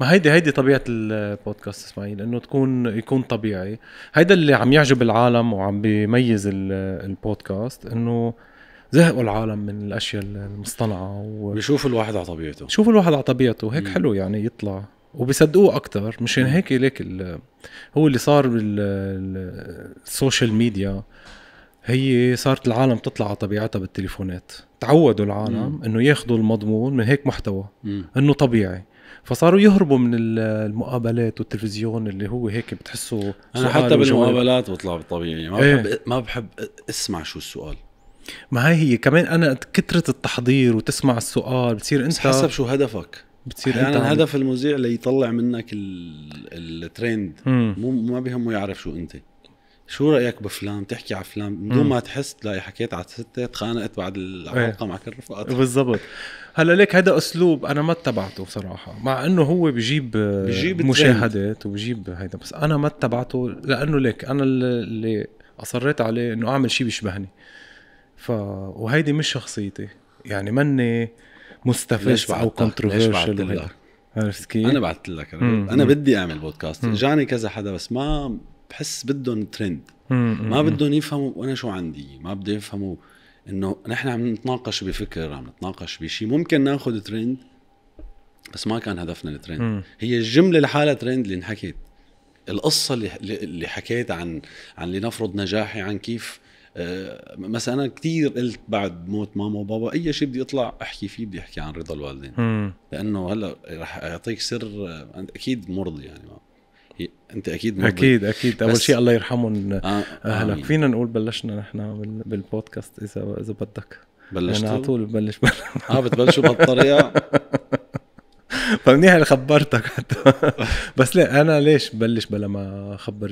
ما هيدي هيدي طبيعه البودكاست اسماعيل انه تكون يكون طبيعي هيدا اللي عم يعجب العالم وعم بيميز البودكاست انه زهقوا العالم من الاشياء المصطنعه و... بيشوفوا الواحد على طبيعته بيشوفوا الواحد على طبيعته هيك م. حلو يعني يطلع وبيصدقوه اكثر مشان هيك ليك ال... هو اللي صار بالسوشيال ميديا هي صارت العالم تطلع على طبيعتها بالتليفونات تعودوا العالم انه ياخذوا المضمون من هيك محتوى انه طبيعي فصاروا يهربوا من المقابلات والتلفزيون اللي هو هيك بتحسه انا حتى بالمقابلات بطلع بالطبيعي ما ايه. بحب ما بحب اسمع شو السؤال ما هي هي كمان انا كثره التحضير وتسمع السؤال بتصير انت حسب شو هدفك بتصير احيانا يعني هدف المذيع ليطلع منك الترند مو ما بيهمه يعرف شو انت شو رايك بفلان بتحكي على فلان بدون ما تحس تلاقي حكيت على سته تخانقت بعد العلاقه إيه. مع كل رفقاتك بالضبط هلا ليك هذا اسلوب انا ما اتبعته بصراحه مع انه هو بجيب بجيب مشاهدات وبجيب هيدا بس انا ما اتبعته لانه ليك انا اللي اصريت عليه انه اعمل شيء بيشبهني ف وهيدي مش شخصيتي يعني مني مستفز او كونتروفيرشل عرفت كيف؟ انا بعثت لك انا, أنا بدي اعمل بودكاست اجاني كذا حدا بس ما بحس بدهم ترند ما بدهم يفهموا وانا شو عندي ما بده يفهموا انه نحن عم نتناقش بفكر عم نتناقش بشيء ممكن ناخذ ترند بس ما كان هدفنا الترند هي الجمله لحالها ترند اللي انحكت القصه اللي اللي حكيت عن عن لنفرض نجاحي عن كيف مثلا آه، انا كثير قلت بعد موت ماما وبابا اي شيء بدي اطلع احكي فيه بدي احكي عن رضا الوالدين مم. لانه هلا رح اعطيك سر آه، اكيد مرضي يعني ما. انت اكيد مقبل. اكيد اكيد اول شيء الله يرحمهم آه. اهلك آمين. فينا نقول بلشنا نحن بالبودكاست اذا اذا بدك بلشت يعني على طول ببلش اه بتبلشوا بهالطريقه فمنيح اللي خبرتك حتى بس لا انا ليش بلش بلا ما اخبر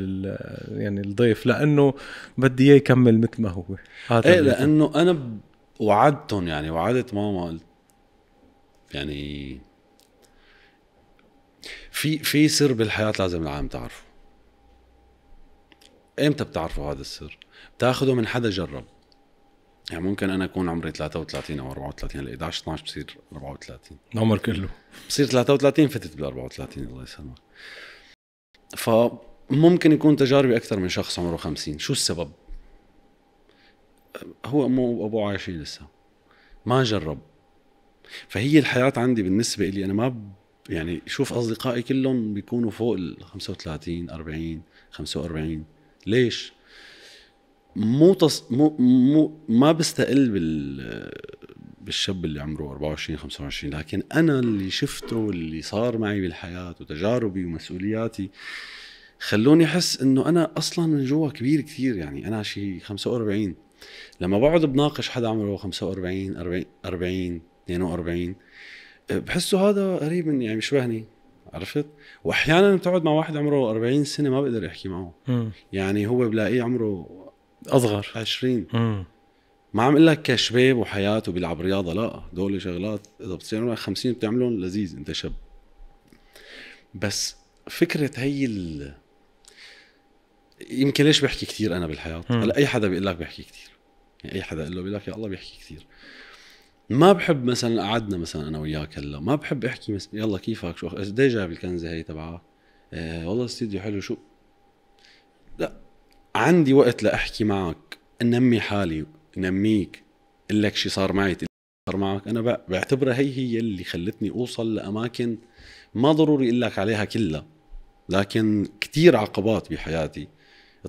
يعني الضيف لانه بدي اياه يكمل مثل ما هو هذا ايه لانه انا وعدتهم يعني وعدت ماما قلت يعني في في سر بالحياه لازم العالم تعرفه امتى بتعرفوا هذا السر بتاخده من حدا جرب يعني ممكن انا اكون عمري 33 او 34 هلا 11 12 بصير 34 العمر كله بصير 33 فتت بال 34 الله يسلمك فممكن يكون تجاربي اكثر من شخص عمره 50 شو السبب هو امه وابوه عايشين لسه ما جرب فهي الحياه عندي بالنسبه لي انا ما يعني شوف اصدقائي كلهم بيكونوا فوق ال 35 40 45 ليش؟ مو تص... مو مو ما بستقل بال بالشاب اللي عمره 24 25 لكن انا اللي شفته واللي صار معي بالحياه وتجاربي ومسؤولياتي خلوني احس انه انا اصلا من جوا كبير كثير يعني انا شيء 45 لما بقعد بناقش حدا عمره 45 40 40 42 بحسه هذا قريب مني يعني بيشبهني عرفت؟ واحيانا بتقعد مع واحد عمره 40 سنه ما بقدر احكي معه م. يعني هو بلاقيه عمره اصغر 20 م. ما عم اقول لك كشباب وحياته بيلعب رياضه لا دول شغلات اذا بتصير عمرك 50 بتعملهم لذيذ انت شاب بس فكره هي ال... يمكن ليش بحكي كثير انا بالحياه هلا اي حدا بيقول لك بحكي كثير يعني اي حدا قال له بيقول لك يا الله بيحكي كثير ما بحب مثلا قعدنا مثلا انا وياك هلا ما بحب احكي مثلا يلا كيفك شو قد ايه جايب الكنزه هي تبعك آه والله استديو حلو شو لا عندي وقت لاحكي معك انمي حالي انميك اقول لك شي صار معي صار معك انا بعتبرها هي هي اللي خلتني اوصل لاماكن ما ضروري اقول لك عليها كلها لكن كثير عقبات بحياتي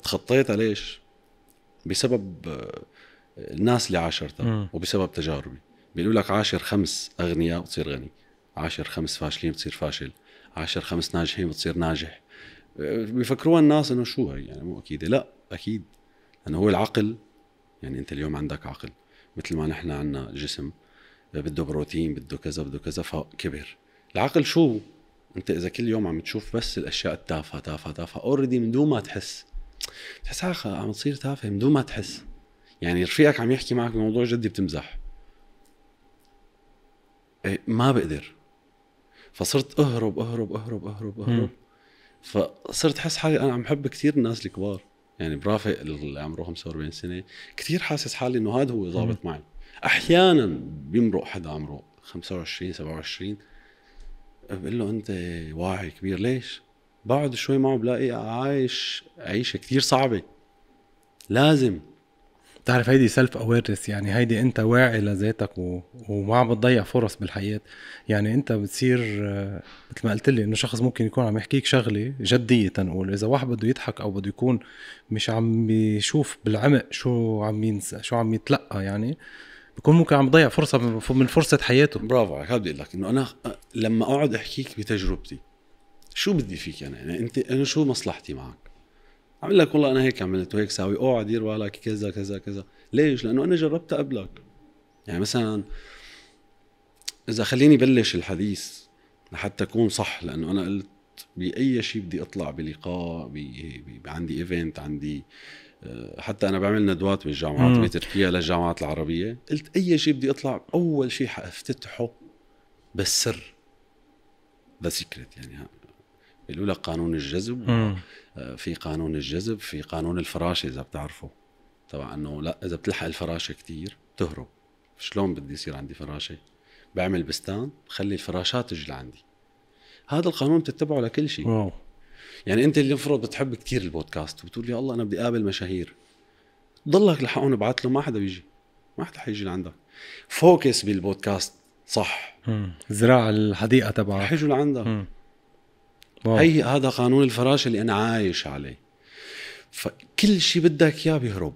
تخطيتها ليش بسبب آه، الناس اللي عاشرتها وبسبب تجاربي بيقولوا لك عاشر خمس اغنياء بتصير غني عاشر خمس فاشلين بتصير فاشل عاشر خمس ناجحين بتصير ناجح بيفكروها الناس انه شو هي يعني مو اكيده لا اكيد انه هو العقل يعني انت اليوم عندك عقل مثل ما نحن عندنا جسم بده بروتين بده كذا بده كذا فكبر العقل شو انت اذا كل يوم عم تشوف بس الاشياء التافهه تافهه تافهه اوريدي من دون ما تحس بتحس عم تصير تافه من دون ما تحس يعني رفيقك عم يحكي معك بموضوع جدي بتمزح إيه، ما بقدر فصرت اهرب اهرب اهرب اهرب اهرب م. فصرت احس حالي انا عم بحب كثير الناس الكبار يعني برافق اللي عمره 45 سنه كثير حاسس حالي انه هذا هو ضابط معي احيانا بيمرق حدا عمره 25 27 بقول له انت واعي كبير ليش؟ بقعد شوي معه بلاقي عايش عيشه كثير صعبه لازم بتعرف هيدي سيلف اويرنس يعني هيدي انت واعي لذاتك و... وما عم بتضيع فرص بالحياه يعني انت بتصير آه، مثل ما قلت لي انه شخص ممكن يكون عم يحكيك شغله جديه تنقول اذا واحد بده يضحك او بده يكون مش عم يشوف بالعمق شو عم ينسى شو عم يتلقى يعني بكون ممكن عم بضيع فرصه من فرصه حياته برافو عليك بدي اقول لك انه انا آه، لما اقعد احكيك بتجربتي شو بدي فيك انا؟ يعني انت انا شو مصلحتي معك؟ عم لك والله انا هيك عملت وهيك ساوي اوعى دير بالك كذا كذا كذا ليش لانه انا جربتها قبلك يعني مثلا اذا خليني بلش الحديث لحتى اكون صح لانه انا قلت باي شيء بدي اطلع بلقاء بي بي عندي ايفنت عندي آه، حتى انا بعمل ندوات بالجامعات بتركيا للجامعات العربيه قلت اي شيء بدي اطلع اول شيء حافتتحه بالسر ذا سيكريت يعني ها. الاولى قانون الجذب آه، في قانون الجذب في قانون الفراشه اذا بتعرفه طبعا انه لا اذا بتلحق الفراشه كثير بتهرب شلون بدي يصير عندي فراشه بعمل بستان بخلي الفراشات تجي لعندي هذا القانون بتتبعه لكل شيء يعني انت اللي افرض بتحب كثير البودكاست وبتقول يا الله انا بدي اقابل مشاهير ضلك لحقهم ابعث له ما حدا بيجي ما حدا حيجي لعندك فوكس بالبودكاست صح زراع الحديقه تبعك رح يجوا لعندك واو. هي هذا قانون الفراشه اللي انا عايش عليه فكل شيء بدك اياه بيهرب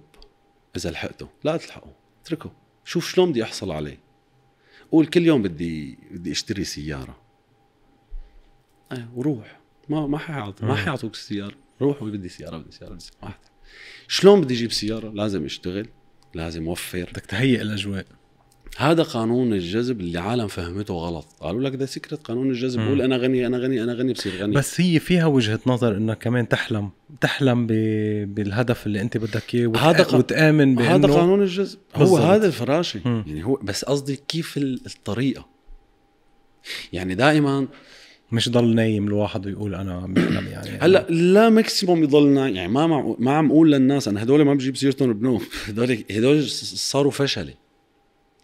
اذا لحقته لا تلحقه اتركه شوف شلون بدي احصل عليه قول كل يوم بدي بدي اشتري سياره ايه وروح ما ما حيعطوك ما حيعطوك السياره روح بدي سياره بدي سياره بدي سياره شلون بدي اجيب سياره لازم اشتغل لازم اوفر بدك تهيئ الاجواء هذا قانون الجذب اللي العالم فهمته غلط قالوا لك ده سكرة قانون الجذب بقول انا غني انا غني انا غني بصير غني بس هي فيها وجهه نظر انك كمان تحلم تحلم ب... بالهدف اللي انت بدك اياه وتأ... هذا ق... وتامن بانه هذا قانون الجذب هو هذا الفراشه مم. يعني هو بس قصدي كيف الطريقه يعني دائما مش ضل نايم الواحد ويقول انا بحلم يعني هلا لا ماكسيموم يضل نايم يعني ما ما عم اقول للناس انا هدول ما بجيب سيرتهم بنوم هدول هدول صاروا فشله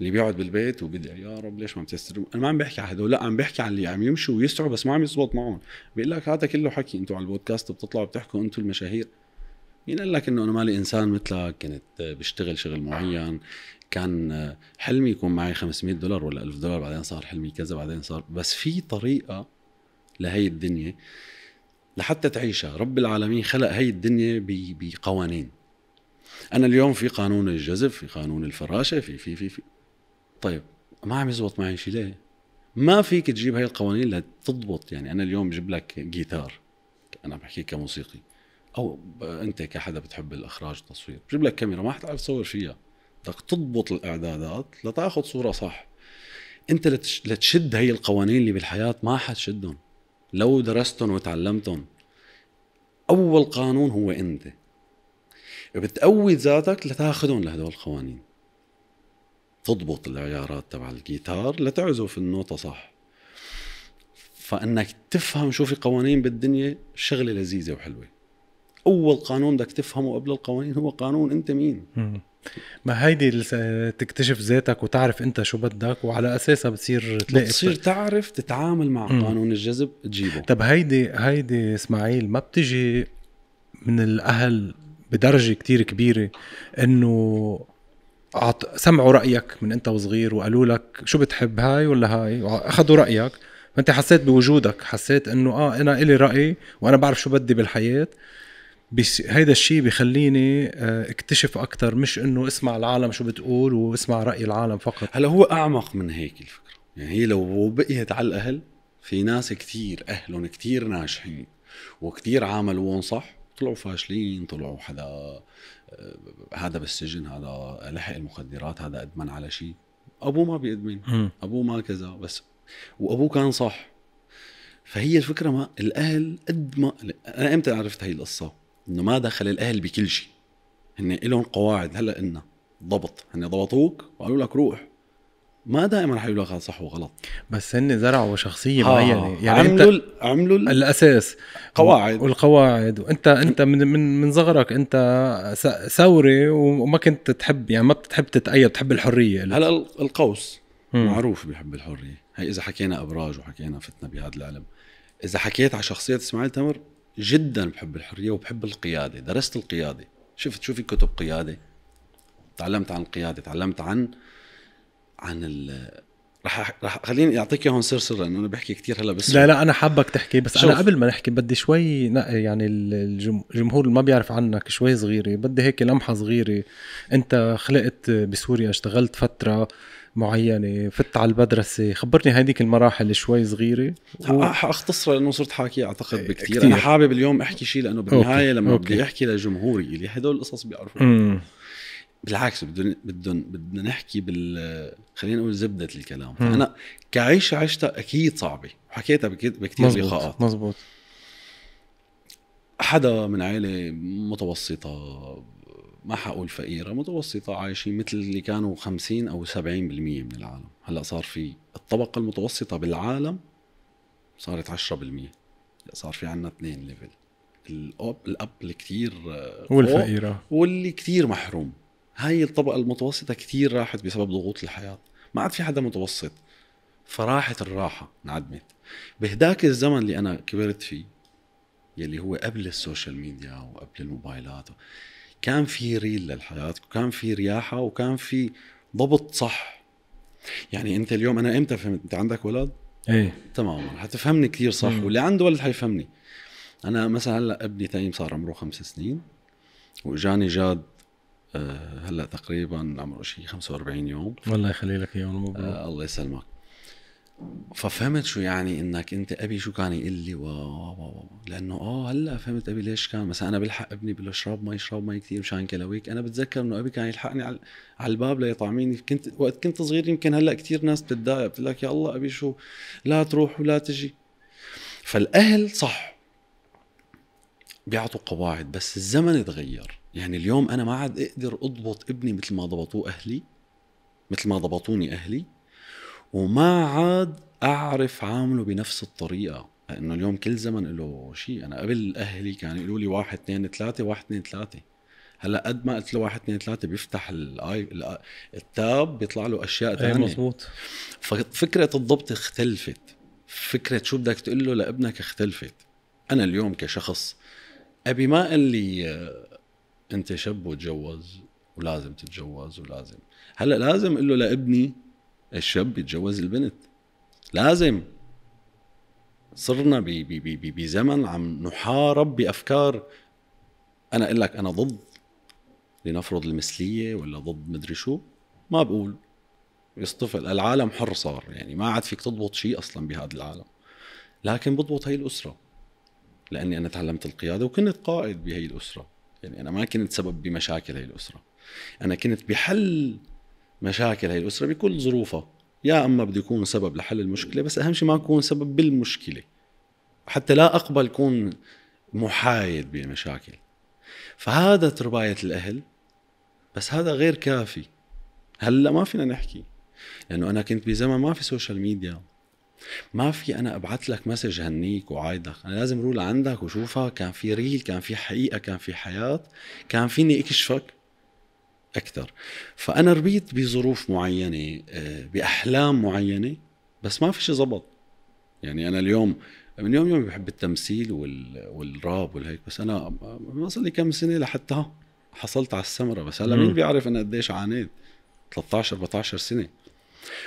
اللي بيقعد بالبيت وبدعي يا رب ليش ما بتستلم انا ما عم بحكي على هدول لا عم بحكي على اللي عم يمشوا ويسعوا بس ما عم يزبط معهم بيقول لك هذا كله حكي انتم على البودكاست بتطلعوا بتحكوا انتم المشاهير مين قال لك انه انا مالي انسان مثلك كنت بشتغل شغل معين كان حلمي يكون معي 500 دولار ولا 1000 دولار بعدين صار حلمي كذا بعدين صار بس في طريقه لهي الدنيا لحتى تعيشها رب العالمين خلق هي الدنيا بقوانين انا اليوم في قانون الجذب في قانون الفراشه في في في, في. طيب ما عم يزبط معي شيء ليه؟ ما فيك تجيب هاي القوانين لتضبط يعني انا اليوم بجيب لك جيتار انا بحكي كموسيقي او انت كحدا بتحب الاخراج التصوير بجيب لك كاميرا ما حتعرف تصور فيها بدك تضبط الاعدادات لتاخذ صوره صح انت لتشد هي القوانين اللي بالحياه ما حتشدهم لو درستهم وتعلمتهم اول قانون هو انت بتقوي ذاتك لتاخذهم لهدول القوانين تضبط العيارات تبع الجيتار لتعزف النوتة صح فانك تفهم شو في قوانين بالدنيا شغله لذيذه وحلوه اول قانون بدك تفهمه قبل القوانين هو قانون انت مين ما هيدي تكتشف ذاتك وتعرف انت شو بدك وعلى اساسها بتصير تلاقي بتصير تعرف تتعامل مع قانون الجذب تجيبه طب هيدي هيدي اسماعيل ما بتجي من الاهل بدرجه كتير كبيره انه أعط... سمعوا رايك من انت وصغير وقالوا لك شو بتحب هاي ولا هاي واخذوا رايك فانت حسيت بوجودك حسيت انه اه انا إلي راي وانا بعرف شو بدي بالحياه بس هيدا الشيء بخليني آه، اكتشف اكثر مش انه اسمع العالم شو بتقول واسمع راي العالم فقط هلا هو اعمق من هيك الفكره يعني هي لو بقيت على الاهل في ناس كثير اهلهم كثير ناجحين وكثير عملوهم صح طلعوا فاشلين طلعوا حدا آه، هذا بالسجن هذا لحق المخدرات هذا ادمن على شيء ابوه ما بيدمن ابوه ما كذا بس وابوه كان صح فهي الفكره ما الاهل قد ما انا امتى عرفت هي القصه انه ما دخل الاهل بكل شيء هن لهم قواعد هلا إلنا ضبط هن ضبطوك وقالوا لك روح ما دائما لك صح وغلط بس هن زرعوا شخصيه آه. معينه يعني عملوا انت عملوا الاساس قواعد والقواعد وانت انت من من من صغرك انت ثوري وما كنت تحب يعني ما بتحب تتأيد بتحب الحريه هلا القوس معروف بحب الحريه هي اذا حكينا ابراج وحكينا فتنا بهذا العلم اذا حكيت على شخصيه اسماعيل تمر جدا بحب الحريه وبحب القياده درست القياده شفت شو في كتب قياده تعلمت عن القياده تعلمت عن عن ال رح رح خليني اعطيك اياهم سر لانه انا بحكي كثير هلا بس لا لا انا حابك تحكي بس شوف. انا قبل ما نحكي بدي شوي نقي يعني الجمهور اللي ما بيعرف عنك شوي صغيره بدي هيك لمحه صغيره انت خلقت بسوريا اشتغلت فتره معينه فت على المدرسه خبرني هذيك المراحل شوي صغيره و... اختصر لانه صرت حاكي اعتقد إيه، بكثير انا حابب اليوم احكي شيء لانه بالنهايه أوكي. لما أوكي. بدي احكي لجمهوري اللي هدول القصص بيعرفوا بالعكس بدهم بدهم بدنا نحكي بال خلينا نقول زبده الكلام انا كعيشه عشتها اكيد صعبه وحكيتها بكثير لقاءات مزبوط حدا من عائله متوسطه ما حقول فقيره متوسطه عايشين مثل اللي كانوا 50 او 70% من العالم هلا صار في الطبقه المتوسطه بالعالم صارت 10% صار في عندنا اثنين ليفل الاب الاب اللي كثير آه، والفقيره واللي كثير محروم هاي الطبقه المتوسطه كثير راحت بسبب ضغوط الحياه ما عاد في حدا متوسط فراحت الراحه انعدمت بهداك الزمن اللي انا كبرت فيه يلي هو قبل السوشيال ميديا وقبل الموبايلات كان في ريل للحياه وكان في رياحه وكان في ضبط صح يعني انت اليوم انا امتى فهمت انت عندك ولد؟ ايه تماما حتفهمني كثير صح مم. واللي عنده ولد حيفهمني انا مثلا هلا ابني تيم صار عمره خمس سنين واجاني جاد آه، هلا تقريبا عمره شيء 45 يوم الله يخلي لك اياهم مبروك آه الله يسلمك ففهمت شو يعني انك انت ابي شو كان يقول لي و لانه اه هلا فهمت ابي ليش كان مثلا انا بلحق ابني بقول له اشرب مي اشرب مي كثير مشان كلاويك انا بتذكر انه ابي كان يلحقني على على الباب ليطعميني كنت وقت كنت صغير يمكن هلا كثير ناس بتتضايق بتقول لك يا الله ابي شو لا تروح ولا تجي فالاهل صح بيعطوا قواعد بس الزمن تغير يعني اليوم انا ما عاد اقدر اضبط ابني مثل ما ضبطوه اهلي مثل ما ضبطوني اهلي وما عاد اعرف عامله بنفس الطريقه لانه اليوم كل زمن له شيء انا قبل اهلي كانوا يقولوا لي واحد اثنين ثلاثه واحد اثنين ثلاثه هلا قد ما قلت له واحد اثنين ثلاثه بيفتح الاي التاب بيطلع له اشياء ثانيه أيه مضبوط ففكره الضبط اختلفت فكره شو بدك تقول له لابنك اختلفت انا اليوم كشخص ابي ما قال لي آه، انت شب وتجوز ولازم تتجوز ولازم هلا لازم اقول له لابني الشاب يتجوز البنت لازم صرنا بزمن عم نحارب بافكار انا اقول لك انا ضد لنفرض المثليه ولا ضد مدري شو ما بقول يصطفل العالم حر صار يعني ما عاد فيك تضبط شيء اصلا بهذا العالم لكن بضبط هي الاسره لاني انا تعلمت القياده وكنت قائد بهي الاسره يعني انا ما كنت سبب بمشاكل هي الاسره انا كنت بحل مشاكل هي الاسره بكل ظروفها يا اما بده يكون سبب لحل المشكله بس اهم شيء ما اكون سبب بالمشكله حتى لا اقبل اكون محايد بمشاكل فهذا تربايه الاهل بس هذا غير كافي هلا ما فينا نحكي لانه انا كنت بزمن ما في سوشيال ميديا ما في انا ابعث لك مسج هنيك وعايدك انا لازم اروح لعندك وشوفها كان في ريل كان في حقيقه كان في حياه كان فيني اكشفك اكثر فانا ربيت بظروف معينه آه، باحلام معينه بس ما في شيء زبط يعني انا اليوم من يوم يوم بحب التمثيل وال... والراب والهيك بس انا ما صار لي كم سنه لحتى حصلت على السمره بس هلا مين بيعرف انا قديش عانيت 13 14 سنه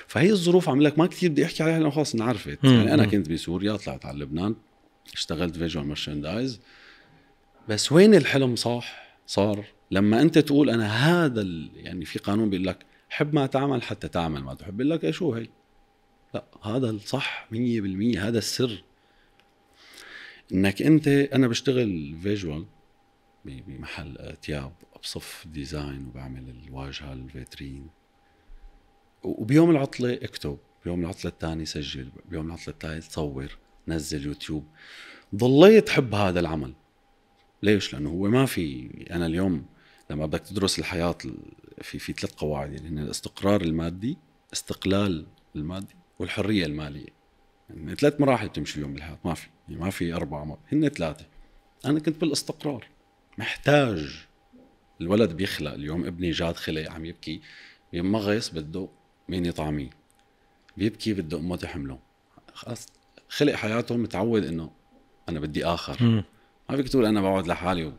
فهي الظروف عم لك ما كثير بدي احكي عليها لانه خلص انعرفت يعني انا كنت بسوريا طلعت على لبنان اشتغلت فيجوال مرشندايز بس وين الحلم صح صار لما انت تقول انا هذا يعني في قانون بيقول لك حب ما تعمل حتى تعمل ما تحب بيقول لك إيه شو هي لا هذا الصح 100% هذا السر انك انت انا بشتغل فيجوال بمحل ثياب بصف ديزاين وبعمل الواجهه الفيترين وبيوم العطله اكتب بيوم العطله الثاني سجل بيوم العطله الثالث صور نزل يوتيوب ضليت حب هذا العمل ليش لانه هو ما في انا اليوم لما بدك تدرس الحياه في في ثلاث قواعد يعني هن الاستقرار المادي استقلال المادي والحريه الماليه يعني ثلاث مراحل تمشي اليوم بالحياه ما في يعني ما في اربعه هن ثلاثه انا كنت بالاستقرار محتاج الولد بيخلق اليوم ابني جاد خلق عم يبكي يمغص بده مين يطعميه بيبكي بده امه تحمله خلص خلق حياته متعود انه انا بدي اخر ما فيك تقول انا بقعد لحالي و...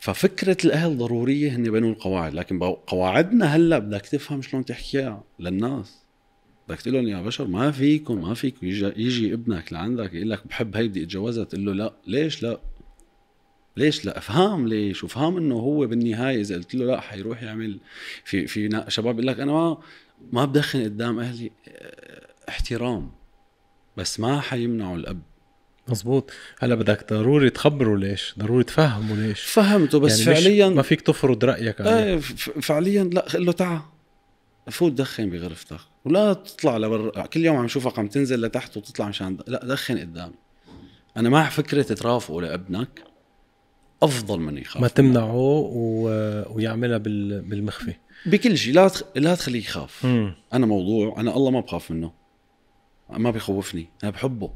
ففكرة الأهل ضرورية هن بنوا القواعد لكن قواعدنا هلا بدك تفهم شلون تحكيها للناس بدك تقول لهم يا بشر ما فيكم ما فيكم يجي, يجي ابنك لعندك يقول لك بحب هي بدي اتجوزها تقول له لا ليش لا ليش لا افهم ليش وافهم انه هو بالنهايه اذا قلت له لا حيروح يعمل في في شباب يقول لك انا ما ما بدخن قدام اهلي آه، احترام بس ما حيمنعوا الاب مزبوط هلا بدك ضروري تخبره ليش ضروري تفهمه ليش فهمته بس يعني فعليا ما فيك تفرض رايك عليه ايه فعليا لا قل له تعا فوت دخن بغرفتك ولا تطلع لبرا كل يوم عم شوفك عم تنزل لتحت وتطلع مشان لا دخن قدامي انا مع فكره ترافقه لابنك افضل من يخاف ما تمنعه و... ويعملها بال... بالمخفي بكل شيء لا تخ... لا تخليه يخاف مم. انا موضوع انا الله ما بخاف منه ما بيخوفني انا بحبه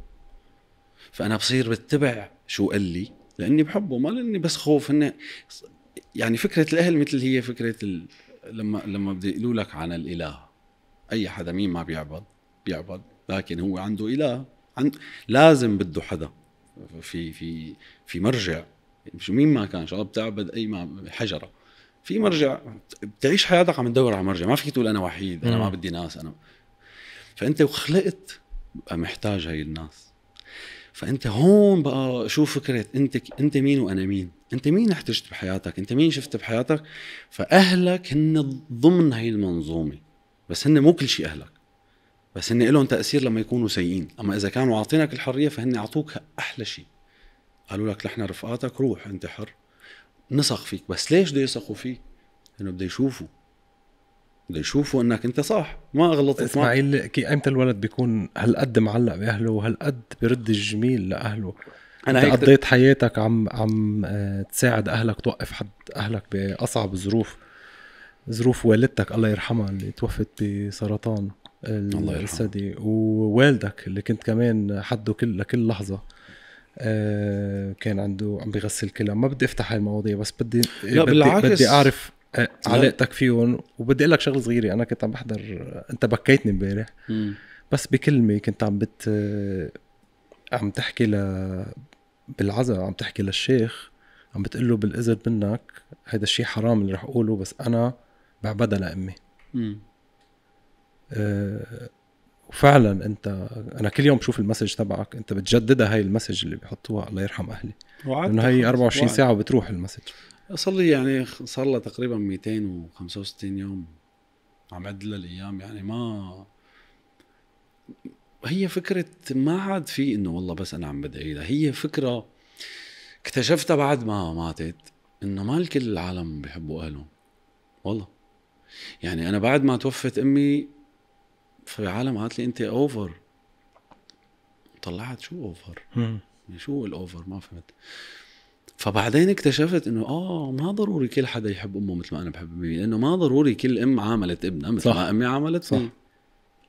فانا بصير بتبع شو قال لي لاني بحبه ما لاني بس خوف انه يعني فكره الاهل مثل هي فكره ال... لما لما بده يقولوا لك عن الاله اي حدا مين ما بيعبد بيعبد لكن هو عنده اله عن... لازم بده حدا في في في مرجع شو مين ما كان شغله بتعبد اي حجره في مرجع بتعيش حياتك عم تدور على مرجع ما فيك تقول انا وحيد انا ما بدي ناس انا فانت وخلقت محتاج هاي الناس فانت هون بقى شو فكره انت انت مين وانا مين انت مين احتجت بحياتك انت مين شفت بحياتك فاهلك هن ضمن هاي المنظومه بس هن مو كل شيء اهلك بس هن لهم تاثير لما يكونوا سيئين اما اذا كانوا عاطينك الحريه فهن اعطوك احلى شيء قالوا لك نحن رفقاتك روح انت حر نسخ فيك بس ليش بده يثقوا فيك؟ انه بده يشوفوا بده يشوفوا انك انت صح ما غلطت اسماعيل كي امتى الولد بيكون هالقد معلق باهله وهالقد برد الجميل لاهله انا هيك قضيت حياتك عم عم آه، تساعد اهلك توقف حد اهلك باصعب ظروف ظروف والدتك الله يرحمها اللي توفت بسرطان الله الثدي ووالدك اللي كنت كمان حده كل لكل لحظه آه، كان عنده عم بيغسل كلى ما بدي افتح هاي المواضيع بس بدي لا بدي, بالعكس بدي اعرف آه، علاقتك فيهم وبدي اقول لك شغله صغيره انا كنت عم بحضر انت بكيتني امبارح بس بكلمه كنت عم بت آه، عم تحكي ل بالعزاء عم تحكي للشيخ عم بتقول له بالاذن منك هذا الشيء حرام اللي رح اقوله بس انا بعبدها لامي وفعلا انت انا كل يوم بشوف المسج تبعك انت بتجددها هاي المسج اللي بيحطوها الله يرحم اهلي لانه هي 24 وعد. ساعه وبتروح المسج صار لي يعني صار لها تقريبا 265 يوم عم عد الايام يعني ما هي فكره ما عاد في انه والله بس انا عم بدعي لها هي فكره اكتشفتها بعد ما ماتت انه ما الكل العالم بيحبوا اهلهم والله يعني انا بعد ما توفت امي عالم قالت لي انت اوفر طلعت شو اوفر شو الاوفر ما فهمت فبعدين اكتشفت انه اه ما ضروري كل حدا يحب امه مثل ما انا بحب امي لانه ما ضروري كل ام عاملت ابنها مثل صح. ما امي عاملت صح.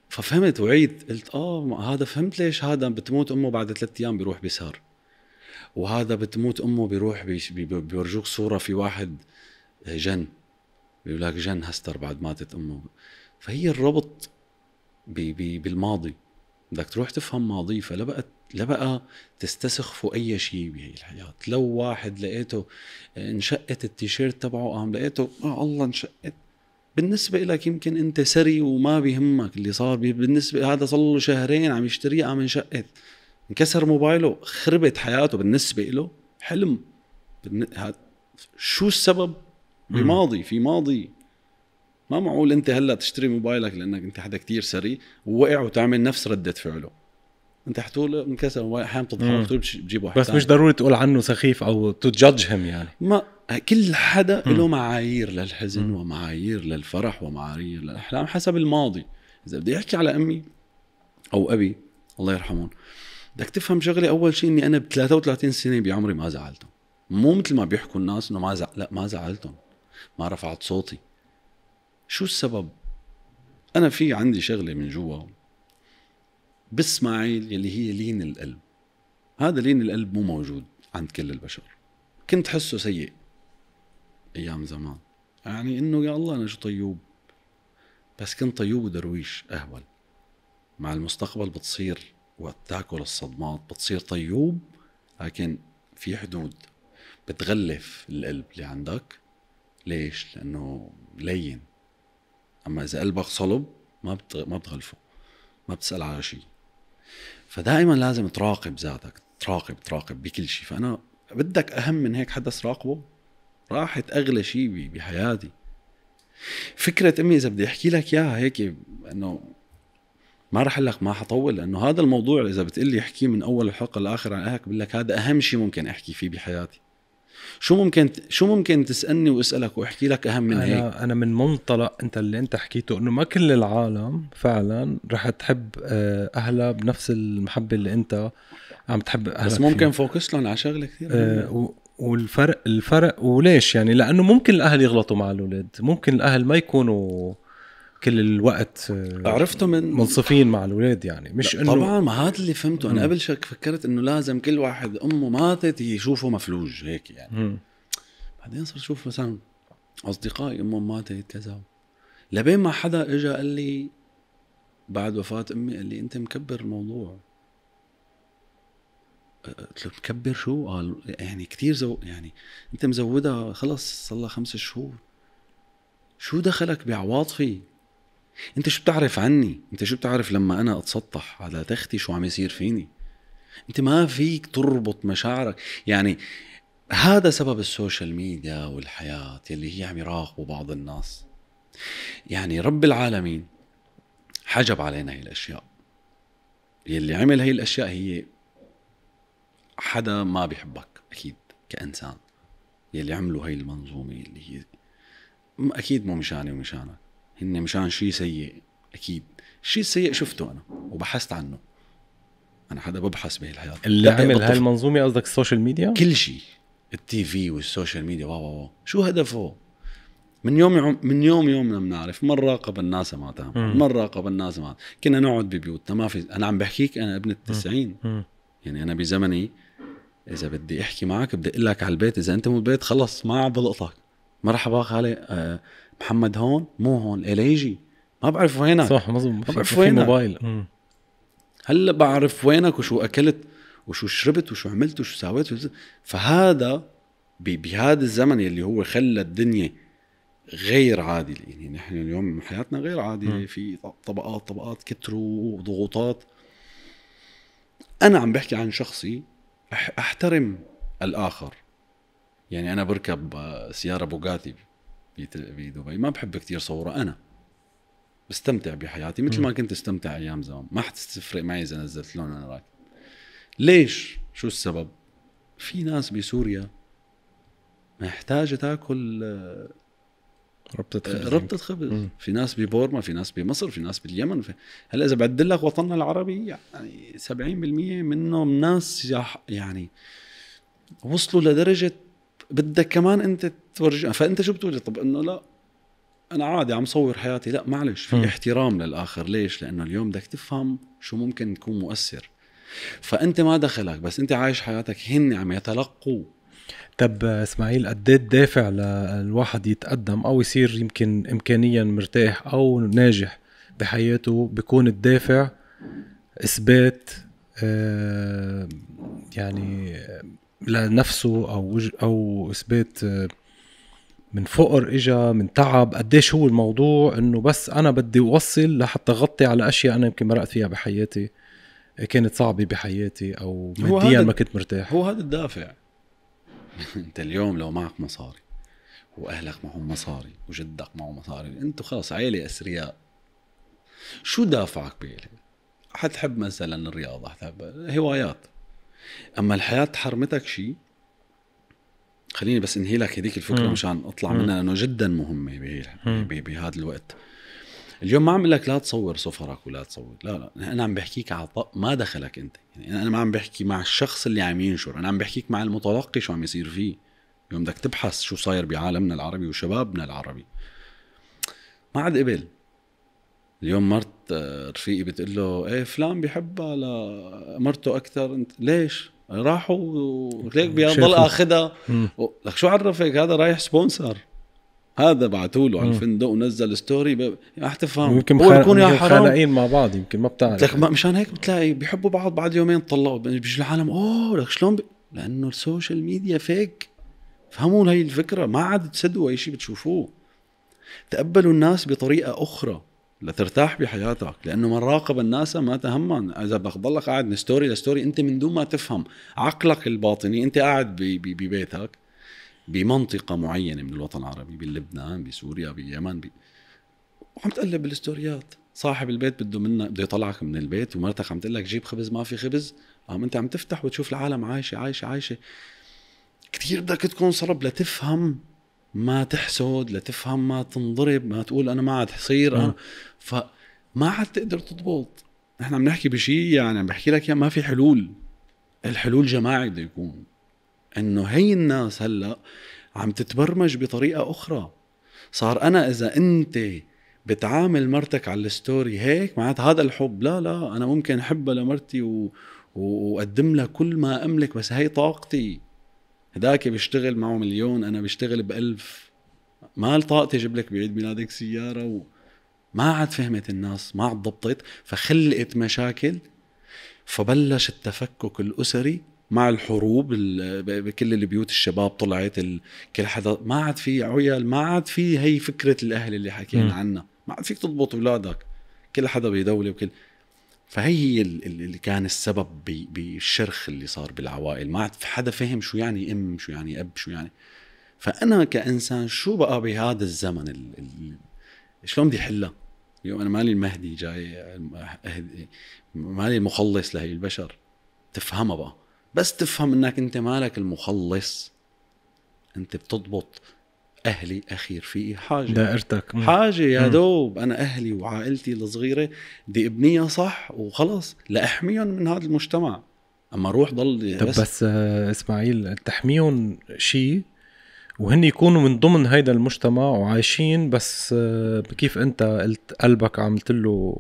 ففهمت وعيد قلت اه هذا فهمت ليش هذا بتموت امه بعد ثلاثة ايام بيروح بيسهر وهذا بتموت امه بيروح بيورجوك صوره في واحد جن بيقول لك جن هستر بعد ماتت امه فهي الربط بالماضي بدك تروح تفهم ماضي فلا بقى لا بقى تستسخفوا اي شيء بهي الحياه لو واحد لقيته انشقت التيشيرت تبعه قام لقيته آه الله انشقت بالنسبة لك يمكن انت سري وما بيهمك اللي صار بي بالنسبة هذا صار له شهرين عم يشتريه قام انشقت انكسر موبايله خربت حياته بالنسبة له حلم بالن... شو السبب بماضي في ماضي ما معقول انت هلا تشتري موبايلك لانك انت حدا كتير سري ووقع وتعمل نفس رده فعله انت حتقول انكسر حام تضحك بتضحك بجيبوا بس مش ضروري تقول عنه سخيف او تو يعني ما كل حدا له معايير للحزن مم. ومعايير للفرح ومعايير للاحلام حسب الماضي اذا بدي احكي على امي او ابي الله يرحمهم بدك تفهم شغله اول شيء اني انا ب 33 سنه بعمري ما زعلتهم مو مثل ما بيحكوا الناس انه ما زعل لا ما زعلتهم ما رفعت صوتي شو السبب انا في عندي شغله من جوا باسماعيل يلي هي لين القلب هذا لين القلب مو موجود عند كل البشر كنت حسه سيء ايام زمان يعني انه يا الله انا شو طيوب بس كنت طيوب ودرويش اهبل مع المستقبل بتصير وقت تاكل الصدمات بتصير طيوب لكن في حدود بتغلف القلب اللي عندك ليش؟ لانه لين اما اذا قلبك صلب ما بتغ... ما بتغلفه ما بتسال على شيء فدائما لازم تراقب ذاتك تراقب تراقب بكل شيء فانا بدك اهم من هيك حدث راقبه راحت اغلى شيء بحياتي فكره امي اذا بدي احكي لك اياها هيك انه ما رح لك ما حطول لانه هذا الموضوع اذا بتقلي احكيه من اول الحلقه لاخر عن اهلك بقول لك هذا اهم شيء ممكن احكي فيه بحياتي شو ممكن شو ممكن تسالني واسالك واحكي لك اهم من هيك أنا, انا من منطلق انت اللي انت حكيته انه ما كل العالم فعلا رح تحب آه، اهلها بنفس المحبه اللي انت عم تحب اهلها بس ممكن فوكس لهم على شغله كثير أه والفرق الفرق وليش يعني لانه ممكن الاهل يغلطوا مع الاولاد ممكن الاهل ما يكونوا كل الوقت آه، عرفته من منصفين مع الاولاد يعني مش انه طبعا ما هذا اللي فهمته انا قبل شك فكرت انه لازم كل واحد امه ماتت يشوفه مفلوج هيك يعني مم. بعدين صرت اشوف مثلا اصدقائي امهم ماتت كذا لبين ما حدا اجى قال لي بعد وفاه امي قال لي انت مكبر الموضوع قلت له مكبر شو؟ قال يعني كثير زو يعني انت مزودها خلص صار لها خمس شهور شو دخلك بعواطفي؟ انت شو بتعرف عني انت شو بتعرف لما انا اتسطح على تختي شو عم يصير فيني انت ما فيك تربط مشاعرك يعني هذا سبب السوشيال ميديا والحياة يلي هي عم يراقبوا بعض الناس يعني رب العالمين حجب علينا هي الأشياء يلي عمل هي الأشياء هي حدا ما بيحبك أكيد كإنسان يلي عملوا هي المنظومة اللي هي أكيد مو مشاني ومشانك هن مشان شيء سيء اكيد الشيء السيء شفته انا وبحثت عنه انا حدا ببحث بهالحياه اللي عمل هاي المنظومه قصدك السوشيال ميديا كل شيء التي في والسوشيال ميديا واو واو شو هدفه من يوم يوم من يوم يومنا بنعرف مره قبل الناس ما تعمل مره قبل الناس ما كنا نقعد ببيوتنا ما في انا عم بحكيك انا ابن التسعين يعني انا بزمني اذا بدي احكي معك بدي اقول لك على البيت اذا انت مو بالبيت خلص ما عم بلقطك مرحبا خالي آه، محمد هون مو هون ليجي ما بعرف وينك صح مظبوط ما بعرف وينك موبايل هلا بعرف وينك وشو اكلت وشو شربت وشو عملت وشو سويت فهذا بهذا الزمن يلي هو خلى الدنيا غير عادله يعني نحن اليوم حياتنا غير عادله في طبقات طبقات كتر وضغوطات انا عم بحكي عن شخصي احترم الاخر يعني انا بركب آه، سياره بوغاتي بدبي ما بحب كثير صوره انا بستمتع بحياتي مثل ما كنت استمتع ايام زمان ما حتفرق معي اذا نزلت لون انا راكب ليش شو السبب في ناس بسوريا محتاجه تاكل آه، ربطة آه، خبز ربطة خبز مم. في ناس ببورما في ناس بمصر في ناس باليمن في... هلا اذا بعدل لك وطننا العربي يعني 70% منهم ناس يعني وصلوا لدرجه بدك كمان انت تورجي فانت شو بتقولي طب انه لا انا عادي عم صور حياتي لا معلش في احترام للاخر ليش لانه اليوم بدك تفهم شو ممكن تكون مؤثر فانت ما دخلك بس انت عايش حياتك هن عم يتلقوا طب اسماعيل قد ايه الدافع للواحد يتقدم او يصير يمكن امكانيا مرتاح او ناجح بحياته بيكون الدافع اثبات آه، يعني لنفسه او او اثبات آه، من فقر اجا من تعب قديش هو الموضوع انه بس انا بدي اوصل لحتى غطي على اشياء انا يمكن مرقت فيها بحياتي إيه، كانت صعبه بحياتي او ماديا ما كنت مرتاح هو هذا الدافع انت اليوم لو معك مصاري واهلك معهم مصاري وجدك معه مصاري انتم خلص عيله اثرياء شو دافعك بيلي حتحب مثلا الرياضه حتحب هوايات اما الحياه حرمتك شيء خليني بس انهي لك هذيك الفكره مم. مشان اطلع منها لانه جدا مهمه بهذا الوقت اليوم ما عم لك لا تصور سفرك ولا تصور لا لا انا عم بحكيك على عط... ما دخلك انت يعني انا ما عم بحكي مع الشخص اللي عم ينشر انا عم بحكيك مع المتلقي شو عم يصير فيه يوم بدك تبحث شو صاير بعالمنا العربي وشبابنا العربي ما عاد قبل اليوم مرت آه، رفيقي بتقول له ايه فلان بيحبها لمرته اكثر انت ليش؟ راحوا وليك بيضل اخذها و... لك شو عرفك هذا رايح سبونسر هذا بعثوا له على الفندق ونزل ستوري ب... ما حتفهم يمكن هو يكون يا حرام مع بعض يمكن ما بتعرف لك مشان هيك بتلاقي بيحبوا بعض بعد يومين طلعوا بيجي العالم اوه لك شلون ب... لانه السوشيال ميديا فيك فهموا هي الفكره ما عاد تصدقوا اي شيء بتشوفوه تقبلوا الناس بطريقه اخرى لترتاح بحياتك لانه من راقب الناس ما تهمن اذا بضلك قاعد من ستوري لستوري انت من دون ما تفهم عقلك الباطني انت قاعد ببيتك بمنطقه معينه من الوطن العربي بلبنان بسوريا باليمن ب... وعم تقلب بالستوريات صاحب البيت بده منك بده يطلعك من البيت ومرتك عم تقول لك جيب خبز ما في خبز قام انت عم تفتح وتشوف العالم عايشه عايشه عايشه كثير بدك تكون صرب لتفهم ما تحسد لتفهم ما تنضرب ما تقول انا ما عاد حصير انا فما عاد تقدر تضبط نحن عم نحكي بشيء يعني عم بحكي لك ما في حلول الحلول جماعي بده يكون انه هي الناس هلا عم تتبرمج بطريقه اخرى صار انا اذا انت بتعامل مرتك على الستوري هيك معناتها هذا الحب لا لا انا ممكن احبها لمرتي و... واقدم لها كل ما املك بس هي طاقتي هداك بيشتغل معه مليون انا بشتغل بألف ما طاقتي اجيب لك بعيد ميلادك سياره و... ما عاد فهمت الناس ما عاد ضبطت فخلقت مشاكل فبلش التفكك الاسري مع الحروب بكل البيوت الشباب طلعت ال... كل حدا ما عاد في عيال ما عاد في هي فكره الاهل اللي حكينا عنها ما عاد فيك تضبط اولادك كل حدا بدوله وكل فهي هي اللي كان السبب بالشرخ اللي صار بالعوائل ما عاد حدا فهم شو يعني ام شو يعني اب شو يعني فانا كانسان شو بقى بهذا الزمن شلون بدي حلها اليوم انا مالي المهدي جاي مالي المخلص لهي البشر تفهمها بقى بس تفهم انك انت مالك المخلص انت بتضبط اهلي اخير في حاجه دائرتك حاجه يا دوب انا اهلي وعائلتي الصغيره بدي ابنيها صح وخلص لاحميهم من هذا المجتمع اما روح ضل طب بس, بس آه، اسماعيل تحميهم شيء وهن يكونوا من ضمن هيدا المجتمع وعايشين بس آه، كيف انت قلت قلبك عملت له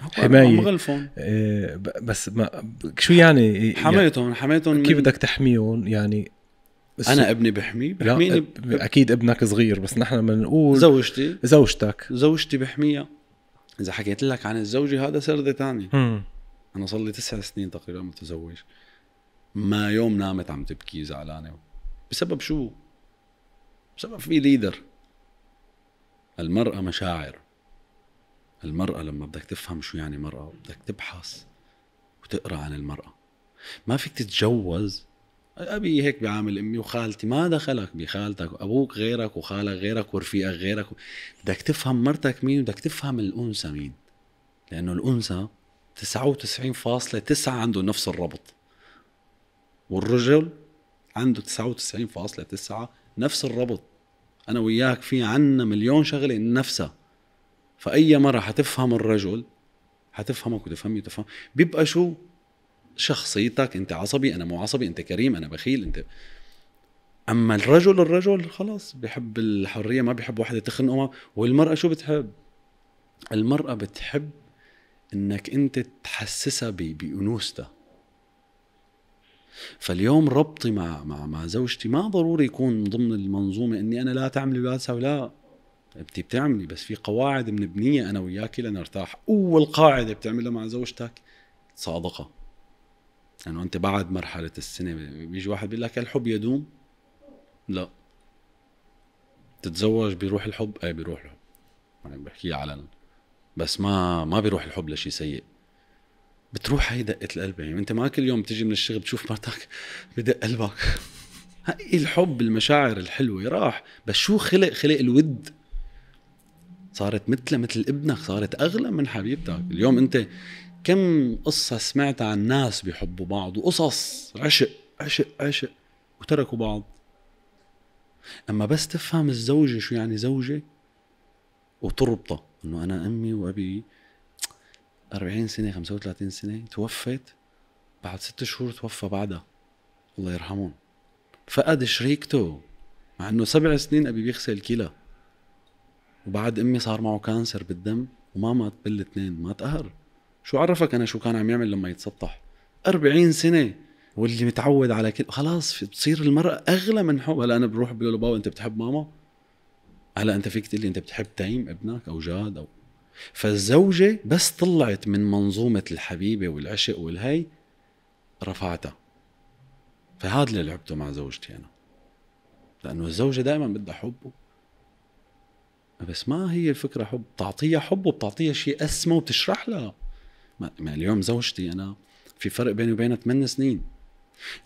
حمايه مغلفهم آه، بس ما شو يعني حميتهم حميتهم كيف بدك تحميهم يعني بس انا ابني بحميه بحميني ب... اكيد ابنك صغير بس نحن بنقول زوجتي زوجتك زوجتي بحميها اذا حكيت لك عن الزوجه هذا سرده ثانيه انا صار لي تسع سنين تقريبا متزوج ما يوم نامت عم تبكي زعلانه بسبب شو؟ بسبب في ليدر المرأة مشاعر المرأة لما بدك تفهم شو يعني مرأة بدك تبحث وتقرأ عن المرأة ما فيك تتجوز ابي هيك بيعامل امي وخالتي ما دخلك بخالتك ابوك غيرك وخالك غيرك ورفيقك غيرك بدك تفهم مرتك مين بدك تفهم الانثى مين لانه الانثى 99.9 عنده نفس الربط والرجل عنده 99.9 نفس الربط انا وياك في عنا مليون شغله نفسها فاي مره حتفهم الرجل حتفهمك وتفهمي وتفهم بيبقى شو شخصيتك انت عصبي انا مو عصبي انت كريم انا بخيل انت اما الرجل الرجل خلاص بحب الحريه ما بحب واحده تخنقه والمراه شو بتحب المراه بتحب انك انت تحسسها بانوثتها فاليوم ربطي مع مع مع زوجتي ما ضروري يكون ضمن المنظومه اني انا لا تعملي ولا تسوي لا انت بتعملي بس في قواعد بنبنيها انا وياكي لنرتاح اول قاعده بتعملها مع زوجتك صادقه لانه يعني انت بعد مرحله السنه بيجي واحد بيقول لك الحب يدوم لا تتزوج بيروح الحب ايه بيروح الحب يعني بحكيها علنا بس ما ما بيروح الحب لشيء سيء بتروح هي دقه القلب يعني انت ما كل يوم بتيجي من الشغل بتشوف مرتك بدق قلبك هاي الحب المشاعر الحلوه راح بس شو خلق خلق الود صارت مثلها مثل ابنك صارت اغلى من حبيبتك اليوم انت كم قصة سمعت عن ناس بيحبوا بعض وقصص عشق عشق عشق وتركوا بعض اما بس تفهم الزوجة شو يعني زوجة وتربطها انه انا امي وابي 40 سنة 35 سنة توفت بعد ست شهور توفى بعدها الله يرحمهم فقد شريكته مع انه سبع سنين ابي بيغسل كلى وبعد امي صار معه كانسر بالدم وما مات بالاثنين مات قهر شو عرفك انا شو كان عم يعمل لما يتسطح 40 سنه واللي متعود على كل خلاص بتصير المرأة أغلى من حب هلا أنا بروح بقول له بابا أنت بتحب ماما هلا أنت فيك تقول لي أنت بتحب تيم ابنك أو جاد أو فالزوجة بس طلعت من منظومة الحبيبة والعشق والهي رفعتها فهذا اللي لعبته مع زوجتي أنا لأنه الزوجة دائما بدها حبه بس ما هي الفكرة حب بتعطيها حب وبتعطيها شيء أسمى وبتشرح لها ما اليوم زوجتي انا في فرق بيني وبينها ثمان سنين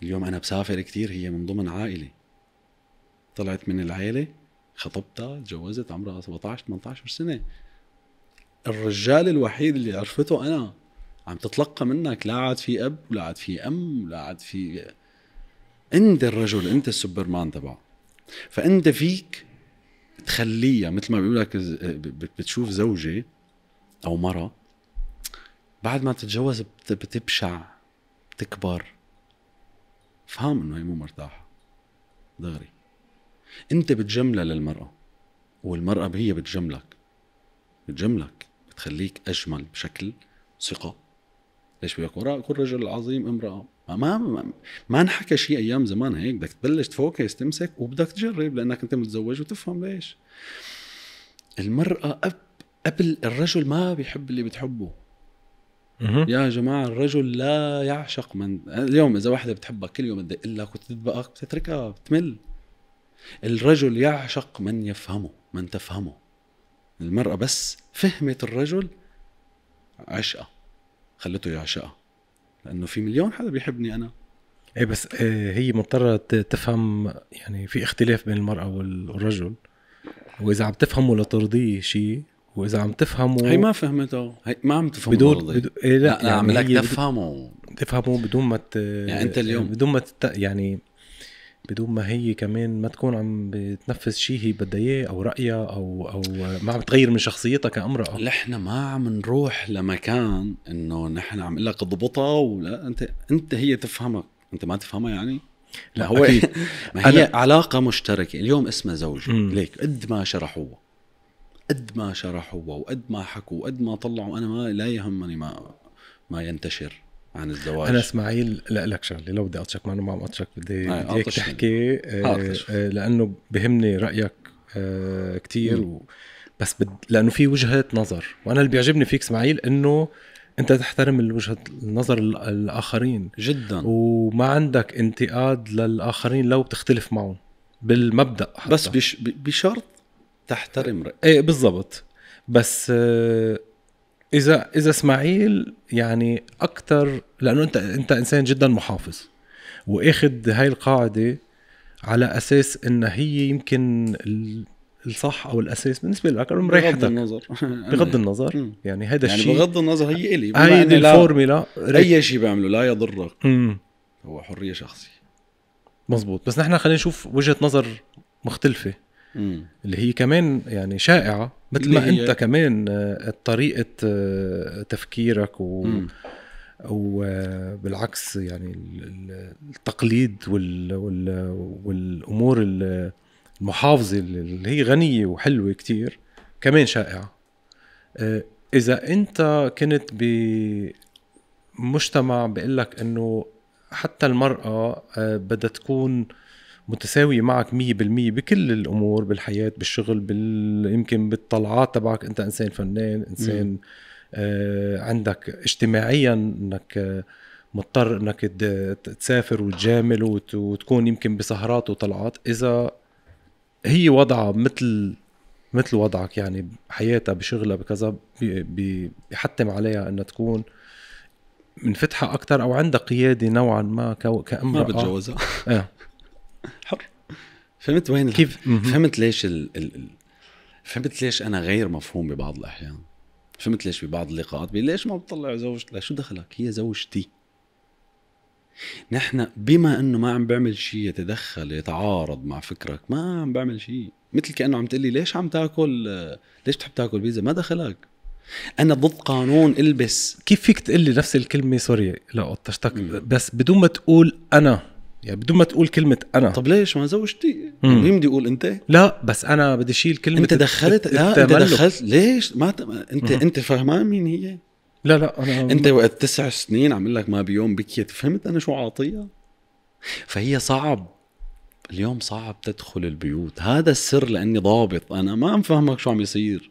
اليوم انا بسافر كثير هي من ضمن عائله طلعت من العيله خطبتها تجوزت عمرها 17 18 سنه الرجال الوحيد اللي عرفته انا عم تتلقى منك لا عاد في اب ولا عاد في ام ولا عاد في انت الرجل انت السوبرمان تبعه فانت فيك تخليها مثل ما بيقول لك بتشوف زوجه او مره بعد ما تتجوز بتبشع بتكبر فهم انه هي مو مرتاحه دغري انت بتجملها للمراه والمراه هي بتجملك بتجملك بتخليك اجمل بشكل ثقه ليش بيقول وراء كل رجل عظيم امراه ما ما ما انحكى شيء ايام زمان هيك بدك تبلش تفوكس تمسك وبدك تجرب لانك انت متزوج وتفهم ليش المراه أب قبل الرجل ما بيحب اللي بتحبه يا جماعه الرجل لا يعشق من اليوم اذا واحده بتحبك كل يوم تدق لك وتدبقك بتتركها بتمل الرجل يعشق من يفهمه من تفهمه المرأة بس فهمت الرجل عشقة خلته يعشقها لأنه في مليون حدا بيحبني أنا ايه بس إيه، هي مضطرة تفهم يعني في اختلاف بين المرأة والرجل وإذا عم تفهمه لترضيه شيء واذا عم تفهموا هي ما فهمته هي ما عم تفهمه بدون, بدو... إيه لا, لا, لا يعني عم لك تفهمه تفهمه بدون ما ت... يعني انت اليوم بدون ما تت... يعني بدون ما هي كمان ما تكون عم بتنفذ شيء هي بدها اياه او رايها او او ما عم تغير من شخصيتها كامراه نحن ما عم نروح لمكان انه نحن عم اقول لك اضبطها ولا انت انت هي تفهمك انت ما تفهمها يعني لا, لا هو ما هي أنا... علاقه مشتركه اليوم اسمها زوجه ليك قد ما شرحوها قد ما شرحوها وقد ما حكوا وقد ما طلعوا انا ما لا يهمني ما ما ينتشر عن الزواج انا اسماعيل لك شغله لو بدي اطشك ما انا ما عم اطشك بدي بدي تحكي آه،, آه،, آه لانه بهمني رايك آه، كثير و... بس بد... لانه في وجهه نظر وانا اللي بيعجبني فيك اسماعيل انه انت تحترم وجهه النظر الاخرين جدا وما عندك انتقاد للاخرين لو بتختلف معهم بالمبدا حتى. بس بش... بشرط تحترم رأي ايه بالضبط بس آه، اذا اذا اسماعيل يعني اكثر لانه انت انت انسان جدا محافظ واخذ هاي القاعده على اساس انها هي يمكن الصح او الاساس بالنسبه لك رأي بغض النظر بغض النظر يعني هذا يعني بغض النظر هي الي هاي الفورميلا اي شيء بعمله لا يضرك مم. هو حريه شخصيه مزبوط بس نحن خلينا نشوف وجهه نظر مختلفه اللي هي كمان يعني شائعه مثل ما انت كمان آه، طريقه آه، تفكيرك و مم. آه، بالعكس يعني التقليد وال وال والامور المحافظه اللي هي غنيه وحلوه كتير كمان شائعه اذا انت كنت بمجتمع بيقول لك انه حتى المراه بدها تكون متساوية معك مية بالمية بكل الأمور بالحياة بالشغل بال... يمكن بالطلعات تبعك أنت إنسان فنان إنسان آه عندك اجتماعيا أنك آه مضطر أنك تسافر وتجامل وت... وتكون يمكن بسهرات وطلعات إذا هي وضعها مثل مثل وضعك يعني حياتها بشغلها بكذا بيحتم عليها أنها تكون منفتحة اكثر أو عندها قيادة نوعا ما كامرأة ما بتجوزها آه. فهمت وين كيف فهمت ليش ال... ال... ال... فهمت ليش انا غير مفهوم ببعض الاحيان فهمت ليش ببعض اللقاءات بي ليش ما بتطلع زوجتك شو دخلك هي زوجتي نحن بما انه ما عم بعمل شيء يتدخل يتعارض مع فكرك ما عم بعمل شيء مثل كانه عم تقلي ليش عم تاكل ليش بتحب تاكل بيتزا ما دخلك انا ضد قانون البس كيف فيك تقلي نفس الكلمه سوري لا قطشتك بس بدون ما تقول انا يعني بدون ما تقول كلمه انا طب ليش ما زوجتي مين بدي اقول انت لا بس انا بدي اشيل كلمه انت دخلت لا آه، انت دخلت ليش ما ت... انت مم. انت فهمان مين هي لا لا انا انت وقت تسع سنين عم لك ما بيوم بكيت فهمت انا شو عاطيها فهي صعب اليوم صعب تدخل البيوت هذا السر لاني ضابط انا ما عم فهمك شو عم يصير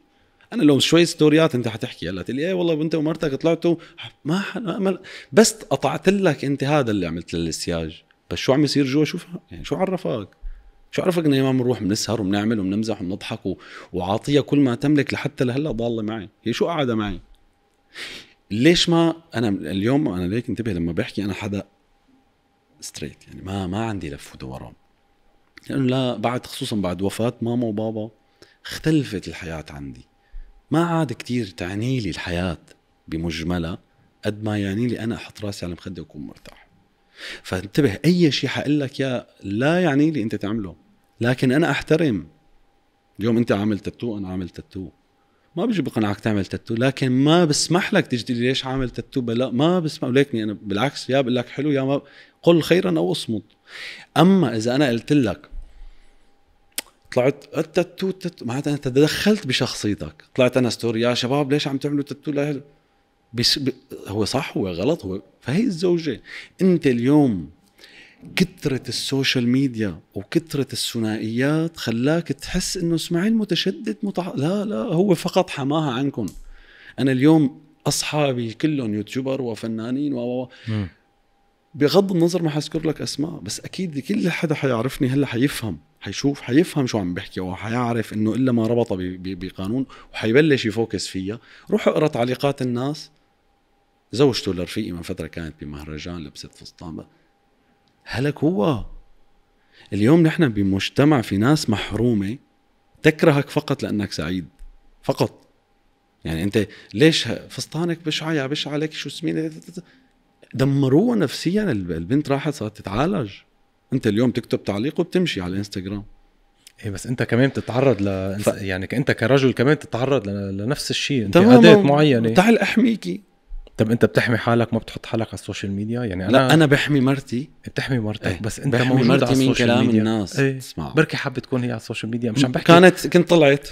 انا لو شوي ستوريات انت حتحكي هلا تقول لي ايه والله انت ومرتك طلعتوا ما, ما بس قطعت لك انت هذا اللي عملت للسياج بس شو عم يصير جوا شو يعني شو عرفك؟ شو عرفك انه يوم بنروح بنسهر وبنعمل وبنمزح وبنضحك و... وعاطيه كل ما تملك لحتى لهلا ضاله معي، هي شو قاعده معي؟ ليش ما انا اليوم انا ليك انتبه لما بحكي انا حدا ستريت يعني ما ما عندي لف ودوران لانه لا بعد خصوصا بعد وفاه ماما وبابا اختلفت الحياه عندي ما عاد كتير تعني لي الحياه بمجملها قد ما يعني لي انا احط راسي على المخده واكون مرتاح فانتبه اي شيء حقول لك اياه لا يعني لي انت تعمله لكن انا احترم اليوم انت عامل تاتو انا عامل تاتو ما بيجي بقنعك تعمل تاتو لكن ما بسمح لك تجي ليش عامل تاتو بلا ما بسمح ليكني انا بالعكس يا بقول لك حلو يا ما قل خيرا او اصمت اما اذا انا قلت لك طلعت التاتو تاتو معناتها انت تدخلت بشخصيتك طلعت انا ستوري يا شباب ليش عم تعملوا تاتو بس ب... هو صح هو غلط هو فهي الزوجه انت اليوم كثرة السوشيال ميديا وكثرة الثنائيات خلاك تحس انه اسماعيل متشدد متع... لا لا هو فقط حماها عنكم انا اليوم اصحابي كلهم يوتيوبر وفنانين و بغض النظر ما حذكر لك اسماء بس اكيد كل حدا حيعرفني هلا حيفهم حيشوف حيفهم شو عم بحكي وحيعرف انه الا ما ربط بقانون وحيبلش يفوكس فيها روح اقرا تعليقات الناس زوجته لرفيقي من فتره كانت بمهرجان لبست فستان هلك هو اليوم نحن بمجتمع في ناس محرومه تكرهك فقط لانك سعيد فقط يعني انت ليش فستانك بشعه يا بشعه عليك شو سمين دمروها نفسيا البنت راحت صارت تتعالج انت اليوم تكتب تعليق وبتمشي على الانستغرام ايه بس انت كمان بتتعرض ل ف... يعني انت كرجل كمان بتتعرض لنفس الشيء انت اداه معينه تعال احميكي طب انت بتحمي حالك ما بتحط حالك على السوشيال ميديا يعني انا لا انا بحمي مرتي بتحمي مرتك ايه بس انت بحمي موجود مرتي على السوشيال من كلام ميديا. الناس ايه بركي حابه تكون هي على السوشيال ميديا مش عم بحكي كانت كنت طلعت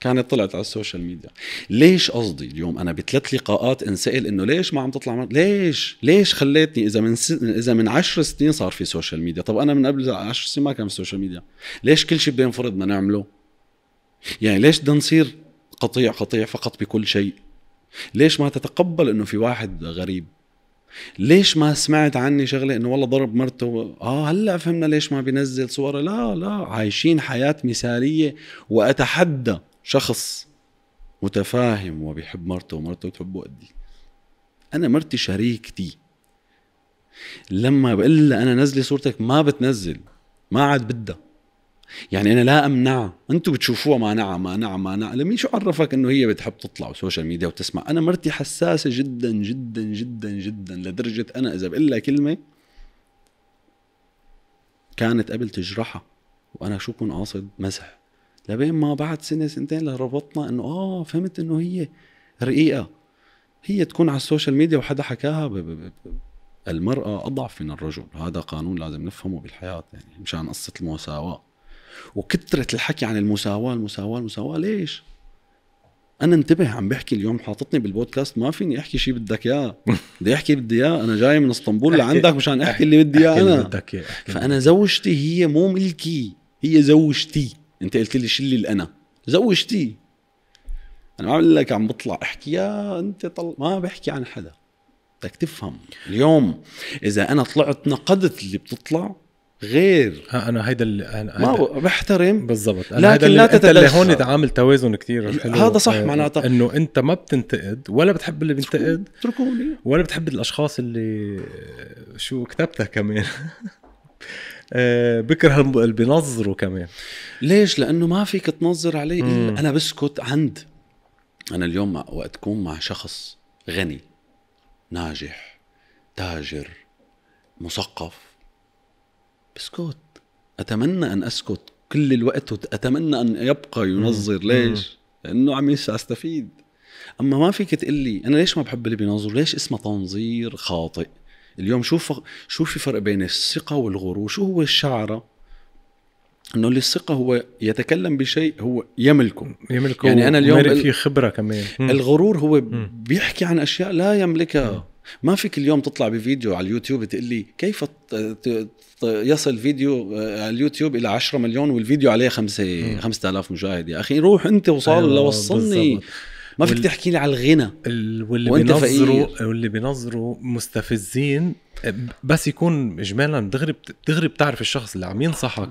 كانت طلعت على السوشيال ميديا ليش قصدي اليوم انا بثلاث لقاءات انسال انه ليش ما عم تطلع مرتي؟ ليش ليش خليتني اذا من س... اذا من 10 سنين صار في سوشيال ميديا طب انا من قبل 10 سنين ما كان في سوشيال ميديا ليش كل شيء بينفرض ما نعمله يعني ليش بدنا نصير قطيع قطيع فقط بكل شيء ليش ما تتقبل انه في واحد غريب ليش ما سمعت عني شغله انه والله ضرب مرته اه هلا فهمنا ليش ما بينزل صوره لا لا عايشين حياه مثاليه واتحدى شخص متفاهم وبيحب مرته ومرته تحبه قدي إيه. انا مرتي شريكتي لما بقول لها انا نزلي صورتك ما بتنزل ما عاد بدها يعني انا لا امنعها انتم بتشوفوها مانعه مانعه مانعه لمين شو عرفك انه هي بتحب تطلع وسوشيال ميديا وتسمع انا مرتي حساسه جدا جدا جدا جدا لدرجه انا اذا بقول لها كلمه كانت قبل تجرحها وانا شو كون قاصد مزح لبين ما بعد سنه سنتين لربطنا انه اه فهمت انه هي رقيقه هي تكون على السوشيال ميديا وحدا حكاها ب ب ب المرأة أضعف من الرجل هذا قانون لازم نفهمه بالحياة يعني مشان قصة المساواة وكثرة الحكي عن المساواة المساواة المساواة ليش؟ انا انتبه عم بحكي اليوم حاططني بالبودكاست ما فيني احكي شيء بدك اياه بدي احكي اللي بدي اياه انا جاي من اسطنبول لعندك مشان احكي اللي بدي اياه انا بدك اياه فانا زوجتي هي مو ملكي هي زوجتي انت قلت لي شلي الانا زوجتي انا ما بقول لك عم بطلع احكي يا انت طل... ما بحكي عن حدا بدك تفهم اليوم اذا انا طلعت نقدت اللي بتطلع غير ها انا هيدا اللي أنا ما هيدا بحترم بالضبط لكن هيدا لا انت اللي هون تعامل توازن كثير حلو هذا صح آه، معناتها انه انت ما بتنتقد ولا بتحب اللي بينتقد اتركوني ولا بتحب الاشخاص اللي آه، شو كتبتها كمان آه، بكره اللي بينظروا كمان ليش؟ لانه ما فيك تنظر عليه انا بسكت عند انا اليوم وقت اكون مع شخص غني ناجح تاجر مثقف اسكت اتمنى ان اسكت كل الوقت اتمنى ان يبقى ينظر ليش لانه عم استفيد اما ما فيك تقلي انا ليش ما بحب اللي بينظر ليش اسمه تنظير خاطئ اليوم شوف شو في فرق بين الثقه والغرور شو هو الشعره انه اللي الثقه هو يتكلم بشيء هو يملكه يملكه يعني انا اليوم في خبره كمان الغرور هو بيحكي عن اشياء لا يملكها ما فيك اليوم تطلع بفيديو على اليوتيوب تقول لي كيف يصل فيديو آه، على اليوتيوب الى 10 مليون والفيديو عليه 5 5000 مشاهد يا اخي روح انت وصال أيوة لوصلني ما فيك وال... تحكي لي على الغنى واللي وانت بينظروا فقير. واللي بينظروا مستفزين بس يكون اجمالا دغري دغري بتعرف الشخص اللي عم ينصحك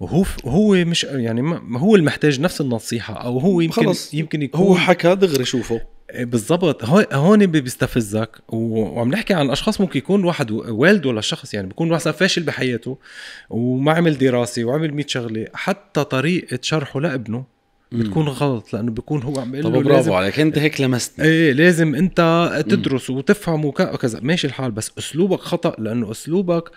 وهو هو مش يعني ما هو المحتاج نفس النصيحه او هو يمكن خلص. يمكن يكون هو حكى دغري شوفه بالضبط هون بيستفزك وعم نحكي عن اشخاص ممكن يكون واحد والده للشخص يعني بيكون مثلا فاشل بحياته وما عمل دراسه وعمل 100 شغله حتى طريقه شرحه لابنه بتكون غلط لانه بيكون هو عم يقول له برافو عليك انت هيك لمستني ايه لازم انت تدرس وتفهم وكذا ماشي الحال بس اسلوبك خطا لانه اسلوبك آه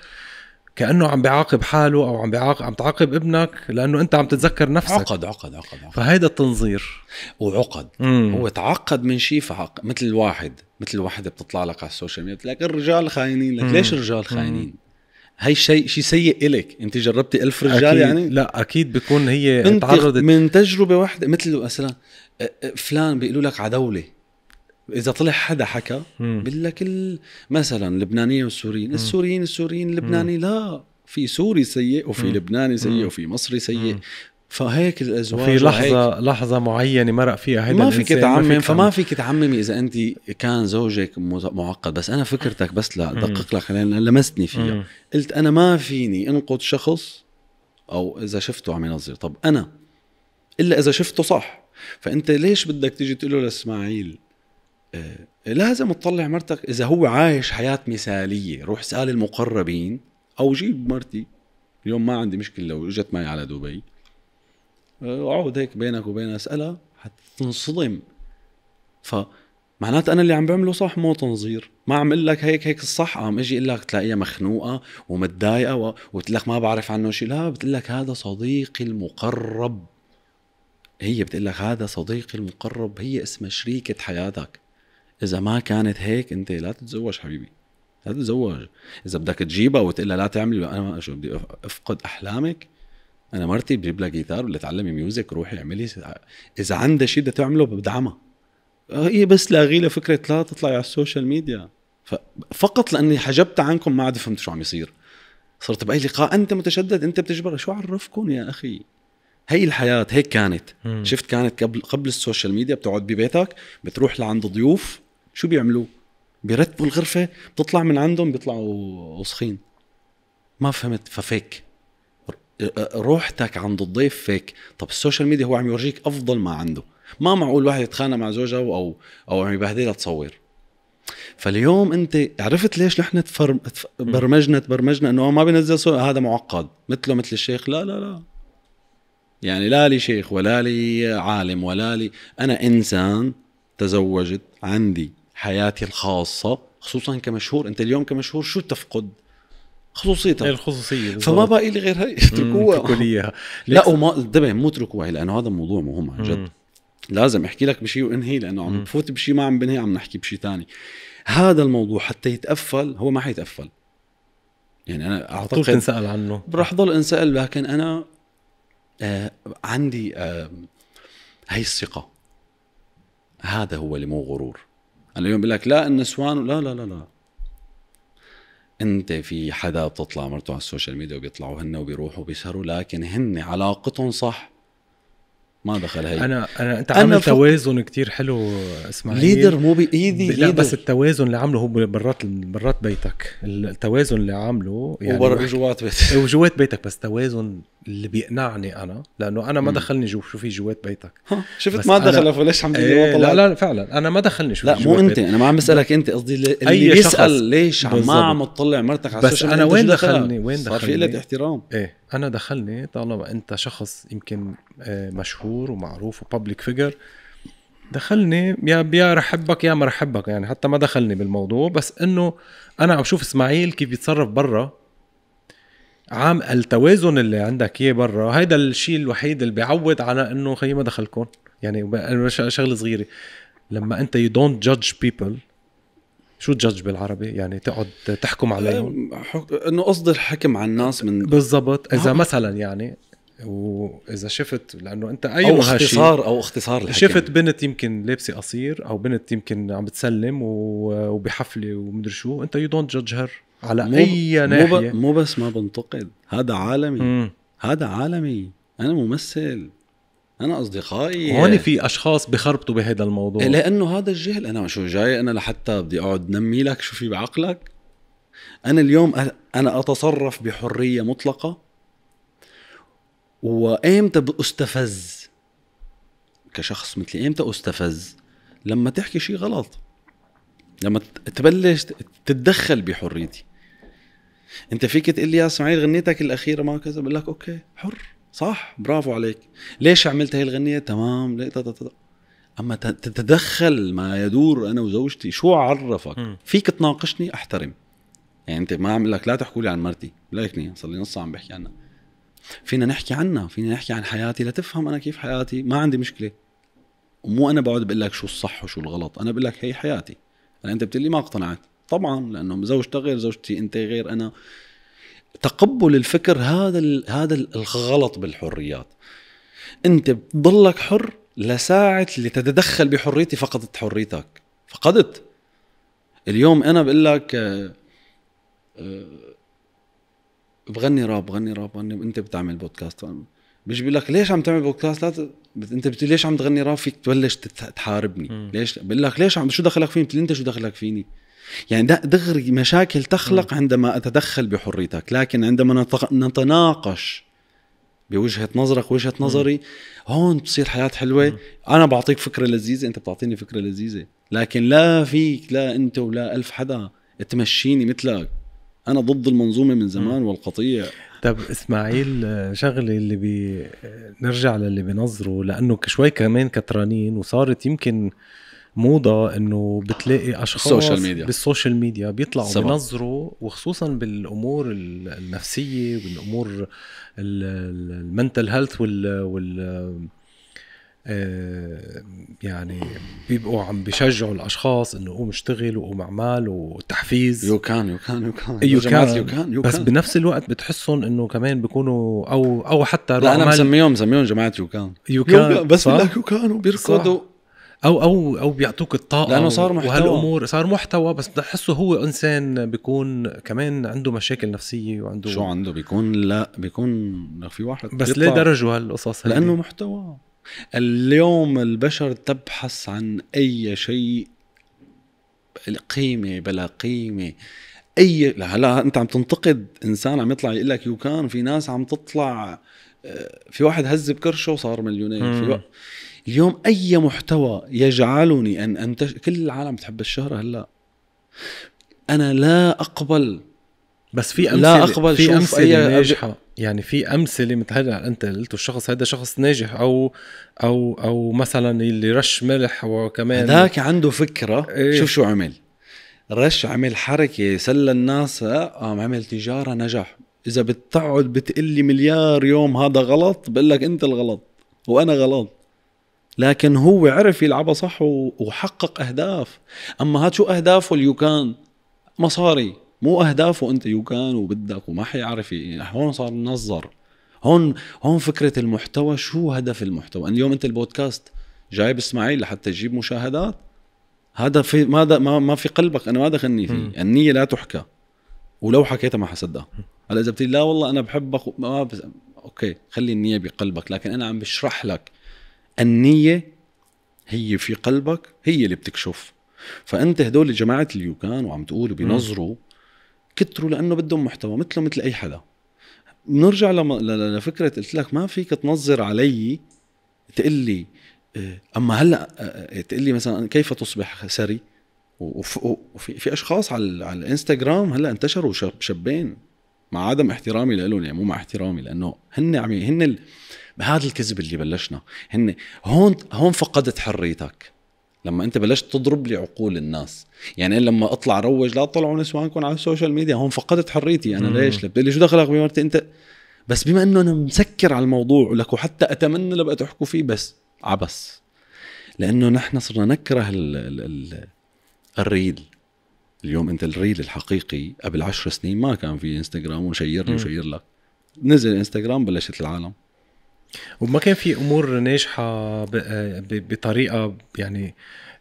كانه عم بيعاقب حاله او عم بيعاقب عم تعاقب ابنك لانه انت عم تتذكر نفسك عقد عقد عقد, عقد. فهيدا التنظير وعقد مم. هو تعقد من شيء فعق مثل الواحد مثل الواحدة بتطلع لك على السوشيال ميديا لك الرجال خاينين لك ليش الرجال خاينين؟ هي شيء شيء سيء إلك انت جربتي ألف رجال أكيد. يعني لا اكيد بيكون هي تعرضت من تجربه واحده مثل مثلا فلان بيقولوا لك على دوله اذا طلع حدا حكى بقول لك مثلا لبنانيه والسوريين السوريين السوريين اللبناني لا في سوري سيء وفي لبناني سيء وفي مصري سيء فهيك الازواج في لحظه وهيك. لحظه معينه مرق فيها هيدا ما فيك تعمم فما فيك تعممي اذا انت كان زوجك معقد بس انا فكرتك بس لادقق لك لمستني فيها مم. قلت انا ما فيني انقد شخص او اذا شفته عم ينظر طب انا الا اذا شفته صح فانت ليش بدك تيجي تقول له لاسماعيل آه، لازم تطلع مرتك اذا هو عايش حياه مثاليه روح سال المقربين او جيب مرتي اليوم ما عندي مشكله لو اجت معي على دبي آه، اقعد هيك بينك وبينها اسالها حتنصدم ف معناته انا اللي عم بعمله صح مو تنظير ما عم اقول لك هيك هيك الصح عم اجي اقول لك تلاقيها مخنوقه ومتضايقه و... وقلت لك ما بعرف عنه شيء لا بتقول لك هذا صديقي المقرب هي بتقول لك هذا صديقي المقرب هي اسمها شريكه حياتك اذا ما كانت هيك انت لا تتزوج حبيبي لا تتزوج اذا بدك تجيبها وتقول لها لا تعملي انا شو بدي افقد احلامك انا مرتي بجيب لها جيتار ولا تعلمي ميوزك روحي اعملي اذا عندها شيء بدها تعمله بدعمها هي بس لاغي لها فكره لا تطلعي على السوشيال ميديا فقط لاني حجبت عنكم ما عاد فهمت شو عم يصير صرت باي لقاء انت متشدد انت بتجبر شو عرفكم يا اخي هي الحياه هيك كانت مم. شفت كانت قبل قبل السوشيال ميديا بتقعد ببيتك بتروح لعند ضيوف شو بيعملوا؟ بيرتبوا الغرفه بتطلع من عندهم بيطلعوا وسخين ما فهمت ففيك روحتك عند الضيف فيك طب السوشيال ميديا هو عم يورجيك افضل ما عنده ما معقول واحد يتخانق مع زوجها او او عم يبهدلها تصور فاليوم انت عرفت ليش نحن تفرم... برمجنا تبرمجنا انه ما بينزل صور هذا معقد مثله مثل الشيخ لا لا لا يعني لا لي شيخ ولا لي عالم ولا لي انا انسان تزوجت عندي حياتي الخاصه خصوصا كمشهور انت اليوم كمشهور شو تفقد خصوصيتك الخصوصيه بالضبط. فما باقي لي غير هي اتركوها لا وما انتبه مو اتركوها لانه هذا موضوع مهم عن جد لازم احكي لك بشيء وانهي لانه عم بفوت بشيء ما عم بنهي عم نحكي بشيء ثاني هذا الموضوع حتى يتقفل هو ما حيتقفل يعني انا اعتقد طول انسال عنه راح ضل انسال لكن انا آه عندي آه هي الثقه هذا هو اللي مو غرور اليوم بقول لك لا النسوان لا لا لا لا انت في حدا بتطلع مرته على السوشيال ميديا وبيطلعوا هن وبيروحوا وبيسهروا لكن هن علاقتهم صح ما دخل هي انا انا انت عامل ف... توازن كتير حلو اسماعيل ليدر مو بايدي لا ليدر. بس التوازن اللي عامله هو برات برات بيتك التوازن اللي عامله يعني وبر جوات بيتك وجوات بيتك بس توازن اللي بيقنعني انا لانه انا ما دخلني جو شو في جوات بيتك شفت ما دخل فليش عم لله ايه لا لا فعلا انا ما دخلني شو لا مو انت انا ما عم بسالك انت قصدي اللي بيسال ليش عم ما عم تطلع مرتك على بس انا وين دخلني وين دخلني صار في قله احترام ايه انا دخلني طالما انت شخص يمكن آه، مشهور ومعروف وببليك فيجر دخلني يا يا رحبك يا ما رحبك يعني حتى ما دخلني بالموضوع بس انه انا عم شوف اسماعيل كيف بيتصرف برا عام التوازن اللي عندك اياه برا هيدا الشيء الوحيد اللي بيعود على انه خيي ما دخلكم يعني شغله صغيره لما انت يو دونت جادج بيبل شو جادج بالعربي يعني تقعد تحكم عليهم انه قصدي الحكم على الناس من بالضبط اذا آه. مثلا يعني واذا شفت لانه انت اي أو اختصار او اختصار الحكم شفت بنت يمكن لابسه قصير او بنت يمكن عم بتسلم وبحفله ومدري شو انت يو دونت جادج هير على مو اي ناحيه مو, بس ما بنتقد هذا عالمي مم. هذا عالمي انا ممثل انا اصدقائي هون في اشخاص بخربطوا بهذا الموضوع لانه هذا الجهل انا شو جاي انا لحتى بدي اقعد نمي لك شو في بعقلك انا اليوم انا اتصرف بحريه مطلقه وامتى استفز كشخص مثلي امتى استفز لما تحكي شيء غلط لما تبلش تتدخل بحريتي انت فيك تقول لي يا اسماعيل غنيتك الاخيره ما كذا بقول لك اوكي حر صح برافو عليك ليش عملت هاي الغنيه تمام ليه تا تا اما تتدخل ما يدور انا وزوجتي شو عرفك م. فيك تناقشني احترم يعني انت ما عم لك لا تحكوا لي عن مرتي ليكني صار لي نص ساعه عم بحكي عنها فينا نحكي عنها فينا نحكي عن حياتي لتفهم انا كيف حياتي ما عندي مشكله ومو انا بقعد بقول لك شو الصح وشو الغلط انا بقول لك هي حياتي انا انت بتقول لي ما اقتنعت طبعا لانه زوجتك غير زوجتي انت غير انا تقبل الفكر هذا هذا الغلط بالحريات انت بتضلك حر لساعة اللي تتدخل بحريتي فقدت حريتك فقدت اليوم انا بقول لك آه، آه، بغني راب غني راب غني انت بتعمل بودكاست بيجي بيقول لك ليش عم تعمل بودكاست لا ت... انت بتقول ليش عم تغني راب فيك تبلش تحاربني ليش بقول لك ليش عم شو دخلك فيني انت شو دخلك فيني يعني دغري مشاكل تخلق عندما أتدخل بحريتك لكن عندما نتناقش بوجهه نظرك وجهه نظري هون بتصير حياه حلوه انا بعطيك فكره لذيذه انت بتعطيني فكره لذيذه لكن لا فيك لا انت ولا الف حدا تمشيني مثلك انا ضد المنظومه من زمان والقطيع طب اسماعيل شغله اللي بي... نرجع للي بنظره لانه شوي كمان كترانين وصارت يمكن موضه انه بتلاقي اشخاص السوشيال ميديا بالسوشيال ميديا بيطلعوا سبب. بنظروا وخصوصا بالامور النفسيه والامور المنتل هيلث وال, وال آه، يعني بيبقوا عم بيشجعوا الاشخاص انه قوم اشتغل وقوم اعمال وتحفيز يو كان يو كان يو كان يو كان يو كان بس بنفس الوقت بتحسهم انه كمان بيكونوا او او حتى لا انا مسميهم مسميهم جماعه يو كان يو كان بس بقول لك يو كان وبيركضوا او او او بيعطوك الطاقه لانه صار محتوى وهالامور صار محتوى بس بحسه هو انسان بيكون كمان عنده مشاكل نفسيه وعنده شو عنده بيكون لا بيكون في واحد بس ليه درجوا هالقصص لانه محتوى اليوم البشر تبحث عن اي شيء قيمه بلا قيمه اي هلا انت عم تنتقد انسان عم يطلع يقول لك يو كان في ناس عم تطلع آه، في واحد هز بكرشه وصار مليونير في وقت اليوم اي محتوى يجعلني ان انتش كل العالم بتحب الشهره هلا انا لا اقبل بس في امثله لا اقبل في امثله ناجحه يعني في امثله مثل انت قلت الشخص هذا شخص ناجح او او او مثلا اللي رش ملح وكمان هذاك عنده فكره إيه؟ شوف شو عمل رش عمل حركه سلى الناس قام عمل تجاره نجح اذا بتقعد بتقلي مليار يوم هذا غلط بقول لك انت الغلط وانا غلط لكن هو عرف يلعبها صح وحقق اهداف اما هات شو اهدافه كان مصاري مو اهدافه انت يوكان وبدك وما حيعرف هون صار نظر هون هون فكره المحتوى شو هدف المحتوى اليوم انت البودكاست جايب اسماعيل لحتى تجيب مشاهدات هذا في ما, ما في قلبك انا ما دخلني فيه النيه لا تحكى ولو حكيتها ما حصدقها هلا اذا لا والله انا بحبك ما بس... اوكي خلي النيه بقلبك لكن انا عم بشرح لك النية هي في قلبك هي اللي بتكشف فانت هدول جماعه اليوكان وعم تقولوا بنظروا كتروا لانه بدهم محتوى مثله مثل اي حدا بنرجع لما لفكره قلت لك ما فيك تنظر علي تقول لي آه، اما هلا آه، آه، تقول لي مثلا كيف تصبح سري وفي في اشخاص على على الانستغرام هلا انتشروا شابين مع عدم احترامي لهم يعني مو مع احترامي لانه هن عم هن ال... بهذا الكذب اللي بلشنا هن هون هون فقدت حريتك لما انت بلشت تضرب لي عقول الناس يعني لما اطلع روج لا تطلعوا نسوانكم على السوشيال ميديا هون فقدت حريتي انا ليش بتقول لي شو دخلك بمرتي انت بس بما انه انا مسكر على الموضوع لك وحتى اتمنى لبقى تحكوا فيه بس عبس لانه نحن صرنا نكره ال ال ال الريل اليوم انت الريل الحقيقي قبل عشر سنين ما كان في انستغرام وشيرني وشير لك نزل انستغرام بلشت العالم وما كان في امور ناجحه بطريقه يعني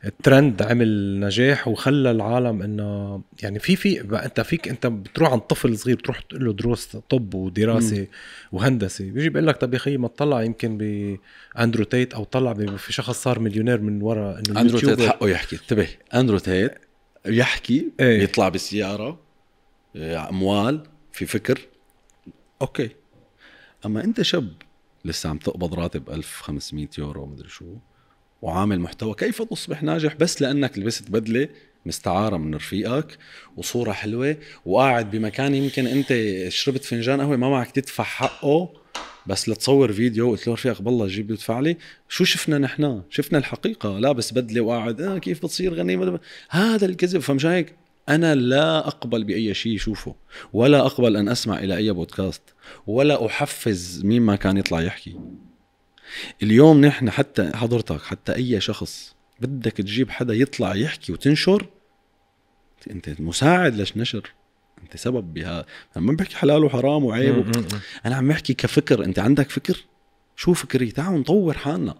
الترند عمل نجاح وخلى العالم انه يعني في في انت فيك انت بتروح عند طفل صغير بتروح تقول له دروس طب ودراسه مم. وهندسه بيجي بيقول لك طب يا اخي ما تطلع يمكن باندرو تيت او طلع في شخص صار مليونير من وراء انه اندرو تيت حقه يحكي انتبه اندرو تيت يحكي ايه. يطلع بالسياره آه، اموال في فكر اوكي اما انت شاب لسه عم تقبض راتب 1500 يورو مدري شو وعامل محتوى كيف تصبح ناجح بس لانك لبست بدله مستعارة من رفيقك وصورة حلوة وقاعد بمكان يمكن انت شربت فنجان قهوة ما معك تدفع حقه بس لتصور فيديو قلت له رفيق بالله جيب ادفع لي شو شفنا نحن شفنا الحقيقه لابس بدله وقاعد آه كيف بتصير غني هذا الكذب فمشان هيك انا لا اقبل باي شيء يشوفه ولا اقبل ان اسمع الى اي بودكاست ولا احفز مين ما كان يطلع يحكي اليوم نحن حتى حضرتك حتى اي شخص بدك تجيب حدا يطلع يحكي وتنشر انت مساعد للنشر انت سبب بها ما بحكي حلال وحرام وعيب و... انا عم بحكي كفكر انت عندك فكر شو فكري تعال نطور حالنا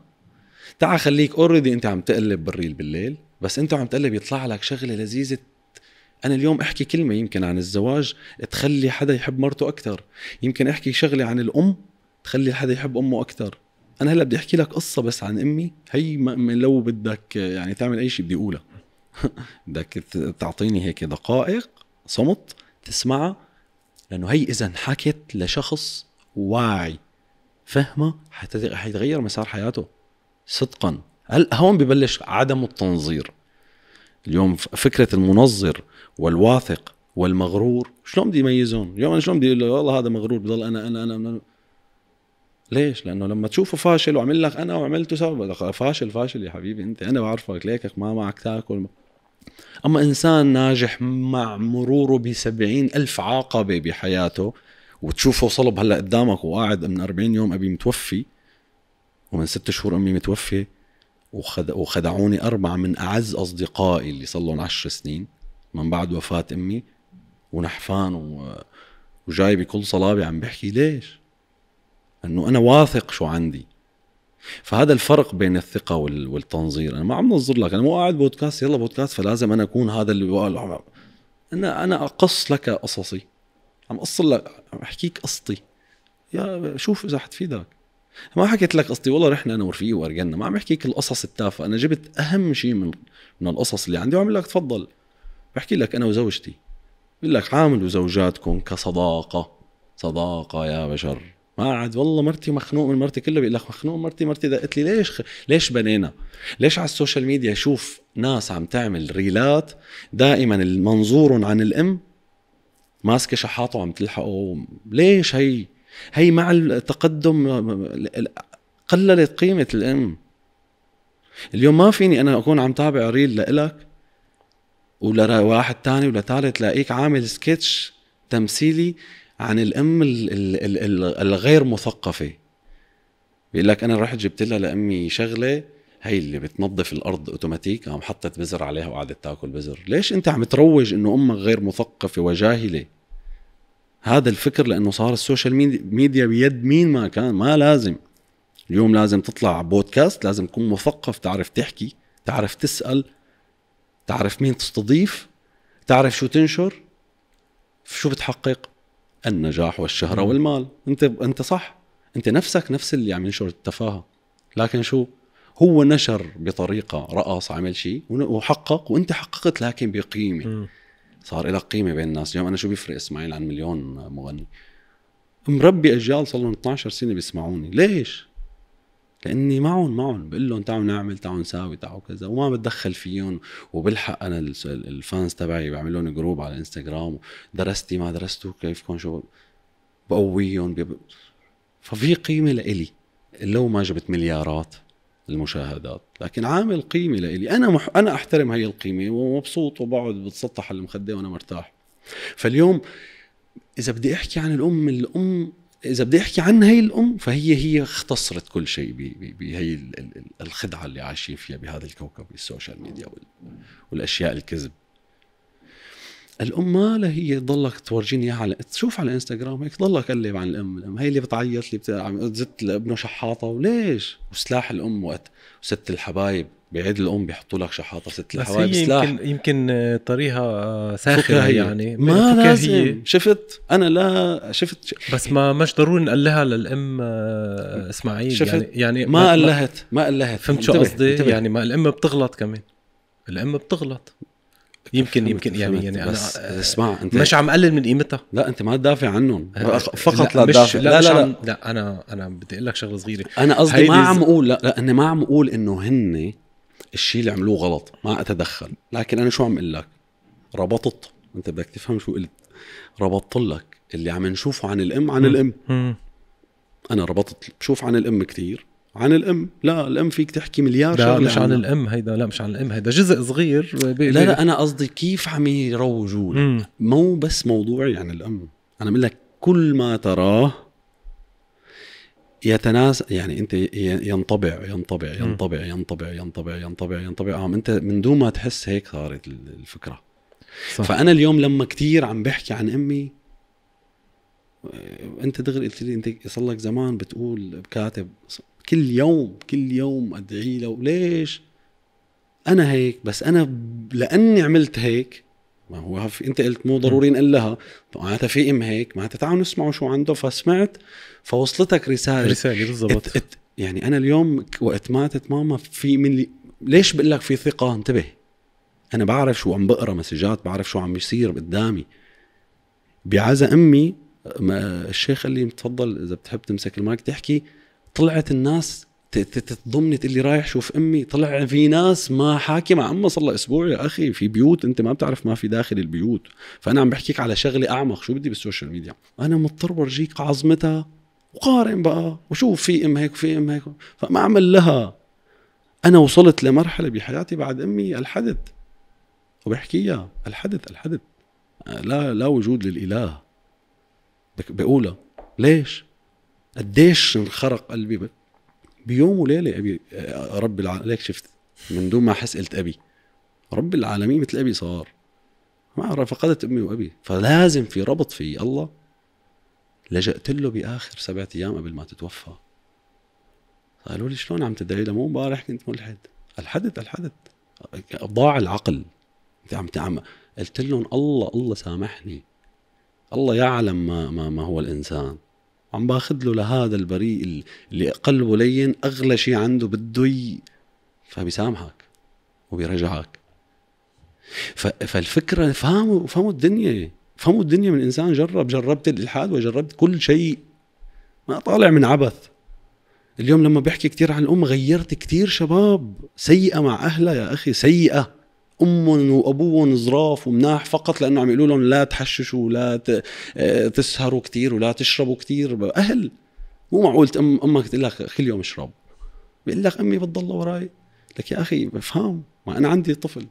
تعال خليك اوريدي انت عم تقلب بالريل بالليل بس انت عم تقلب يطلع لك شغله لذيذه انا اليوم احكي كلمه يمكن عن الزواج تخلي حدا يحب مرته اكثر يمكن احكي شغله عن الام تخلي حدا يحب امه اكثر انا هلا بدي احكي لك قصه بس عن امي هي لو بدك يعني تعمل اي شيء بدي اقولها بدك تعطيني هيك دقائق صمت تسمعها لانه هي اذا انحكت لشخص واعي فهمه حيتغير مسار حياته صدقا هل هون ببلش عدم التنظير اليوم فكره المنظر والواثق والمغرور شلون بدي يميزهم اليوم انا شلون بدي اقول له والله هذا مغرور بضل انا انا انا, أنا. ليش؟ لانه لما تشوفه فاشل وعمل لك انا وعملته سبب فاشل فاشل يا حبيبي انت انا بعرفك ليكك ما معك تاكل أما إنسان ناجح مع مروره بسبعين ألف عاقبة بحياته وتشوفه صلب هلا قدامك وقاعد من 40 يوم أبي متوفي ومن ست شهور أمي متوفية وخدعوني أربعة من أعز أصدقائي اللي صار لهم 10 سنين من بعد وفاة أمي ونحفان و... وجاي بكل صلابة عم بحكي ليش؟ انه انا واثق شو عندي فهذا الفرق بين الثقه والتنظير انا ما عم ننظر لك انا مو قاعد بودكاست يلا بودكاست فلازم انا اكون هذا اللي بقول انا انا اقص لك قصصي عم اقص لك عم احكيك قصتي يا شوف اذا حتفيدك ما حكيت لك قصتي والله رحنا انا ورفيقي وارجلنا ما عم احكيك القصص التافهه انا جبت اهم شيء من من القصص اللي عندي وعم لك تفضل بحكي لك انا وزوجتي بقول لك عاملوا زوجاتكم كصداقه صداقه يا بشر ما قاعد والله مرتي مخنوق من مرتي كله بيقول لك مخنوق من مرتي مرتي دقت لي ليش ليش بنينا ليش على السوشيال ميديا شوف ناس عم تعمل ريلات دائما المنظور عن الام ماسكه شحاطه وعم تلحقه ليش هي هي مع التقدم قللت قيمه الام اليوم ما فيني انا اكون عم تابع ريل لإلك ولواحد تاني ولثالث لاقيك عامل سكتش تمثيلي عن الام الغير مثقفه بيقول لك انا رحت جبت لها لامي شغله هي اللي بتنظف الارض اوتوماتيك او حطت بزر عليها وقعدت تاكل بزر ليش انت عم تروج انه امك غير مثقفه وجاهله هذا الفكر لانه صار السوشيال ميديا بيد مين ما كان ما لازم اليوم لازم تطلع بودكاست لازم تكون مثقف تعرف تحكي تعرف تسال تعرف مين تستضيف تعرف شو تنشر شو بتحقق النجاح والشهره مم. والمال انت انت صح انت نفسك نفس اللي عم ينشر التفاهه لكن شو هو نشر بطريقه رقص عمل شيء وحقق وانت حققت لكن بقيمه مم. صار لك قيمه بين الناس اليوم انا شو بيفرق اسماعيل عن مليون مغني مربي اجيال صار لهم 12 سنه بيسمعوني ليش لاني معهم معهم بقول لهم تعالوا نعمل تعالوا نساوي تعالوا كذا وما بتدخل فيهم وبلحق انا الفانز تبعي بعمل لهم جروب على الانستغرام درستي ما درستوا كيفكم شو بقويهم بيب... ففي قيمه لإلي لو ما جبت مليارات المشاهدات لكن عامل قيمه لإلي انا مح... انا احترم هي القيمه ومبسوط وبقعد بتسطح المخده وانا مرتاح فاليوم اذا بدي احكي عن الام الام اذا بدي احكي عن هي الام فهي هي اختصرت كل شيء بهي الخدعه اللي عايشين فيها بهذا الكوكب السوشيال ميديا والاشياء الكذب الام مالها هي ضلك تورجيني اياها على تشوف على انستغرام هيك ضلك قلب عن الام الام هي اللي بتعيط اللي بتزت لابنه شحاطه وليش وسلاح الام وقت وست الحبايب بعيد الام بيحطوا لك شحاطه ست الحوايج بس يمكن يمكن طريقها ساخره يعني ما لازم إيه. شفت انا لا شفت بس ما مش ضروري نقلها للام آه، اسماعيل شفت يعني, يعني ما قلهت ما قلهت فهمت شو قصدي يعني ما الام بتغلط كمان الام بتغلط يمكن فهمت يمكن فهمت يعني يعني انا اسمع انت مش عم قلل من قيمتها لا انت ما تدافع عنهم آه، فقط لا, لا تدافع لا لا لا, لا, لا, انا انا بدي اقول لك شغله صغيره انا قصدي ما عم اقول لا, لا ما عم اقول انه هن الشيء اللي عملوه غلط ما اتدخل لكن انا شو عم اقول لك ربطت انت بدك تفهم شو قلت ربطت لك اللي عم نشوفه عن الام عن الام انا ربطت بشوف عن الام كثير عن الام لا الام فيك تحكي مليار شغله مش عن الام هيدا لا مش عن الام هيدا جزء صغير بي لا لا انا قصدي كيف عم يروجوا مو بس موضوعي عن الام انا بقول لك كل ما تراه يتناس يعني انت ينطبع ينطبع ينطبع ينطبع ينطبع ينطبع ينطبع عم انت من دون ما تحس هيك صارت الفكره صح. فانا اليوم لما كتير عم بحكي عن امي آه، انت دغري قلت لي انت صار لك زمان بتقول كاتب كل يوم كل يوم ادعي له ليش انا هيك بس انا لاني عملت هيك ما هو انت قلت مو ضروري نقلها لها معناتها في ام هيك معناتها تعالوا نسمعوا شو عنده فسمعت فوصلتك رساله رساله بالضبط يعني انا اليوم وقت ماتت ماما في من لي ليش بقول لك في ثقه انتبه انا بعرف شو عم بقرا مسجات بعرف شو عم بيصير قدامي بعزا امي الشيخ قال لي تفضل اذا بتحب تمسك المايك تحكي طلعت الناس تضمني تقول لي رايح شوف امي طلع في ناس ما حاكي مع امها صار اسبوع يا اخي في بيوت انت ما بتعرف ما في داخل البيوت فانا عم بحكيك على شغله اعمق شو بدي بالسوشيال ميديا انا مضطر ورجيك عظمتها وقارن بقى وشوف في ام هيك وفي ام هيك فما عمل لها انا وصلت لمرحله بحياتي بعد امي الحدث وبحكيها الحدث الحدث لا لا وجود للاله بقولها ليش قديش انخرق قلبي بيوم وليله ابي آه، رب العالمين ليك شفت من دون ما احس قلت ابي رب العالمين مثل ابي صار ما فقدت امي وابي فلازم في ربط في الله لجأت له باخر سبعة ايام قبل ما تتوفى قالوا لي شلون عم تدعي له مو امبارح كنت ملحد الحدث الحدث ضاع العقل انت عم قلت لهم الله الله سامحني الله يعلم ما ما, ما هو الانسان عم باخذ له لهذا البريء اللي قلبه لين اغلى شيء عنده بده فبيسامحك وبيرجعك فالفكره فهموا فهموا الدنيا فهموا الدنيا من انسان جرب جربت الالحاد وجربت كل شيء ما طالع من عبث اليوم لما بحكي كثير عن الام غيرت كثير شباب سيئه مع اهلها يا اخي سيئه امهم وابوهم ظراف ومناح فقط لانه عم يقولوا لهم لا تحششوا لا آه، تسهروا كثير ولا تشربوا كثير اهل مو معقول أم امك تقول لك كل يوم اشرب بيقول لك امي بتضل وراي لك يا اخي بفهم ما انا عندي طفل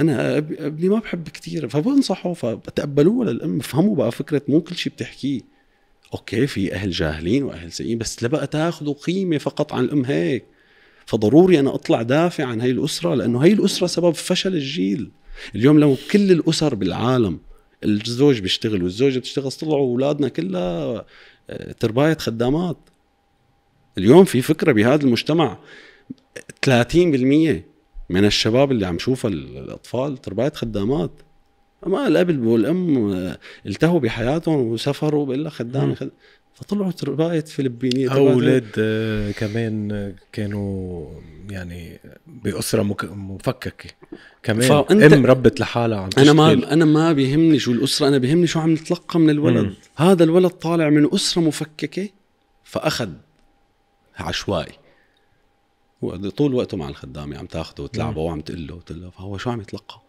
انا ابني ما بحب كثير فبنصحه فتقبلوه للام فهموا بقى فكره مو كل شيء بتحكيه اوكي في اهل جاهلين واهل سيئين بس لبقى تاخذوا قيمه فقط عن الام هيك فضروري انا اطلع دافع عن هي الاسره لانه هي الاسره سبب فشل الجيل اليوم لو كل الاسر بالعالم الزوج بيشتغل والزوجه بتشتغل طلعوا اولادنا كلها آه، تربايه خدامات اليوم في فكره بهذا المجتمع 30% من الشباب اللي عم شوفها الاطفال تربايه خدامات ما الاب والام آه، التهوا بحياتهم وسافروا بقول لك خدام خد... فطلعوا تربايه فلبينيه اولاد آه، كمان آه، كانوا يعني باسره مك... مفككه كمان فأنت... ام ربت لحالها عم انا ما انا ما بيهمني شو الاسره انا بيهمني شو عم نتلقى من الولد مم. هذا الولد طالع من اسره مفككه فاخذ عشوائي هو طول وقته مع الخدامه عم تاخده وتلعبه وعم تقول له وتقول له فهو شو عم يتلقى؟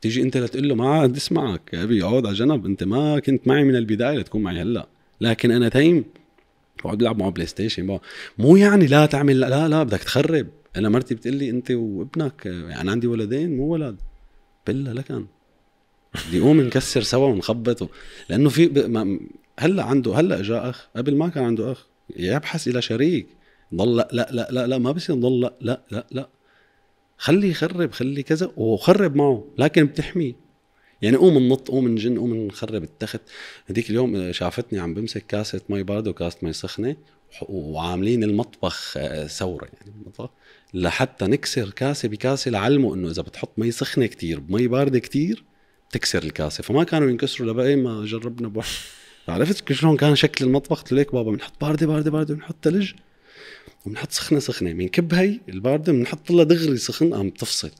تيجي انت لتقول له ما عاد اسمعك يا ابي اقعد على جنب انت ما كنت معي من البدايه لتكون معي هلا لكن انا تايم بقعد بلعب معه بلاي ستيشن بقى. مو يعني لا تعمل لا لا بدك تخرب انا مرتي بتقول لي انت وابنك يعني عندي ولدين مو ولد بلا لكن بدي قوم نكسر سوا ونخبطه لانه في ب... ما... هلا عنده هلا اجى اخ قبل ما كان عنده اخ يبحث الى شريك ضل لا لا لا لا, ما بصير نضل لا لا لا لا خليه يخرب خليه كذا وخرب معه لكن بتحميه يعني قوم ننط قوم نجن قوم نخرب التخت هذيك اليوم شافتني عم بمسك كاسه مي بارده وكاسه مي سخنه وعاملين المطبخ آه، ثوره يعني المطبخ لحتى نكسر كاسه بكاسه لعلمه انه اذا بتحط مي سخنه كتير بمي بارده كتير بتكسر الكاسه فما كانوا ينكسروا لبقى إيه ما جربنا بوح عرفت شلون كان شكل المطبخ قلت لك بابا بنحط بارده بارده بارده بنحط ثلج وبنحط سخنه سخنه بنكب هي البارده بنحط لها دغري سخن قام تفصل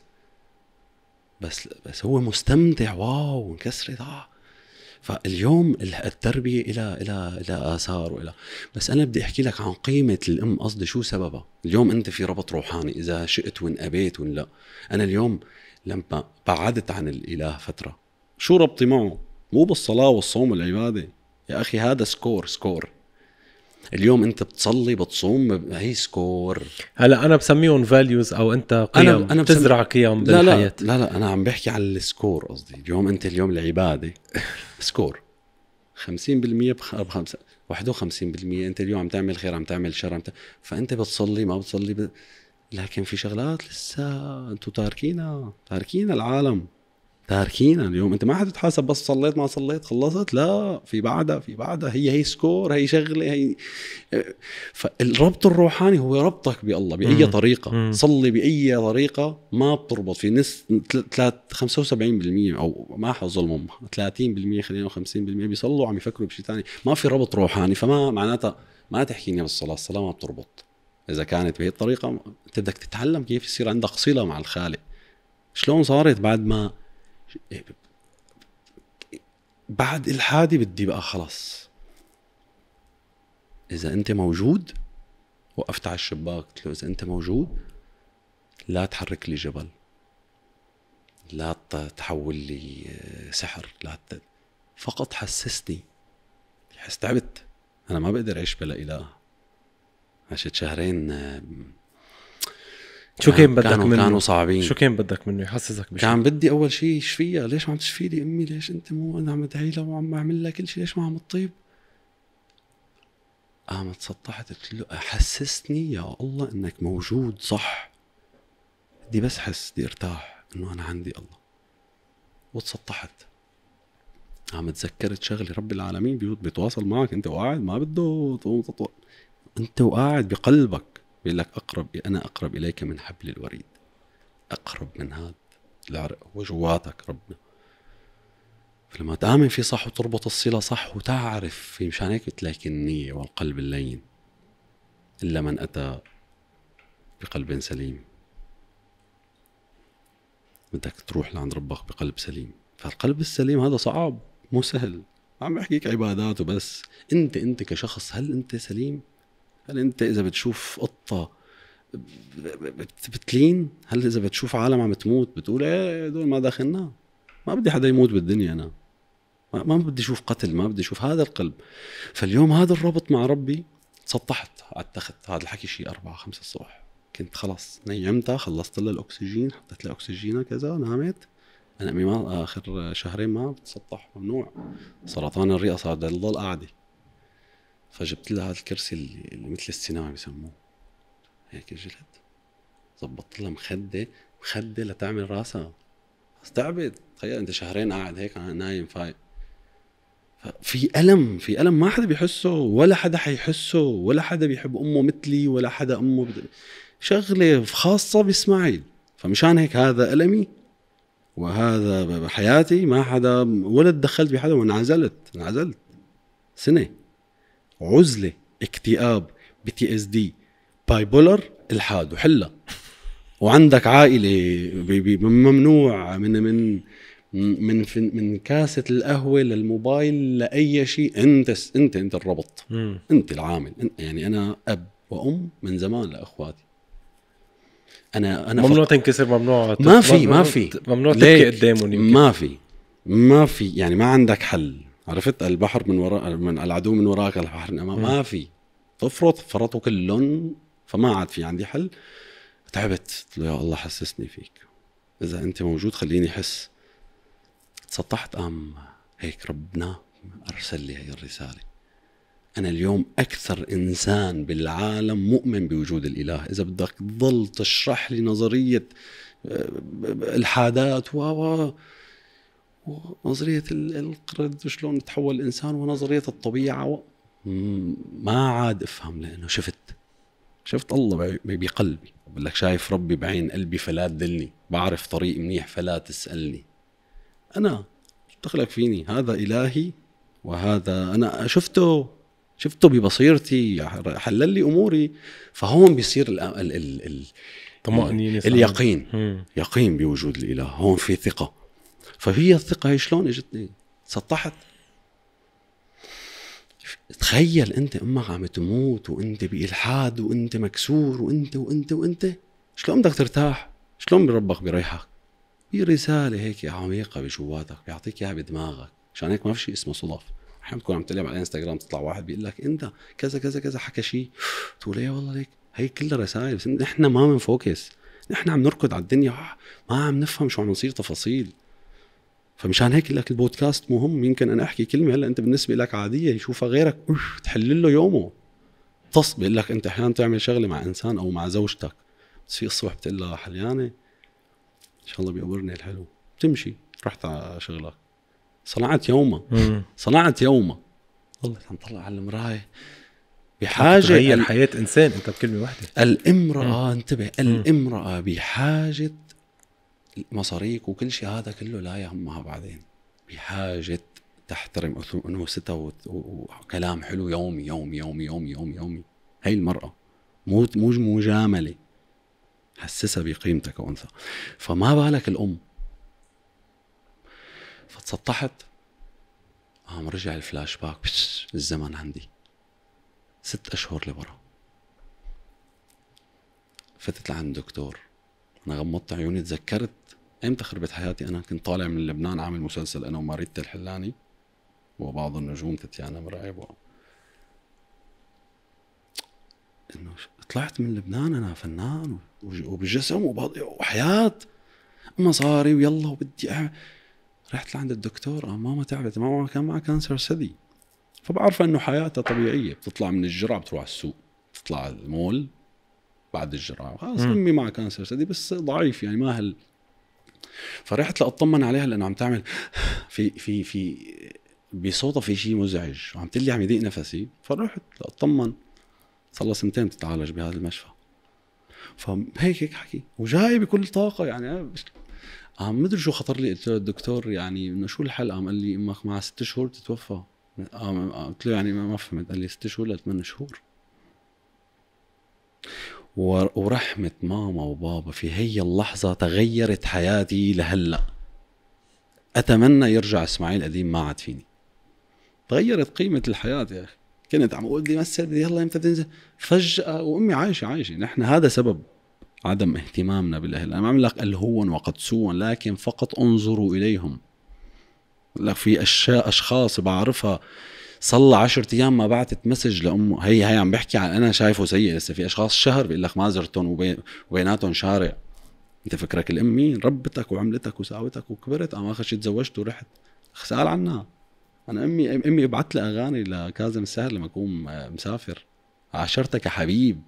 بس بس هو مستمتع واو انكسرت اه فاليوم التربيه إلى إلى إلى آثار وإلى بس أنا بدي أحكي لك عن قيمة الأم قصدي شو سببها اليوم أنت في ربط روحاني إذا شئت وإن أبيت وإن لا أنا اليوم لما بعدت عن الإله فترة شو ربطي معه مو بالصلاة والصوم والعبادة يا أخي هذا سكور سكور اليوم انت بتصلي بتصوم هي سكور هلا انا بسميهم فاليوز او انت قيم أنا بتزرع بسمي... قيم لا بالحياه لا لا, لا انا عم بحكي على السكور قصدي اليوم انت اليوم العباده سكور 50% بخمسة 51% انت اليوم عم تعمل خير عم تعمل شر عم تعمل... فانت بتصلي ما بتصلي ب... لكن في شغلات لسه انتم تاركينها تاركين العالم تاركينا اليوم انت ما حتتحاسب بس صليت ما صليت خلصت لا في بعدها في بعدها هي هي سكور هي شغله هي فالربط الروحاني هو ربطك بالله باي مم. طريقه مم. صلي باي طريقه ما بتربط في نس 75% او ما حظلمهم 30% خلينا 50% بيصلوا عم يفكروا بشيء ثاني ما في ربط روحاني فما معناتها ما تحكيني بالصلاه الصلاه ما بتربط اذا كانت بهي الطريقه انت بدك تتعلم كيف يصير عندك صله مع الخالق شلون صارت بعد ما بعد الحادي بدي بقى خلص اذا انت موجود وقفت على الشباك قلت له اذا انت موجود لا تحرك لي جبل لا تحول لي آه، سحر لا ت... فقط حسسني حس تعبت انا ما بقدر اعيش بلا اله عشت شهرين آه، شو كان بدك كانوا منه؟ كانوا صعبين شو كان بدك منه يحسسك بشيء؟ كان بدي اول شيء يشفيها ليش ما عم تشفي لي امي ليش انت مو انا عم ادعي لها وعم اعمل لها كل شيء ليش ما عم تطيب؟ قامت سطحت قلت له حسسني يا الله انك موجود صح بدي بس حس بدي ارتاح انه انا عندي الله وتسطحت عم تذكرت شغله رب العالمين بيتواصل معك انت وقاعد ما بده تقوم تطوى انت وقاعد بقلبك بيقول لك اقرب انا اقرب اليك من حبل الوريد اقرب من هذا العرق هو جواتك ربنا فلما تآمن فيه صح وتربط الصلة صح وتعرف في مشان هيك بتلاقي النية والقلب اللين إلا من أتى بقلب سليم بدك تروح لعند ربك بقلب سليم فالقلب السليم هذا صعب مو سهل عم بحكيك عبادات وبس انت انت كشخص هل انت سليم هل انت اذا بتشوف قطه بتلين هل اذا بتشوف عالم عم تموت بتقول ايه دول ما داخلنا ما بدي حدا يموت بالدنيا انا ما بدي اشوف قتل ما بدي اشوف هذا القلب فاليوم هذا الربط مع ربي سطحت على التخت هذا الحكي شيء أربعة خمسة الصبح كنت خلاص نيمتها خلصت لها الاكسجين حطيت لها اكسجينها كذا نامت انا ما اخر شهرين ما بتسطح ممنوع سرطان الرئه صار تضل قاعده فجبت لها هذا الكرسي اللي, اللي مثل السينما بسموه هيك جلد ظبطت لها مخده مخده لتعمل راسها استعبد تخيل انت شهرين قاعد هيك نايم فايق في الم في الم ما حدا بيحسه ولا حدا حيحسه ولا حدا بيحب امه مثلي ولا حدا امه بد... شغله خاصه باسماعيل فمشان هيك هذا المي وهذا بحياتي ما حدا ولا تدخلت بحدا وانعزلت انعزلت سنه عزله اكتئاب بي تي اس دي بولر الحاد وحلها وعندك عائله ممنوع من من من من كاسه القهوه للموبايل لاي شيء انت انت انت الربط انت العامل يعني انا اب وام من زمان لاخواتي انا انا ممنوع تنكسر ممنوع ما في ما في ممنوع تبكي قدامهم ما في ما في يعني ما عندك حل عرفت البحر من وراء من العدو من وراك البحر من امام ما في تفرط فرطوا كلهم فما عاد في عندي حل تعبت قلت له يا الله حسسني فيك اذا انت موجود خليني احس تسطحت قام هيك ربنا ارسل لي هي الرساله انا اليوم اكثر انسان بالعالم مؤمن بوجود الاله اذا بدك تضل تشرح لي نظريه آه، الحادات و ونظريه القرد وشلون تحول الانسان ونظريه الطبيعه ما عاد افهم لانه شفت شفت الله بقلبي بقول لك شايف ربي بعين قلبي فلا تدلني بعرف طريق منيح فلا تسالني انا تخلق فيني هذا الهي وهذا انا شفته شفته ببصيرتي حلل لي اموري فهون بيصير ال ال ال ال اليقين يقين بوجود الاله هون في ثقه فهي الثقه هي شلون اجتني سطحت تخيل انت امك عم تموت وانت بالحاد وانت مكسور وانت وانت وانت شلون بدك ترتاح شلون ربك بيريحك في رساله هيك عميقه بجواتك بيعطيك اياها بدماغك عشان هيك ما في شيء اسمه صدف احيانا بتكون عم تقلب على انستغرام تطلع واحد بيقول لك انت كذا كذا كذا حكى شيء تقول ايه والله ليك هي كلها رسائل بس نحن ما بنفوكس نحن عم نركض على الدنيا آه، ما عم نفهم شو عم نصير تفاصيل فمشان هيك لك البودكاست مهم يمكن انا احكي كلمه هلا انت بالنسبه لك عاديه يشوفها غيرك اوف تحل له يومه تص بيقول لك انت احيانا تعمل شغله مع انسان او مع زوجتك بس في الصبح بتقول لها حليانه ان شاء الله بيقبرني الحلو بتمشي رحت على شغلك صنعت يومها صنعت يومها ضلت عم طلع على المرايه بحاجه تغير حياه انسان انت بكلمه واحده الامراه انتبه الامراه بحاجه مصاريك وكل شيء هذا كله لا يهمها بعدين بحاجه تحترم انوثتها وكلام حلو يومي يومي يومي يومي يومي يومي هي المراه مو مو مجامله حسسها بقيمتها كأنثى فما بالك الأم فتسطحت قام رجع الفلاش باك الزمن عندي ست أشهر لورا فتت لعند دكتور انا غمضت عيوني تذكرت امتى خربت حياتي انا كنت طالع من لبنان عامل مسلسل انا وماريتا الحلاني وبعض النجوم تتيانا مرعب و... انه طلعت من لبنان انا فنان وبجسم وحياه مصاري ويلا وبدي أعمل. رحت لعند الدكتور آه ماما تعبت ماما كان معها كانسر ثدي فبعرف انه حياتها طبيعيه بتطلع من الجرعه بتروح على السوق بتطلع على المول بعد الجراحه خلص امي معها كانسر ثدي بس ضعيف يعني ما هل فرحت لاطمن عليها لانه عم تعمل في في في بصوتها في شيء مزعج وعم لي عم يضيق نفسي فرحت لاطمن صار لها سنتين بتتعالج بهذا المشفى فهيك هيك حكي وجاي بكل طاقه يعني عم مدري شو خطر لي قلت له الدكتور يعني انه شو الحل قام قال لي امك مع ست شهور تتوفى قلت له يعني ما فهمت قال لي ست شهور لثمان شهور ورحمة ماما وبابا في هي اللحظة تغيرت حياتي لهلأ أتمنى يرجع إسماعيل قديم ما عاد فيني تغيرت قيمة الحياة يا أخي كنت عم أقول بدي مثل بدي يلا إمتى تنزل فجأة وأمي عايشة عايشة نحن هذا سبب عدم اهتمامنا بالأهل أنا ما عم لك الهون وقد لكن فقط انظروا إليهم لك في أشياء أشخاص بعرفها صار لها 10 ايام ما بعثت مسج لامه هي هي عم بحكي عن انا شايفه سيء لسه في اشخاص شهر بيقول لك ما زرتهم وبيناتهم شارع انت فكرك الام مين ربتك وعملتك وساوتك وكبرت قام اخر شيء تزوجت ورحت سال عنها انا امي امي ابعت لي اغاني لكاظم الساهر لما اكون مسافر عاشرتك كحبيب حبيب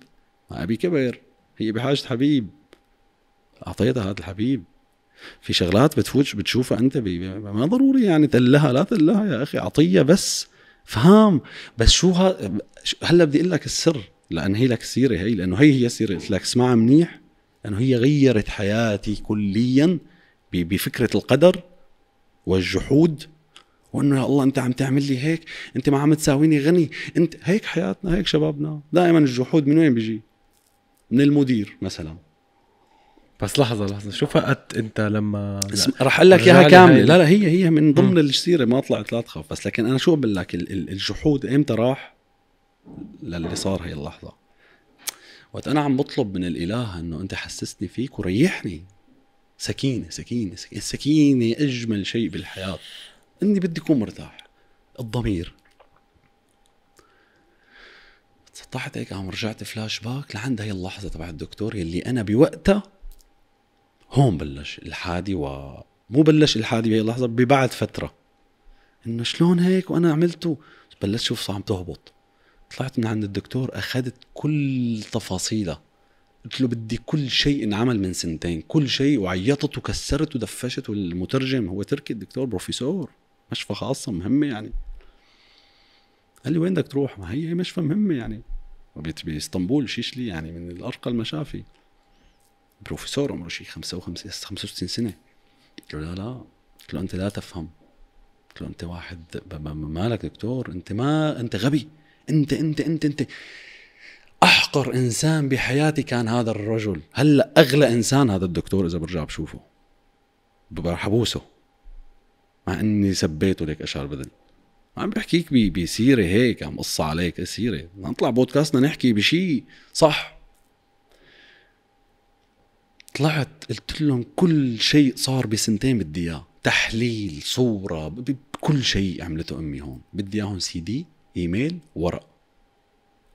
ما ابي كبر هي بحاجه حبيب اعطيتها هذا الحبيب في شغلات بتفوت بتشوفها انت ما ضروري يعني تلها لا تلها يا اخي عطيه بس فهم بس شو ها هلا بدي اقول لك السر لان هي لك السيره هي لانه هي هي السيره قلت لك اسمعها منيح لانه هي غيرت حياتي كليا بفكره القدر والجحود وانه يا الله انت عم تعمل لي هيك انت ما عم تساويني غني انت هيك حياتنا هيك شبابنا دائما الجحود من وين بيجي من المدير مثلا بس لحظة لحظة شو فقدت أنت لما رح أقول لك إياها كاملة لا لا هي هي من ضمن السيرة ما طلعت لا تخاف بس لكن أنا شو بقول لك الجحود إمتى راح للي صار هي اللحظة وقت أنا عم بطلب من الإله إنه أنت حسسني فيك وريحني سكينة سكينة سكينة السكينة أجمل شيء بالحياة إني بدي أكون مرتاح الضمير سطحت هيك عم رجعت فلاش باك لعند هي اللحظه تبع الدكتور يلي انا بوقتها هون بلش الحادي و مو بلش الحادي بهي اللحظه ببعد فتره انه شلون هيك وانا عملته بلشت شوف عم تهبط طلعت من عند الدكتور اخذت كل تفاصيله قلت له بدي كل شيء انعمل من سنتين كل شيء وعيطت وكسرت ودفشت والمترجم هو تركي الدكتور بروفيسور مشفى خاصه مهمه يعني قال لي وين بدك تروح ما هي مشفى مهمه يعني باسطنبول شيشلي يعني من الارقى المشافي بروفيسور عمره شيء 55 65 سنه قلت له لا لا قلت له انت لا تفهم قلت له انت واحد مالك دكتور انت ما انت غبي انت انت انت انت احقر انسان بحياتي كان هذا الرجل هلا اغلى انسان هذا الدكتور اذا برجع بشوفه راح ابوسه مع اني سبيته لك اشعر بدني عم بحكيك بسيره هيك عم قص عليك سيره نطلع بودكاستنا نحكي بشيء صح طلعت قلت لهم كل شيء صار بسنتين بدي اياه تحليل صوره كل شيء عملته امي هون بدي اياهم سي دي ايميل ورق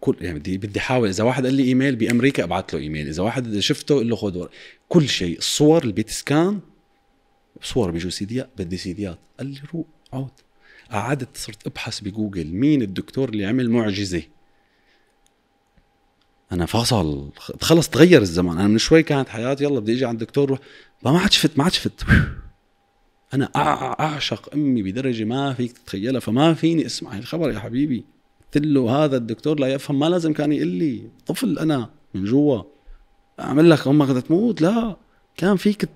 كل يعني بدي بدي احاول اذا واحد قال لي ايميل بامريكا ابعث له ايميل اذا واحد شفته قال له خذ ورق كل شيء الصور البيت سكان صور بيجوا سي دي بدي سي ديات قال لي روق عود قعدت صرت ابحث بجوجل مين الدكتور اللي عمل معجزه انا فصل خلص تغير الزمان انا من شوي كانت حياتي يلا بدي اجي عند الدكتور روح ما عاد شفت ما عاد شفت انا اعشق امي بدرجه ما فيك تتخيلها فما فيني اسمع الخبر يا حبيبي قلت له هذا الدكتور لا يفهم ما لازم كان يقول لي طفل انا من جوا اعمل لك امك بدها تموت لا كان فيك كت...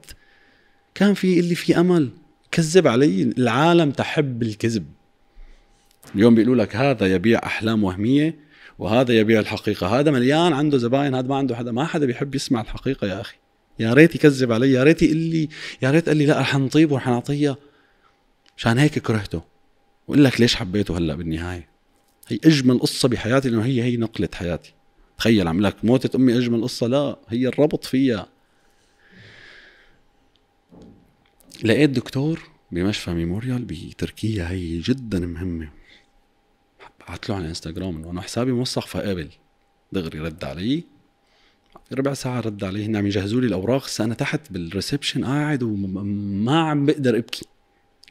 كان في اللي في امل كذب علي العالم تحب الكذب اليوم بيقولوا لك هذا يبيع احلام وهميه وهذا يبيع الحقيقه هذا مليان عنده زباين هذا ما عنده حدا ما حدا بيحب يسمع الحقيقه يا اخي يا ريت يكذب علي يا ريت يقول لي يا ريت قال لي لا رح نطيبه ورح نعطيه مشان هيك كرهته واقول لك ليش حبيته هلا بالنهايه هي اجمل قصه بحياتي لانه هي هي نقله حياتي تخيل عم لك موتة امي اجمل قصه لا هي الربط فيها لقيت دكتور بمشفى ميموريال بتركيا هي جدا مهمه بعت له على الانستغرام انه انا حسابي موثق فقابل دغري رد علي ربع ساعة رد عليه انه عم يجهزوا لي الاوراق هسه انا تحت بالريسبشن قاعد وما عم بقدر ابكي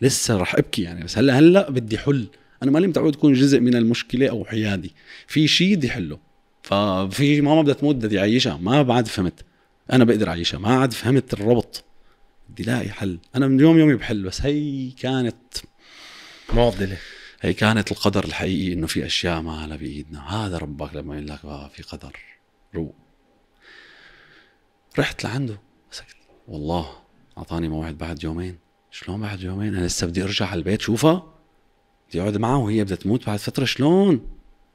لسه رح ابكي يعني بس هلا هلا بدي حل انا مالي متعود اكون جزء من المشكلة او حيادي في شيء بدي حله ففي ماما بدها تموت بدي اعيشها ما بعد فهمت انا بقدر اعيشها ما عاد فهمت الربط بدي لاقي حل انا من يوم يومي بحل بس هي كانت معضله هي كانت القدر الحقيقي انه في اشياء ما لها بايدنا هذا ربك لما يقول لك آه في قدر روق رحت لعنده سكت والله اعطاني موعد بعد يومين شلون بعد يومين انا لسه بدي ارجع على البيت شوفها بدي اقعد معها وهي بدها تموت بعد فتره شلون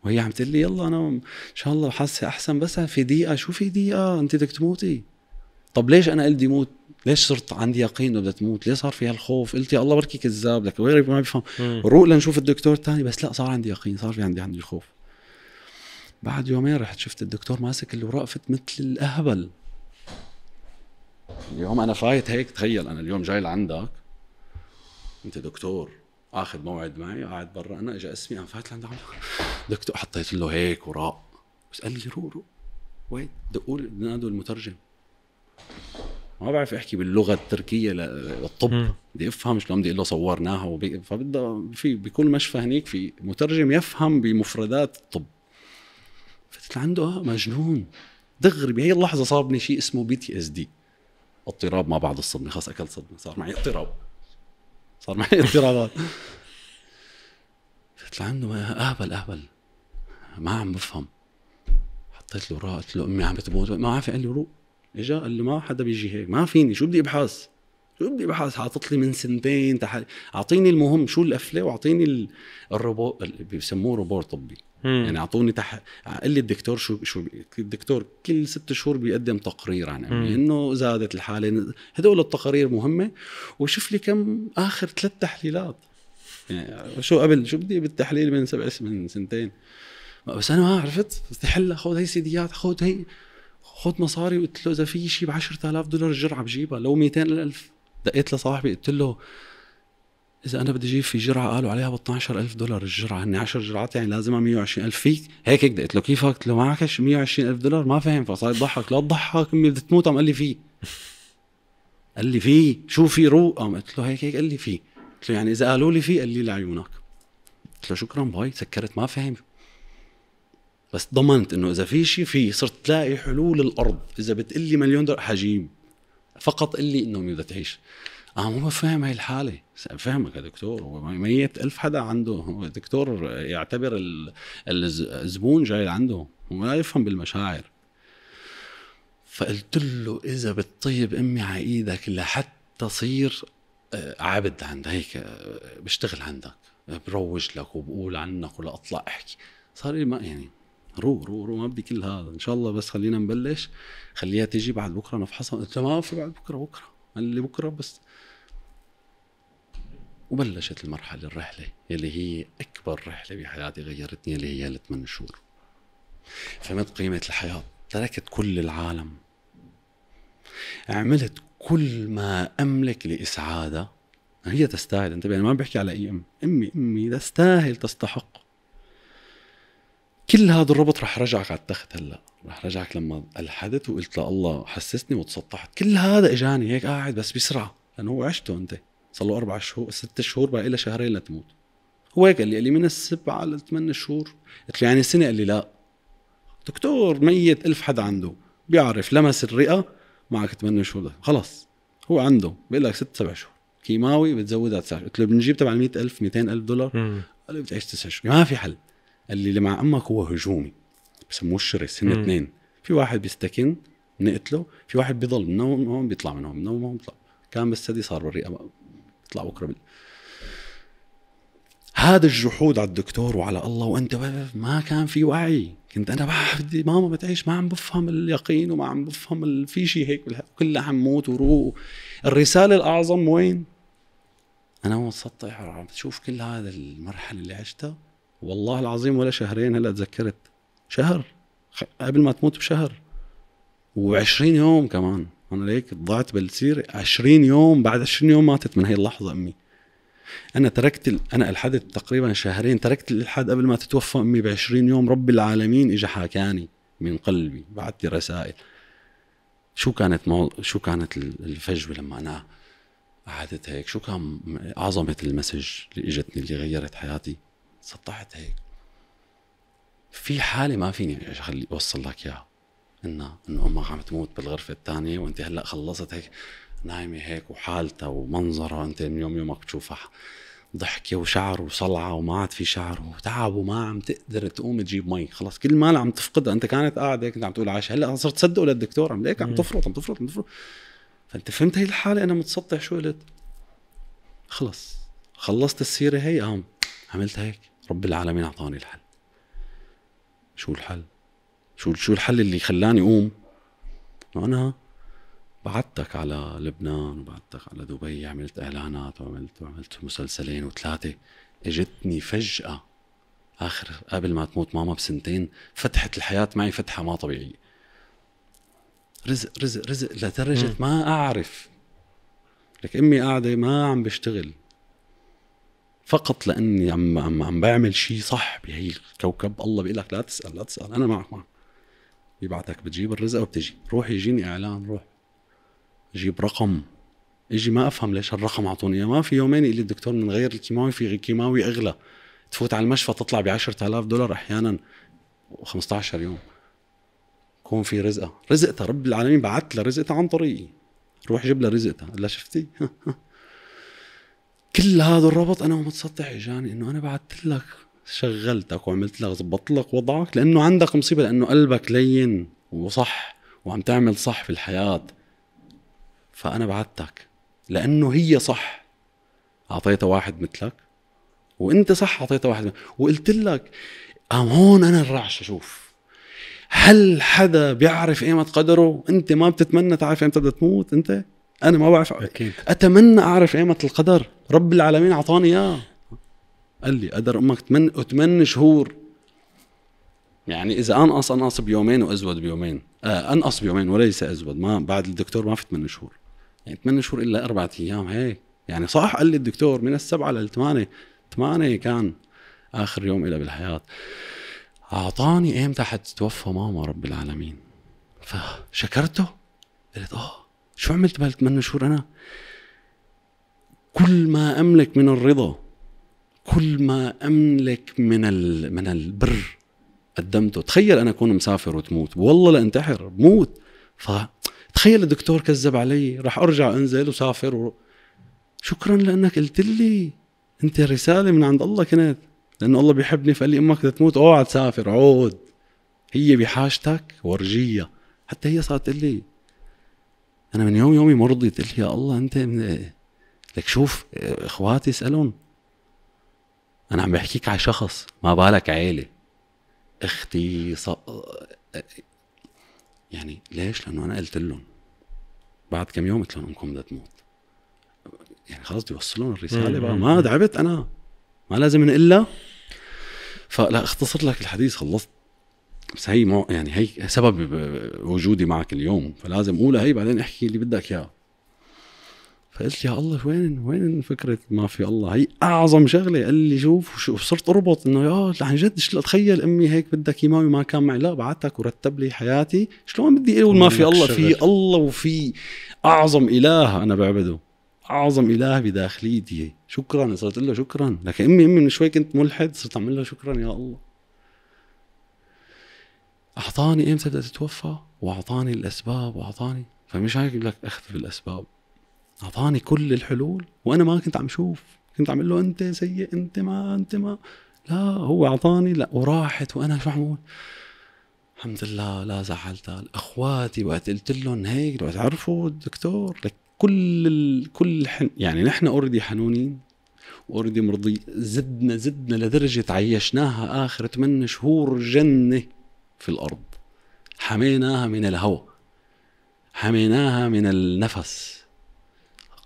وهي عم تقول لي يلا انا ان شاء الله حاسه احسن بس في دقيقه شو في دقيقه انت بدك تموتي طب ليش انا قلت يموت ليش صرت عندي يقين انه بدها تموت؟ ليه صار في هالخوف؟ قلت يا الله بركي كذاب لك غير ما بيفهم روق لنشوف الدكتور الثاني بس لا صار عندي يقين صار في عندي عندي خوف بعد يومين رحت شفت الدكتور ماسك الوراق فت مثل الاهبل اليوم انا فايت هيك تخيل انا اليوم جاي لعندك انت دكتور اخذ موعد معي قاعد برا انا اجى اسمي انا فايت لعند دكتور حطيت له هيك وراق بس قال لي روق روق وين دقوا نادوا المترجم ما بعرف احكي باللغه التركيه للطب بدي افهم شلون بدي اقول له صورناها وبي... فبدا في بكل مشفى هنيك في مترجم يفهم بمفردات الطب فتت لعنده آه مجنون دغري بهي اللحظه صابني شيء اسمه بي تي اس دي اضطراب ما بعد الصدمه خلص اكلت صدمه صار معي اضطراب صار معي اضطرابات قلت لعنده اهبل اهبل ما عم بفهم حطيت له وراه قلت له امي عم بتموت ما عارف قال لي روق اجا قال لي ما حدا بيجي هيك ما فيني شو بدي ابحث شو بدي ابحث حاطط لي من سنتين تح... اعطيني المهم شو القفله واعطيني الروبوت بيسموه روبوت طبي مم. يعني اعطوني تح قال لي الدكتور شو شو الدكتور كل ست شهور بيقدم تقرير عن عملي انه زادت الحاله هدول التقارير مهمه وشوف لي كم اخر ثلاث تحليلات يعني شو قبل شو بدي بالتحليل من سبع من سنتين بس انا ما عرفت بدي حلها خذ هي سيديات خذ هي خذ مصاري وقلت له اذا في شيء ب 10000 دولار الجرعه بجيبها لو 200000 دقيت لصاحبي قلت له اذا انا بدي اجيب في جرعه قالوا عليها ب 12000 دولار الجرعه هن 10 جرعات يعني لازمها 120000 فيك هيك هيك قلت له كيفك؟ قلت له معك 120000 دولار ما فاهم فصار يضحك لا تضحك امي بدها تموت قام قال لي في قال لي في شو في روق قام قلت له هيك هيك قال لي في قلت له يعني اذا قالوا لي في قال لي لعيونك قلت له شكرا باي سكرت ما فاهم بس ضمنت انه اذا في شيء في صرت تلاقي حلول الارض اذا بتقلي مليون دولار حجيب فقط قلي انه بدها تعيش اه هو فاهم هاي الحاله فاهمك يا دكتور هو ميت ألف حدا عنده هو دكتور يعتبر الزبون جاي عنده وما يفهم بالمشاعر فقلت له اذا بتطيب امي على ايدك لحتى صير آه، عبد عند هيك آه، بشتغل عندك بروج لك وبقول عنك ولا اطلع احكي صار لي ما يعني رو رو رو ما بدي كل هذا ان شاء الله بس خلينا نبلش خليها تيجي بعد بكره نفحصها قلت ما في بعد بكره بكره قال لي بكره بس وبلشت المرحلة الرحلة اللي هي أكبر رحلة بحياتي غيرتني اللي هي الثمان شهور فهمت قيمة الحياة تركت كل العالم عملت كل ما أملك لإسعادها هي تستاهل انتبه أنا يعني ما بحكي على أي أم أمي أمي تستاهل تستحق كل هذا الربط رح رجعك على التخت هلا رح رجعك لما الحدث وقلت الله حسسني وتسطحت كل هذا اجاني هيك قاعد بس بسرعه لانه هو عشته انت صار له اربع شهور ست شهور باقي لها شهرين لتموت هو هيك قال لي قال لي من السبعه لثمان شهور قلت له يعني سنه قال لي لا دكتور ميت ألف حد عنده بيعرف لمس الرئه معك ثمان شهور خلص هو عنده بيقول لك ست سبع شهور كيماوي بتزودها تسع قلت له بنجيب تبع 100000 200000 دولار قال لي بتعيش تسع شهور ما في حل قال لي اللي مع امك هو هجومي بسموه الشرس هن اثنين في واحد بيستكن بنقتله في واحد بيضل من هون بيطلع من هون من هون بيطلع كان بالثدي صار بالرئه بيطلع بكره بال... هذا الجحود على الدكتور وعلى الله وانت ما كان في وعي كنت انا بدي ماما بتعيش ما عم بفهم اليقين وما عم بفهم في شيء هيك كلها عم موت وروق الرساله الاعظم وين انا متسطح عم بشوف كل هذا المرحله اللي عشتها والله العظيم ولا شهرين هلا تذكرت شهر قبل ما تموت بشهر و20 يوم كمان انا ليك ضعت بالسيره 20 يوم بعد 20 يوم ماتت من هي اللحظه امي انا تركت ال... انا الحدث تقريبا شهرين تركت الالحاد قبل ما تتوفى امي ب 20 يوم رب العالمين اجى حاكاني من قلبي بعث لي رسائل شو كانت مو... شو كانت الفجوه لما انا قعدت هيك شو كان عظمه المسج اللي اجتني اللي غيرت حياتي سطحت هيك في حاله ما فيني اخلي اوصل لك اياها انه انه امك عم تموت بالغرفه الثانيه وانت هلا خلصت هيك نايمه هيك وحالتها ومنظرها انت من يوم يومك تشوفها ضحكه وشعر وصلعه وما عاد في شعر وتعب وما عم تقدر تقوم تجيب مي خلاص كل ما عم تفقدها انت كانت قاعده كنت عم تقول عايشه هلا صرت تصدق للدكتور عم ليك عم تفرط عم تفرط عم تفرط فانت فهمت هي الحاله انا متسطح شو قلت خلص خلصت السيره هي قام عملت هيك رب العالمين اعطاني الحل شو الحل شو شو الحل اللي خلاني اقوم انا بعتك على لبنان وبعتك على دبي عملت اعلانات وعملت وعملت مسلسلين وثلاثه اجتني فجاه اخر قبل ما تموت ماما بسنتين فتحت الحياه معي فتحه ما طبيعيه رزق رزق رزق لدرجه ما اعرف لك امي قاعده ما عم بشتغل فقط لاني عم عم, عم بعمل شيء صح بهي الكوكب الله بيقول لك لا تسال لا تسال انا معك معك بيبعتك بتجيب الرزق وبتجي روح يجيني اعلان روح جيب رقم اجي ما افهم ليش هالرقم اعطوني اياه ما في يومين يقول لي الدكتور من غير الكيماوي في كيماوي اغلى تفوت على المشفى تطلع ب 10000 دولار احيانا و15 يوم كون في رزقه رزقتها رب العالمين بعت لها رزقتها عن طريقي روح جيب لها رزقتها لا شفتي كل هذا الربط انا ومتسطح اجاني انه انا بعثت لك شغلتك وعملت لك ظبطت لك وضعك لانه عندك مصيبه لانه قلبك لين وصح وعم تعمل صح في الحياه فانا بعثتك لانه هي صح اعطيتها واحد مثلك وانت صح اعطيتها واحد وقلت لك قام هون انا الرعشه شوف هل حدا بيعرف قيمة قدره؟ أنت ما بتتمنى تعرف ايمتى بدها تموت أنت؟ أنا ما بعرف أكيد أتمنى أعرف قيمة القدر رب العالمين اعطاني اياه قال لي قدر امك ثمان شهور يعني اذا انقص انقص بيومين وازود بيومين آه انقص بيومين وليس ازود ما بعد الدكتور ما في ثمان شهور يعني ثمان شهور الا اربع ايام هيك يعني صح قال لي الدكتور من السبعه للثمانيه ثمانيه كان اخر يوم إلى بالحياه اعطاني ايمتى حتتوفى ماما رب العالمين فشكرته قلت اه شو عملت بهالثمان شهور انا كل ما املك من الرضا كل ما املك من من البر قدمته تخيل انا اكون مسافر وتموت والله لانتحر بموت فتخيل الدكتور كذب علي رح ارجع انزل وسافر و... شكرا لانك قلت لي انت رساله من عند الله كانت لانه الله بيحبني فقال لي امك بدها تموت اوعى تسافر عود هي بحاجتك ورجيها حتى هي صارت تقول لي انا من يوم يومي مرضي تقول لي يا الله انت من لك شوف اخواتي اسالهم انا عم بحكيك على شخص ما بالك عائله اختي ص... يعني ليش لانه انا قلت لهم بعد كم يوم قلت لهم امكم بدها تموت يعني خلص بدي اوصل الرساله بقى ما تعبت انا ما لازم نقلها فلا اختصرت لك الحديث خلصت بس هي مو يعني هي سبب وجودي معك اليوم فلازم اقولها هي بعدين احكي اللي بدك اياه فقلت يا الله وين وين فكره ما في الله هي اعظم شغله قال لي شوف وصرت صرت اربط انه يا عن جد تخيل امي هيك بدك اياه ما كان معي لا بعتك ورتب لي حياتي شلون بدي اقول ما في الله في الله وفي اعظم اله انا بعبده اعظم اله بداخليتي شكرا صرت له شكرا لك امي امي من شوي كنت ملحد صرت اعمل له شكرا يا الله اعطاني امتى بدها تتوفى واعطاني الاسباب واعطاني فمش هيك لك اخذ بالاسباب اعطاني كل الحلول وانا ما كنت عم شوف كنت عم له انت سيء انت ما انت ما لا هو اعطاني لا وراحت وانا شو عم الحمد لله لا زعلتها اخواتي وقت قلت لهم هيك وقت عرفوا الدكتور لك كل ال... كل حن... يعني نحن اوريدي حنونين اوريدي مرضي زدنا زدنا لدرجه عيشناها اخر ثمان شهور جنه في الارض حميناها من الهواء حميناها من النفس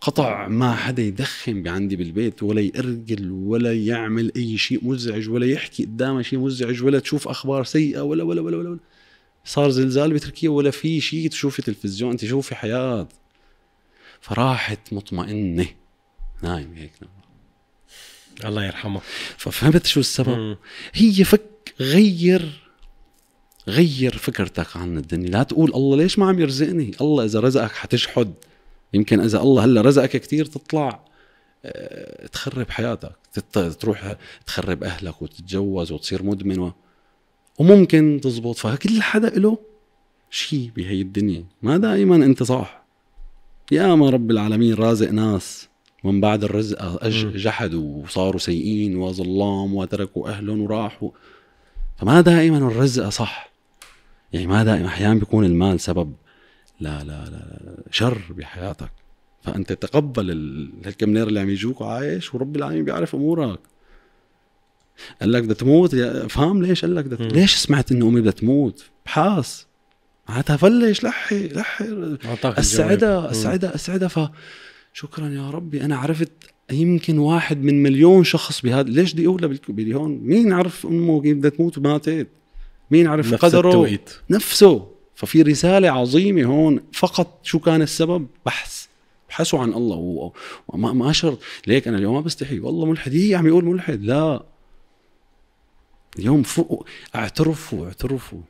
قطع نعم. ما حدا يدخن عندي بالبيت ولا يأرجل ولا يعمل أي شيء مزعج ولا يحكي قدامه شيء مزعج ولا تشوف أخبار سيئة ولا ولا ولا ولا, ولا. صار زلزال بتركيا ولا في شيء تشوفي تلفزيون أنت شوفي حياة فراحت مطمئنة نايم هيك نايم. الله يرحمه ففهمت شو السبب مم. هي فك غير غير فكرتك عن الدنيا لا تقول الله ليش ما عم يرزقني الله اذا رزقك حتشحد يمكن اذا الله هلا رزقك كثير تطلع آه، تخرب حياتك تروح تخرب اهلك وتتجوز وتصير مدمن وممكن تزبط فكل حدا له شيء بهي الدنيا ما دائما انت صح يا ما رب العالمين رازق ناس من بعد الرزق جحدوا وصاروا سيئين وظلام وتركوا اهلهم وراحوا فما دائما الرزق صح يعني ما دائما احيانا بيكون المال سبب لا لا لا شر بحياتك فانت تقبل الكمنير اللي عم يجوك وعايش ورب العالمين بيعرف امورك قال لك بدها تموت فهم ليش قال لك دا ليش سمعت انه امي بدها تموت بحاس معناتها فلش لحي لحي اسعدها اسعدها اسعدها ف شكرا يا ربي انا عرفت يمكن واحد من مليون شخص بهذا ليش بدي اولى بالهون مين عرف امه بدها تموت وماتت مين عرف نفس قدره التوقيت. نفسه ففي رسالة عظيمة هون فقط شو كان السبب بحث بحثوا عن الله وما ما شرط ليك انا اليوم ما بستحي والله ملحد هي عم يقول ملحد لا اليوم فوق اعترفوا اعترفوا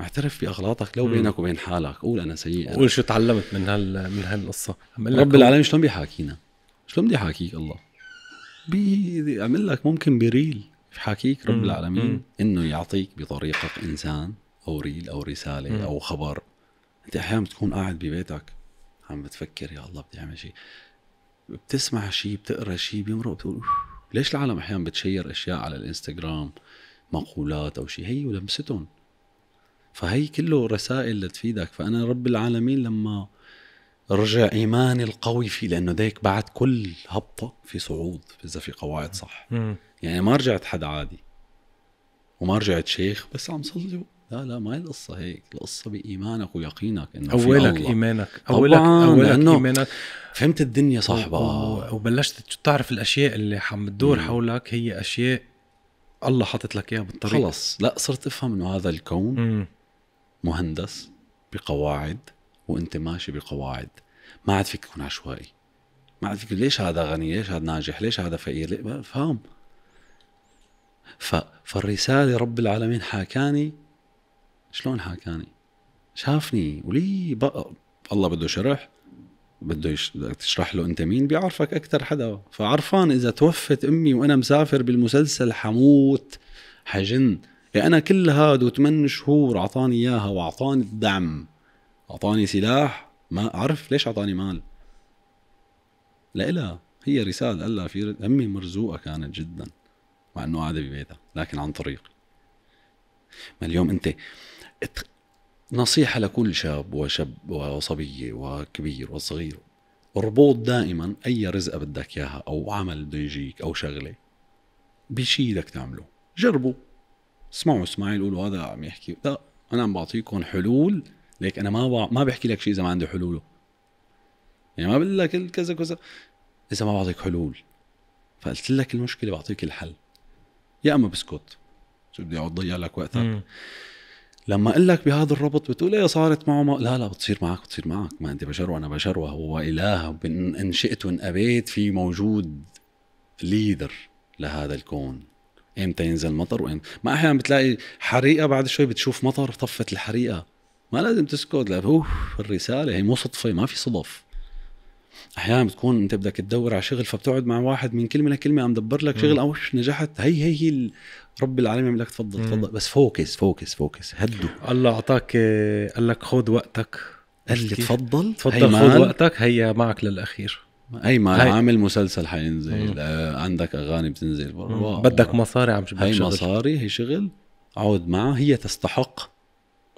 اعترف باغلاطك لو بينك وبين حالك قول انا سيء قول شو تعلمت من هال من هالقصه رب العالمين شلون بيحاكينا شلون بده يحاكيك الله بيعمل لك ممكن بريل بحاكيك رب العالمين انه يعطيك بطريقك انسان او ريل او رساله م. او خبر انت احيانا بتكون قاعد ببيتك عم بتفكر يا الله بدي اعمل شيء بتسمع شيء بتقرا شيء بيمرق بتقول ليش العالم احيانا بتشير اشياء على الانستغرام مقولات او شيء هي ولمستهم فهي كله رسائل لتفيدك فانا رب العالمين لما رجع ايماني القوي فيه لانه ديك بعد كل هبطه في صعود اذا في قواعد صح يعني ما رجعت حد عادي وما رجعت شيخ بس عم صلي لا لا ما هي القصة هيك القصة بإيمانك ويقينك إنه أولك في الله. إيمانك أولك أولك إيمانك فهمت الدنيا صاحبها وبلشت تعرف الأشياء اللي عم تدور حولك هي أشياء الله حاطط لك إياها بالطريق خلص لا صرت أفهم إنه هذا الكون مم. مهندس بقواعد وأنت ماشي بقواعد ما عاد فيك تكون عشوائي ما عاد فيك ليش هذا غني ليش هذا ناجح ليش هذا فقير فاهم فالرسالة رب العالمين حاكاني شلون حاكاني شافني ولي بقى الله بده شرح بده تشرح له انت مين بيعرفك اكثر حدا فعرفان اذا توفت امي وانا مسافر بالمسلسل حموت حجن يعني انا كل هاد وثمان شهور اعطاني اياها واعطاني الدعم اعطاني سلاح ما اعرف ليش اعطاني مال لإلها هي رسالة لها في امي مرزوقة كانت جدا مع انه قاعدة ببيتها لكن عن طريقي ما اليوم انت نصيحة لكل شاب وشب وصبية وكبير وصغير اربط دائما أي رزقة بدك إياها أو عمل بده يجيك أو شغلة بشي بدك تعمله جربوا اسمعوا اسماعيل قولوا هذا عم يحكي لا أنا عم بعطيكم حلول ليك أنا ما بع... ما بحكي لك شيء إذا ما عندي حلوله يعني ما بقول لك كذا كذا إذا ما بعطيك حلول فقلت لك المشكلة بعطيك الحل يا إما بسكت شو بدي أقعد ضيع لك وقتك لما اقول لك بهذا الربط بتقول ايه صارت معه ما... لا لا بتصير معك بتصير معك ما انت بشر وانا بشر وهو اله ان شئت وان ابيت في موجود ليدر لهذا الكون امتى ينزل مطر وين ما احيانا بتلاقي حريقه بعد شوي بتشوف مطر طفت الحريقه ما لازم تسكت لأ الرساله هي مو صدفه ما في صدف احيانا بتكون انت بدك تدور على شغل فبتقعد مع واحد من كلمه لكلمه عم دبر لك شغل او نجحت هي هي هي رب العالمين عم لك تفضل تفضل بس فوكس فوكس فوكس هدو الله اعطاك قال لك خذ وقتك قال لي تفضل تفضل خذ وقتك هيا معك للاخير اي ما هاي. عامل مسلسل حينزل مم. آه، عندك اغاني بتنزل بدك مصاري عم هي شغل. مصاري هي شغل عود معها هي تستحق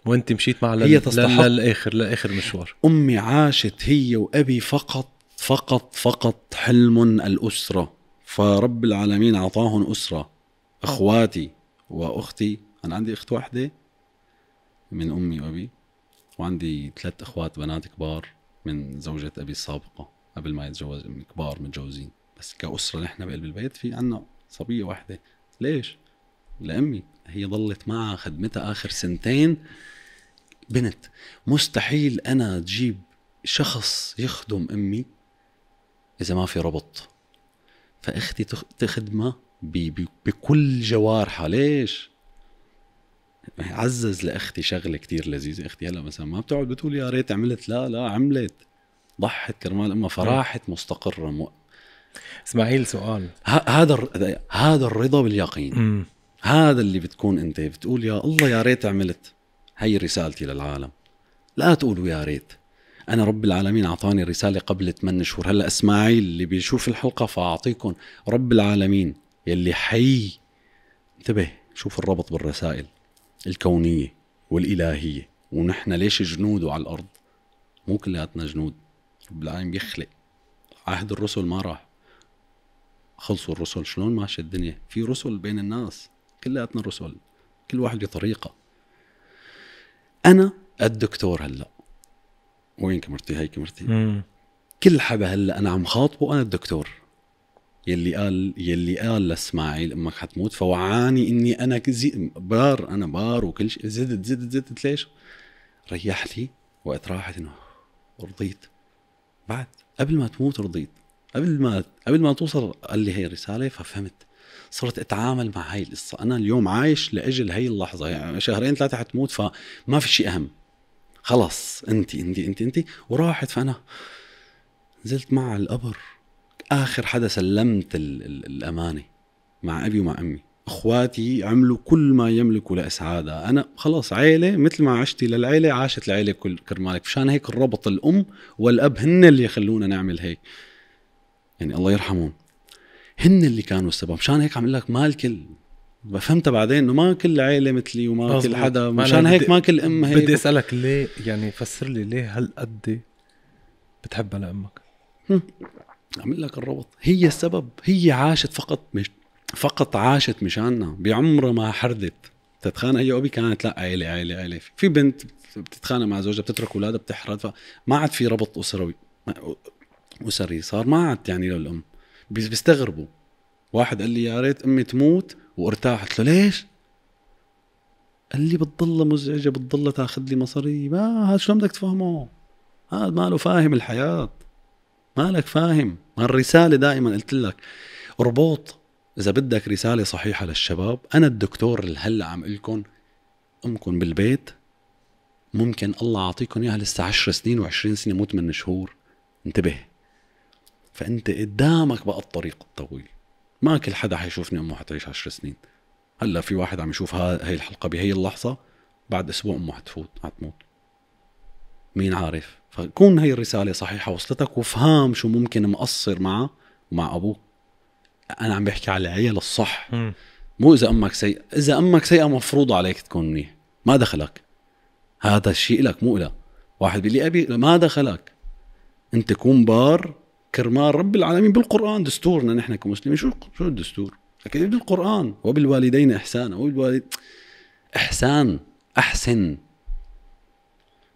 وانت مشيت مع هي تستحق للاخر لاخر مشوار امي عاشت هي وابي فقط فقط فقط حلم الاسره فرب العالمين اعطاهم اسره اخواتي واختي انا عندي اخت واحده من امي وابي وعندي ثلاث اخوات بنات كبار من زوجة ابي السابقه قبل ما يتجوز كبار متجوزين بس كاسره نحن بقلب البيت في عنا صبيه واحده ليش؟ لامي هي ضلت معها خدمتها اخر سنتين بنت مستحيل انا تجيب شخص يخدم امي اذا ما في ربط فاختي تخدمها بكل جوارحها ليش؟ عزز لاختي شغله كتير لذيذه اختي هلا مثلا ما بتقعد بتقول يا ريت عملت لا لا عملت ضحت كرمال امها فراحت مستقره مو... اسماعيل سؤال هذا هذا الرضا باليقين م. هذا اللي بتكون انت بتقول يا الله يا ريت عملت هي رسالتي للعالم لا تقولوا يا ريت انا رب العالمين اعطاني رساله قبل 8 شهور هلا اسماعيل اللي بيشوف الحلقه فاعطيكم رب العالمين يلي حي انتبه شوف الربط بالرسائل الكونية والإلهية ونحن ليش جنود على الأرض مو كلياتنا جنود رب العالمين بيخلق عهد الرسل ما راح خلصوا الرسل شلون ماشية الدنيا في رسل بين الناس كلياتنا رسل كل واحد بطريقة أنا الدكتور هلأ وين كاميرتي هاي كاميرتي كل حدا هلأ أنا عم خاطبه أنا الدكتور يلي قال يلي قال لاسماعيل امك حتموت فوعاني اني انا كزي بار انا بار وكل شيء زدت زدت زدت ليش؟ ريح لي وقت راحت انه رضيت بعد قبل ما تموت رضيت قبل ما قبل ما توصل قال لي هي رساله ففهمت صرت اتعامل مع هاي القصه انا اليوم عايش لاجل هاي اللحظه يعني شهرين ثلاثه حتموت فما في شيء اهم خلص انت انت انت انت وراحت فانا نزلت معها القبر اخر حدا سلمت الامانه مع ابي ومع امي اخواتي عملوا كل ما يملكوا لاسعادها انا خلاص عيله مثل ما عشتي للعيله عاشت العيله كل كرمالك مشان هيك الربط الام والاب هن اللي يخلونا نعمل هيك يعني الله يرحمهم هن اللي كانوا السبب مشان هيك عم لك ما الكل فهمتها بعدين انه ما كل عيله مثلي وما أصلاً. كل حدا مشان هيك ما كل ام هيك بدي اسالك ليه يعني فسر لي ليه هالقد بتحبها لامك اعمل لك الربط هي السبب هي عاشت فقط مش فقط عاشت مشاننا بعمرها ما حردت تتخانق هي وابي كانت لا عائله عائله عائله في بنت بتتخانق مع زوجها بتترك اولادها بتحرد فما عاد في ربط اسروي اسري صار ما عاد يعني للام بيستغربوا واحد قال لي يا ريت امي تموت وارتاح قلت له ليش؟ قال لي بتضلها مزعجه بتضلها تاخذ لي مصاري ما هذا شلون بدك تفهمه؟ هذا ماله فاهم الحياه مالك فاهم ما الرسالة دائما قلت لك اربط إذا بدك رسالة صحيحة للشباب أنا الدكتور اللي هلا عم لكم أمكم بالبيت ممكن الله أعطيكم إياها لسه 10 سنين و20 سنة مو من شهور انتبه فأنت قدامك بقى الطريق الطويل ما كل حدا حيشوفني أمه حتعيش 10 سنين هلا في واحد عم يشوف هاي الحلقة بهي اللحظة بعد أسبوع أمه حتفوت حتموت مين عارف فكون هي الرسالة صحيحة وصلتك وفهم شو ممكن مقصر معه ومع أبوه أنا عم بحكي على العيال الصح مو إذا أمك سيئة إذا أمك سيئة مفروض عليك تكون منيح ما دخلك هذا الشيء لك مو إلها واحد بيقول لي أبي ما دخلك أنت كون بار كرمال رب العالمين بالقرآن دستورنا نحن كمسلمين شو شو الدستور؟ أكيد بالقرآن وبالوالدين إحسانا وبالوالد إحسان أحسن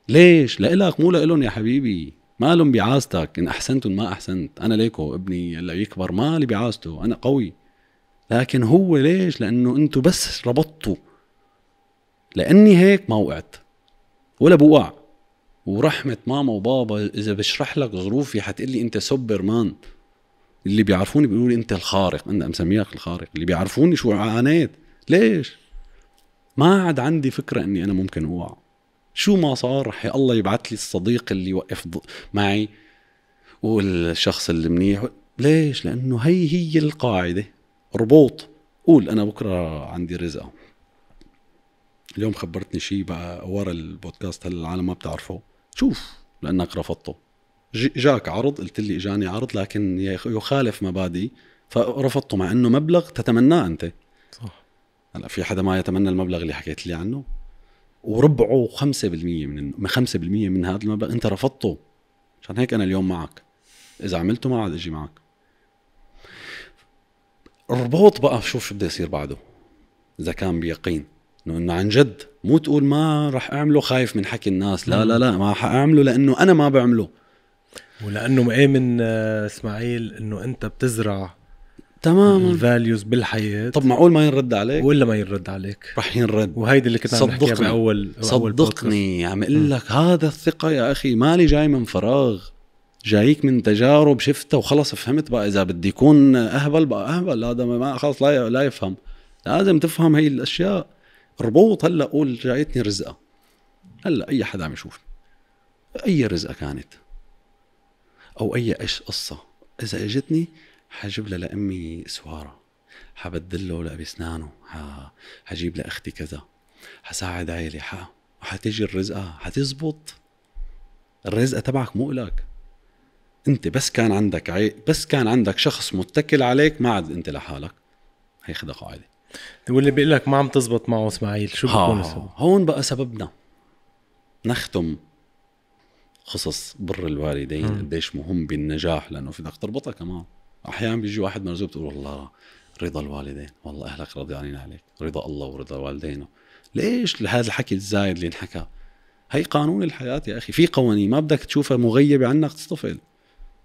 ليش؟ لإلك مو لإلهم يا حبيبي مالهم بعاستك إن أحسنتم ما أحسنت أنا ليكو ابني هلا يكبر مالي بعاسته أنا قوي لكن هو ليش؟ لأنه أنتو بس ربطتوا لأني هيك ما وقعت ولا بوقع ورحمة ماما وبابا إذا بشرح لك ظروفي حتقلي أنت سوبر مان اللي بيعرفوني بيقولوا لي أنت الخارق أنا مسميك الخارق اللي بيعرفوني شو عانيت ليش؟ ما عاد عندي فكرة أني أنا ممكن أوقع شو ما صار رح الله يبعث لي الصديق اللي وقف معي والشخص اللي منيح ليش لانه هي هي القاعده ربوط قول انا بكره عندي رزقه اليوم خبرتني شيء بقى ورا البودكاست هلا العالم ما بتعرفه شوف لانك رفضته جاك عرض قلت لي اجاني عرض لكن يخالف مبادئي فرفضته مع انه مبلغ تتمناه انت صح هلا في حدا ما يتمنى المبلغ اللي حكيت لي عنه وربعه 5% من 5% من هذا المبلغ انت رفضته عشان هيك انا اليوم معك اذا عملته ما عاد اجي معك اربط بقى شوف شو بده يصير بعده اذا كان بيقين انه انه عن جد مو تقول ما راح اعمله خايف من حكي الناس لا لا لا ما حاعمله لانه انا ما بعمله ولانه مآمن إيه آه، اسماعيل انه انت بتزرع تماما الفاليوز بالحياه طب معقول ما ينرد عليك ولا ما ينرد عليك رح ينرد وهيدي اللي كنت عم نحكيها باول صدقني عم اقول لك هذا الثقه يا اخي مالي جاي من فراغ جايك من تجارب شفتها وخلص فهمت بقى اذا بدي يكون اهبل بقى اهبل هذا ما خلص لا لا يفهم لازم تفهم هي الاشياء ربوط هلا قول جايتني رزقه هلا اي حدا عم يشوف اي رزقه كانت او اي ايش قصه اذا اجتني حجيب لها لامي سواره له لابي سنانه ح... حجيب لاختي كذا حساعد عيلي ح... وحتيجي الرزقه حتزبط الرزقه تبعك مو لك انت بس كان عندك عي... بس كان عندك شخص متكل عليك ما عاد انت لحالك هي خدها قاعده واللي بيقول لك ما عم تزبط معه اسماعيل شو بيكون السبب؟ هون بقى سببنا نختم قصص بر الوالدين قديش مهم بالنجاح لانه في بدك تربطها كمان احيانا بيجي واحد مرزوق بتقول والله رضا الوالدين والله اهلك راضيين عليك رضا الله ورضا والدينه ليش لهذا الحكي الزايد اللي انحكى هي قانون الحياة يا أخي في قوانين ما بدك تشوفها مغيبة عنك تطفل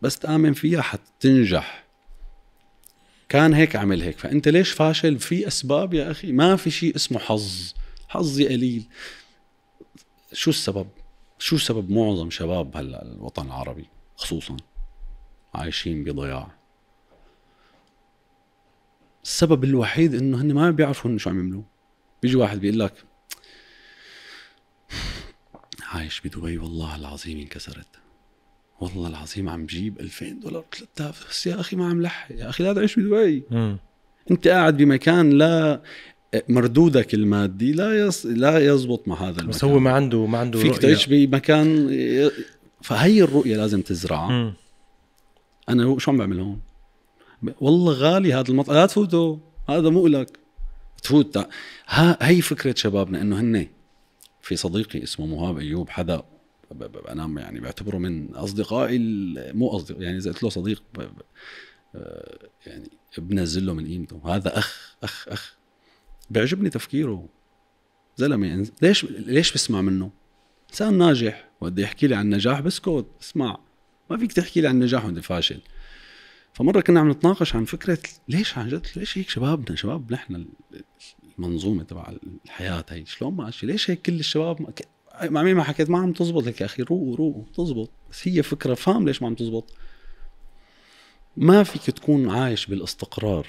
بس تآمن فيها حتنجح كان هيك عمل هيك فأنت ليش فاشل في أسباب يا أخي ما في شيء اسمه حظ حظي قليل شو السبب شو سبب معظم شباب هلا الوطن العربي خصوصا عايشين بضياع السبب الوحيد انه هن ما بيعرفوا هن شو عم يعملوا بيجي واحد بيقول لك عايش بدبي والله العظيم انكسرت والله العظيم عم بجيب 2000 دولار 3000 بس يا اخي ما عم لحق يا اخي لا تعيش بدبي انت قاعد بمكان لا مردودك المادي لا يص... لا يزبط مع هذا المكان بس هو ما عنده ما عنده فيك رؤية. تعيش بمكان فهي الرؤيه لازم تزرعها انا شو عم بعمل هون؟ والله غالي هذا المطعم لا تفوتوا هذا مو لك تفوت ها هي فكره شبابنا انه هن في صديقي اسمه مهاب ايوب حدا انا يعني بعتبره من اصدقائي مو اصدق يعني اذا قلت له صديق آه، يعني بنزل له من قيمته هذا اخ اخ اخ بيعجبني تفكيره زلمه يعني ليش ليش بسمع منه؟ انسان ناجح وبده يحكي لي عن نجاح بسكت اسمع ما فيك تحكي لي عن نجاح وانت فاشل فمره كنا عم نتناقش عن فكره ليش عن جد ليش هيك شبابنا شباب نحن المنظومه تبع الحياه هي شلون ماشي ليش هيك كل الشباب مع مين ما حكيت ما عم تزبط لك يا اخي روق روق تزبط بس هي فكره فاهم ليش ما عم تزبط ما فيك تكون عايش بالاستقرار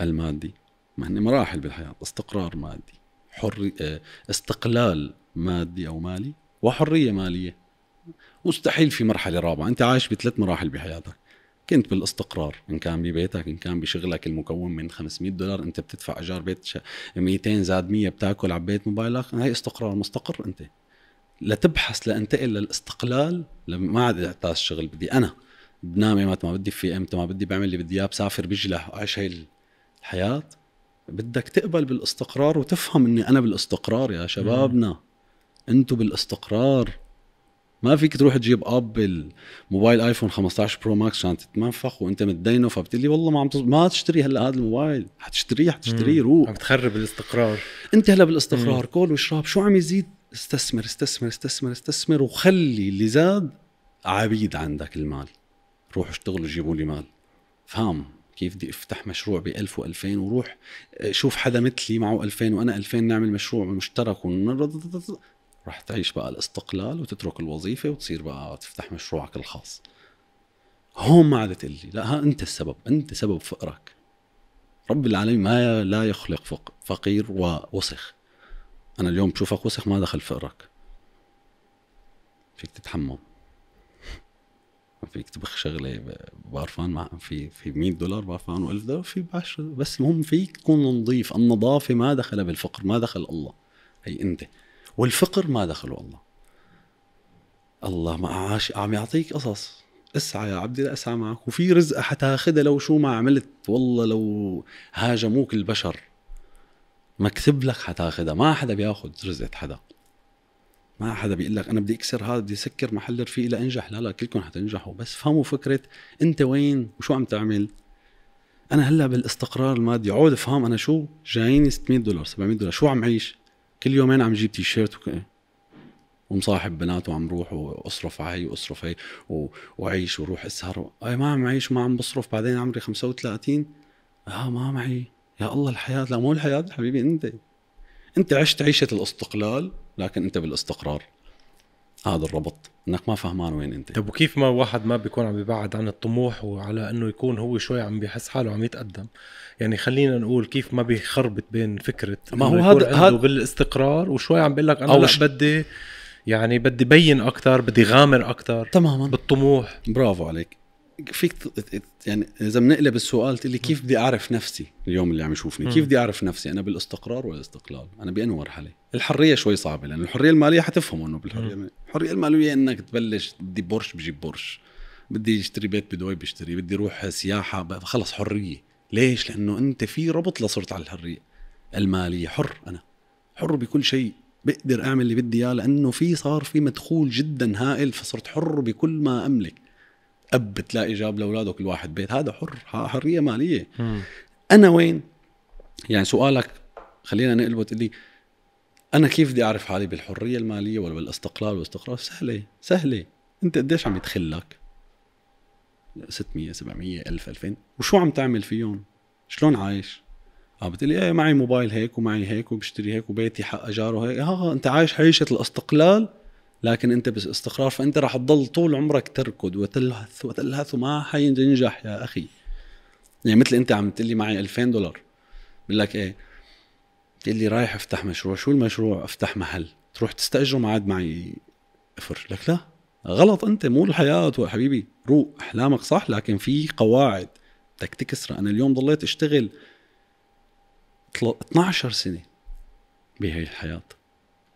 المادي ما هن مراحل بالحياه استقرار مادي حر آه، استقلال مادي او مالي وحريه ماليه مستحيل في مرحله رابعه انت عايش بثلاث مراحل بحياتك كنت بالاستقرار ان كان ببيتك ان كان بشغلك المكون من 500 دولار انت بتدفع ايجار بيت 200 زاد 100 بتاكل عبيت موبايلك هاي استقرار مستقر انت لتبحث لانتقل للاستقلال ما عاد اعتاز شغل بدي انا بنام ايمت ما بدي في امتى ما بدي بعمل اللي بدي اياه بسافر بجلح وعيش هاي الحياه بدك تقبل بالاستقرار وتفهم اني انا بالاستقرار يا شبابنا انتم بالاستقرار ما فيك تروح تجيب اب الموبايل ايفون 15 برو ماكس عشان تتنفخ وانت متدينه فبتقول لي والله ما عم ما تشتري هلا هذا الموبايل حتشتريه حتشتريه روح عم تخرب الاستقرار انت هلا بالاستقرار مم. واشرب شو عم يزيد استثمر استثمر استثمر استثمر وخلي اللي زاد عبيد عندك المال روحوا اشتغلوا جيبوا لي مال فهم كيف بدي افتح مشروع ب 1000 و2000 وروح آه، شوف حدا مثلي معه 2000 وانا 2000 نعمل مشروع مشترك رح تعيش بقى الاستقلال وتترك الوظيفة وتصير بقى تفتح مشروعك الخاص هون ما عاد تقلي لا ها أنت السبب أنت سبب فقرك رب العالمين ما لا يخلق فقير ووسخ أنا اليوم بشوفك وسخ ما دخل فقرك فيك تتحمم فيك تبخ شغله بعرفان مع في في 100 دولار بعرفان و1000 دولار في ب 10 بس المهم فيك تكون نظيف النظافه ما دخل بالفقر ما دخل الله هي انت والفقر ما دخله الله الله ما عاش عم يعطيك قصص اسعى يا عبدي لا اسعى معك وفي رزقه حتاخذها لو شو ما عملت والله لو هاجموك البشر مكتب لك حتاخذها ما حدا بياخذ رزقة حدا ما حدا بيقول لك انا بدي اكسر هذا بدي اسكر محل رفيقي لانجح لا لا كلكم حتنجحوا بس فهموا فكره انت وين وشو عم تعمل انا هلا بالاستقرار المادي عود افهم انا شو جاييني 600 دولار 700 دولار شو عم عيش كل يومين عم جيب تيشيرت وك... ومصاحب بنات وعم روح واصرف على هي واصرف هي و... وعيش وروح اسهر و... اي ما عم عيش ما عم بصرف بعدين عمري 35 اه ما معي يا الله الحياه لا مو الحياه حبيبي انت انت عشت عيشه الاستقلال لكن انت بالاستقرار هذا الربط انك ما فهمان وين انت طب وكيف ما واحد ما بيكون عم يبعد عن الطموح وعلى انه يكون هو شوي عم بيحس حاله عم يتقدم يعني خلينا نقول كيف ما بيخربط بين فكره ما هو هذا هذا هاد... بالاستقرار وشوي عم بيقول لك انا مش بدي يعني بدي بين اكثر بدي غامر اكثر تماما بالطموح برافو عليك فيك يعني اذا بنقلب السؤال تقول لي كيف بدي اعرف نفسي اليوم اللي عم يشوفني كيف بدي اعرف نفسي انا بالاستقرار ولا الاستقلال انا بانه مرحله الحريه شوي صعبه لان الحريه الماليه حتفهم انه بالحريه الحريه الماليه انك تبلش بدي بورش بجيب بورش بدي اشتري بيت بدوي بشتري بدي اروح سياحه خلص حريه ليش لانه انت في ربط لصرت على الحريه الماليه حر انا حر بكل شيء بقدر اعمل اللي بدي اياه لانه في صار في مدخول جدا هائل فصرت حر بكل ما املك اب بتلاقي جاب لاولاده كل واحد بيت هذا حر حريه ماليه انا وين يعني سؤالك خلينا نقلبه تقول لي انا كيف بدي اعرف حالي بالحريه الماليه ولا بالاستقلال والاستقرار سهله سهله انت قديش عم يدخلك 600 700 1000 2000 وشو عم تعمل فيهم شلون عايش عم آه، لي ايه معي موبايل هيك ومعي هيك وبشتري هيك وبيتي حق اجاره هيك ها آه، انت عايش عيشه الاستقلال لكن انت باستقرار فانت راح تضل طول عمرك تركض وتلهث وتلهث وما حينجح يا اخي يعني مثل انت عم تقول لي معي 2000 دولار بقول لك ايه تقول لي رايح افتح مشروع شو المشروع افتح محل تروح تستاجره ما عاد معي افر لك لا غلط انت مو الحياه حبيبي روق احلامك صح لكن في قواعد بدك تكسرها انا اليوم ضليت اشتغل 12 سنه بهي الحياه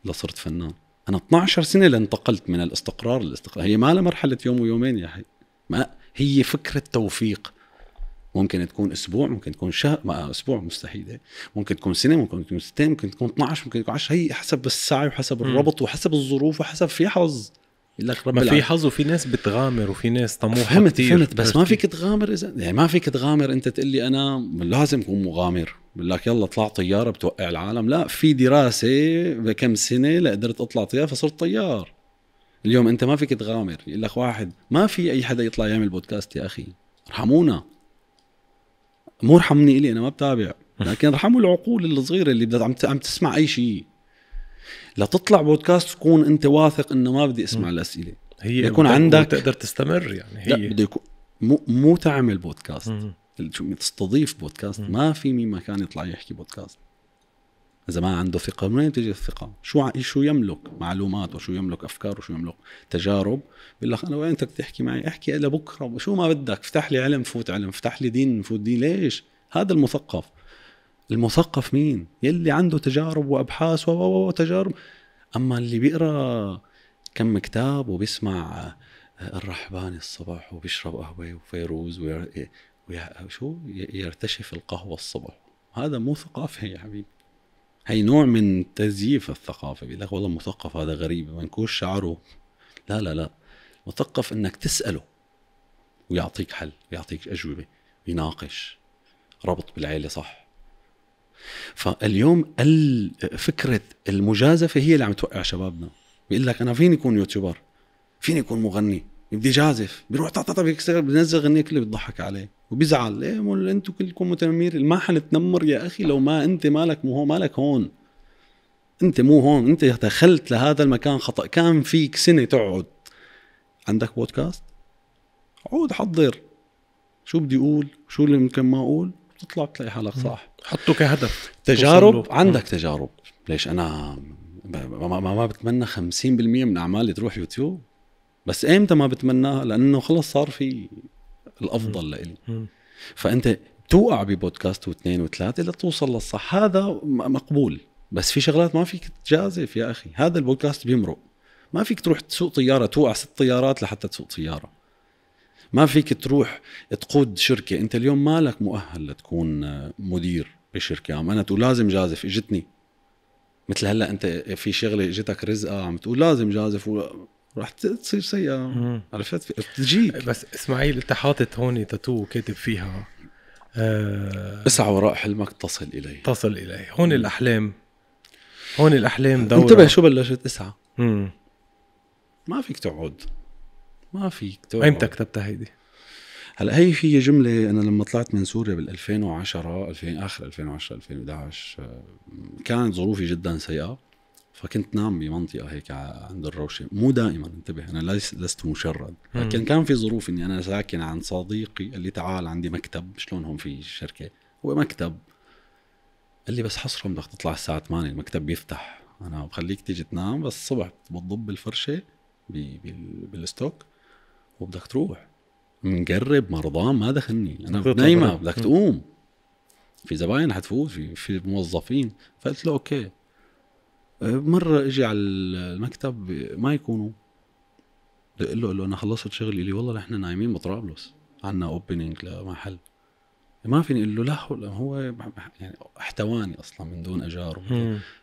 لصرت فنان انا 12 سنه لانتقلت من الاستقرار للاستقرار هي ما لها مرحله يوم ويومين يا حي ما هي فكره توفيق ممكن تكون اسبوع ممكن تكون شهر ما اسبوع مستحيل ممكن تكون سنه ممكن تكون سنتين ممكن تكون 12 ممكن تكون 10 هي حسب السعي وحسب الربط وحسب الظروف وحسب في حظ لك رب ما في حظ وفي ناس بتغامر وفي ناس طموحه فهمت كتير. فهمت بس ما فيك تغامر اذا يعني ما فيك تغامر انت تقول لي انا لازم اكون مغامر بقول لك يلا طلع طياره بتوقع العالم لا في دراسه بكم سنه لقدرت اطلع طياره فصرت طيار اليوم انت ما فيك تغامر يقول لك واحد ما في اي حدا يطلع يعمل بودكاست يا اخي ارحمونا مو ارحمني الي انا ما بتابع لكن ارحموا العقول الصغيره اللي عم عم تسمع اي شيء لتطلع بودكاست تكون انت واثق انه ما بدي اسمع الاسئله هي يكون عندك تقدر تستمر يعني هي لا بده يكون مو مو تعمل بودكاست شو تستضيف بودكاست مم. ما في مين ما كان يطلع يحكي بودكاست اذا ما عنده ثقه من وين تجي الثقه؟ شو شو يملك معلومات وشو يملك افكار وشو يملك تجارب بيقول لك انا وين بدك تحكي معي احكي لبكره شو ما بدك افتح لي علم فوت علم افتح لي دين فوت دين ليش؟ هذا المثقف المثقف مين يلي عنده تجارب وابحاث وتجارب اما اللي بيقرا كم كتاب وبيسمع آه، الرحباني الصبح وبيشرب قهوه وفيروز وشو يرتشف القهوه الصبح هذا مو ثقافه يا حبيبي هي نوع من تزييف الثقافه بيقول لك والله مثقف هذا غريب منكوش شعره لا لا لا مثقف انك تساله ويعطيك حل ويعطيك اجوبه ويناقش ربط بالعيله صح فاليوم فكره المجازفه هي اللي عم توقع شبابنا بيقول لك انا فيني يكون يوتيوبر فيني يكون مغني بدي جازف بيروح طاطا بيكسر بنزل غنيه كله بيضحك عليه وبيزعل ايه مول انتم كلكم متنمر ما حنتنمر يا اخي لو ما انت مالك مو هون مالك هون انت مو هون انت دخلت لهذا المكان خطا كان فيك سنه تقعد عندك بودكاست عود حضر شو بدي اقول شو اللي ممكن ما اقول تطلع بتلاقي حالك صح حطه كهدف تجارب عندك تجارب ليش انا ما, ما بتمنى 50% من اعمالي تروح يوتيوب بس امتى ما بتمناها لانه خلص صار في الافضل لإلي فانت توقع ببودكاست واثنين وثلاثه لتوصل للصح هذا مقبول بس في شغلات ما فيك تجازف يا اخي هذا البودكاست بيمرق ما فيك تروح تسوق طياره توقع ست طيارات لحتى تسوق طياره ما فيك تروح تقود شركه انت اليوم مالك مؤهل لتكون مدير بشركه عم انا تقول لازم جازف اجتني مثل هلا انت في شغله اجتك رزقه عم تقول لازم جازف و... رح تصير سيئه عرفت بتجيك بس اسماعيل انت حاطط هون تاتو كاتب فيها آه اسعى وراء حلمك تصل اليه تصل اليه هون الاحلام هون الاحلام دورة انتبه شو بلشت اسعى ما فيك تقعد ما في كتب ايمتى كتبتها هيدي؟ هلا هي في جمله انا لما طلعت من سوريا بال 2010 2000 اخر 2010 2011 كانت ظروفي جدا سيئه فكنت نام بمنطقه هيك عند الروشه مو دائما انتبه انا لست مشرد لكن كان في ظروف اني انا ساكن عند صديقي قال لي تعال عندي مكتب شلون هون في شركه هو مكتب قال لي بس حصرا بدك تطلع الساعه 8 المكتب بيفتح انا بخليك تيجي تنام بس الصبح بتضب الفرشه بالستوك وبدك تروح منقرب مرضان ما دخلني انا نايمه بدك تقوم في زباين حتفوت في, في موظفين فقلت له اوكي آه، مره اجي على المكتب ما يكونوا بقول له له انا خلصت شغلي لي والله نحن نايمين بطرابلس عندنا اوبننج لمحل ما فيني اقول له لا هو يعني احتواني اصلا من دون اجار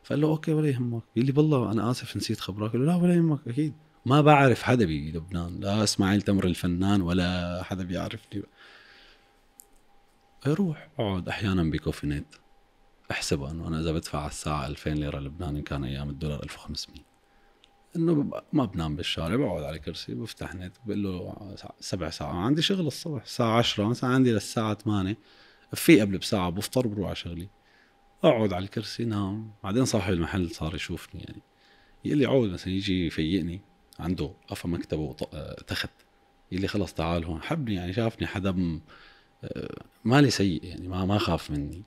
فقال له اوكي ولا يهمك يقول لي والله انا اسف نسيت خبرك قال له لا ولا يهمك اكيد ما بعرف حدا بلبنان لا اسماعيل تمر الفنان ولا حدا بيعرفني اروح اقعد احيانا بكوفينيت احسبها انه انا اذا بدفع على الساعه 2000 ليره لبناني كان ايام الدولار 1500 انه ما بنام بالشارع بقعد على كرسي بفتح نت بقول له سبع ساعات عندي شغل الصبح الساعه 10 مثلا عندي للساعه 8 في قبل بساعه بفطر بروح على شغلي اقعد على الكرسي نام بعدين صاحب المحل صار يشوفني يعني يقول لي عود مثلا يجي يفيقني عنده قفى مكتبه وتخت آه، اللي خلص تعال هون حبني يعني شافني حدا آه، مالي سيء يعني ما ما خاف مني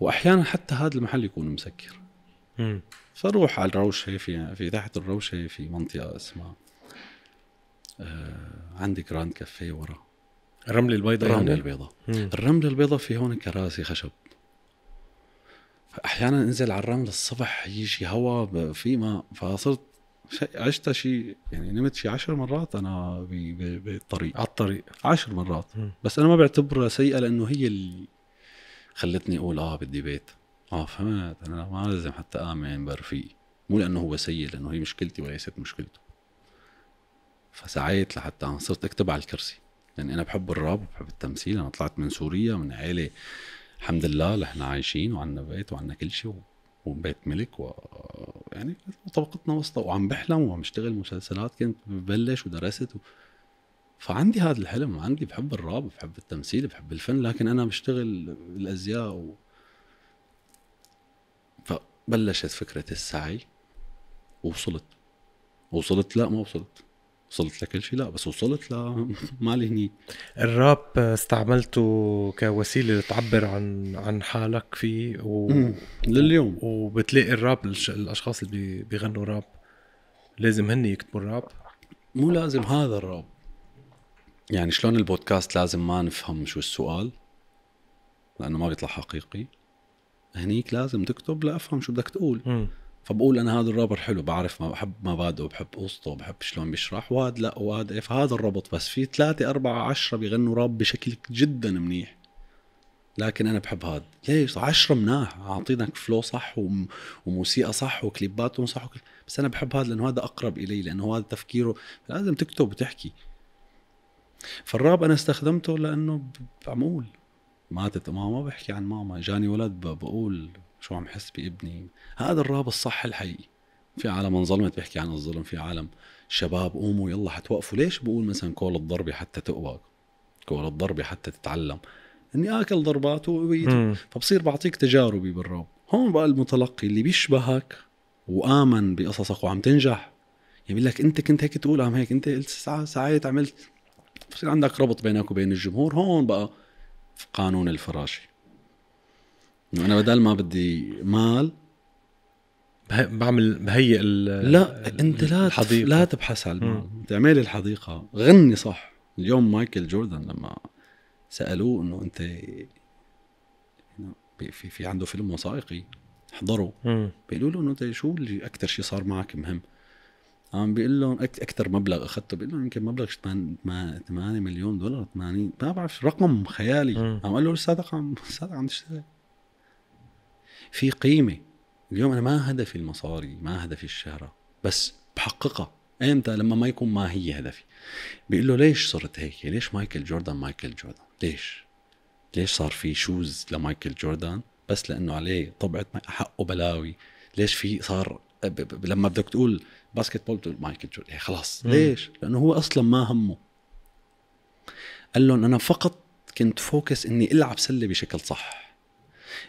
واحيانا حتى هذا المحل يكون مسكر مم. فاروح على الروشه في في تحت الروشه في منطقه اسمها آه عندي جراند كافيه ورا الرملة البيضاء الرملة يعني. البيضاء الرملة البيضاء في هون كراسي خشب فاحيانا انزل على الرمل الصبح يجي هواء في ماء فصرت عشتها شيء يعني نمت شيء عشر مرات انا بالطريق على الطريق عشر مرات م. بس انا ما بعتبرها سيئه لانه هي اللي خلتني اقول اه بدي بيت اه فهمت انا ما لازم حتى امن برفيقي مو لانه هو سيء لانه هي مشكلتي وليست مشكلته فسعيت لحتى أنا صرت اكتب على الكرسي يعني انا بحب الراب وبحب التمثيل انا طلعت من سوريا من عائله الحمد لله نحن عايشين وعندنا بيت وعندنا كل شيء وبيت ملك و يعني طبقتنا وسطى وعم بحلم وعم بشتغل مسلسلات كنت ببلش ودرست و... فعندي هذا الحلم عندي بحب الراب بحب التمثيل بحب الفن لكن انا بشتغل الازياء و... فبلشت فكره السعي ووصلت وصلت لا ما وصلت وصلت لكل شيء لا بس وصلت لمالي هني الراب استعملته كوسيله لتعبر عن عن حالك فيه و... لليوم وبتلاقي الراب الاشخاص اللي بيغنوا راب لازم هن يكتبوا الراب مو لازم هذا الراب يعني شلون البودكاست لازم ما نفهم شو السؤال لانه ما بيطلع حقيقي هنيك لازم تكتب لافهم شو بدك تقول م. فبقول انا هذا الرابر حلو بعرف ما بحب مبادئه بحب قصته بحب شلون بيشرح وهذا لا وهذا إيه، فهذا الربط بس في ثلاثة أربعة عشرة بيغنوا راب بشكل جدا منيح لكن انا بحب هذا ليش عشرة مناح عاطينك فلو صح وموسيقى صح وكليباتهم صح وكل... بس انا بحب هذا لانه هذا اقرب الي لانه هذا تفكيره لازم تكتب وتحكي فالراب انا استخدمته لانه بعمول ماتت ماما بحكي عن ماما جاني ولد بقول شو عم حس بابني هذا الراب الصح الحقيقي في عالم انظلمت بيحكي عن الظلم في عالم شباب قوموا يلا حتوقفوا ليش بقول مثلا كول الضربة حتى تقوى كول الضربة حتى تتعلم اني اكل ضربات وقويته فبصير بعطيك تجاربي بالراب هون بقى المتلقي اللي بيشبهك وامن بقصصك وعم تنجح يعني لك انت كنت هيك تقول عم هيك انت قلت ساعات عملت بصير عندك ربط بينك وبين الجمهور هون بقى في قانون الفراشي انه انا بدل ما بدي مال بعمل بهيئ ال... لا انت لا الحديقة. لا تبحث عن المال تعملي الحديقه غني صح اليوم مايكل جوردن لما سالوه انه انت في في عنده فيلم وثائقي احضره بيقولوا له انه انت شو اللي اكثر شيء صار معك مهم عم بيقول لهم اكثر مبلغ اخذته بيقول لهم يمكن مبلغ 8 مليون دولار 80 ما بعرف رقم خيالي عم قال له لساتك عم لساتك عم تشتغل في قيمه اليوم انا ما هدفي المصاري ما هدفي الشهره بس بحققها امتى لما ما يكون ما هي هدفي بيقول له ليش صرت هيك ليش مايكل جوردان مايكل جوردان ليش ليش صار في شوز لمايكل جوردان بس لانه عليه طبعه حقه بلاوي ليش في صار لما بدك تقول باسكت بول بتقول مايكل جوردن إيه، خلاص ليش لانه هو اصلا ما همه قال لهم انا فقط كنت فوكس اني العب سله بشكل صح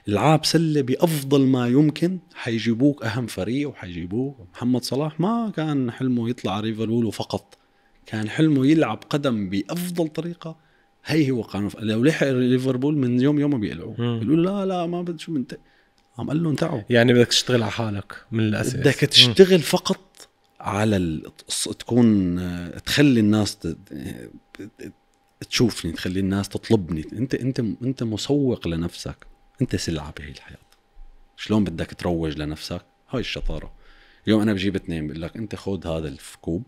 العاب سله بافضل ما يمكن حيجيبوك اهم فريق وحيجيبوك محمد صلاح ما كان حلمه يطلع ليفربول فقط كان حلمه يلعب قدم بافضل طريقه هي هو قانون لو لحق ليفربول من يوم يوم بيقلعوه بيقولوا لا لا ما بدي شو انت عم قال له انتعوا يعني بدك تشتغل على حالك من الاساس بدك تشتغل مم. فقط على ال... تكون آه، تخلي الناس ت... تشوفني تخلي الناس تطلبني انت انت انت مسوق لنفسك انت سلعه بهي الحياه شلون بدك تروج لنفسك هاي الشطاره اليوم انا بجيب اثنين بقول لك انت خذ هذا الكوب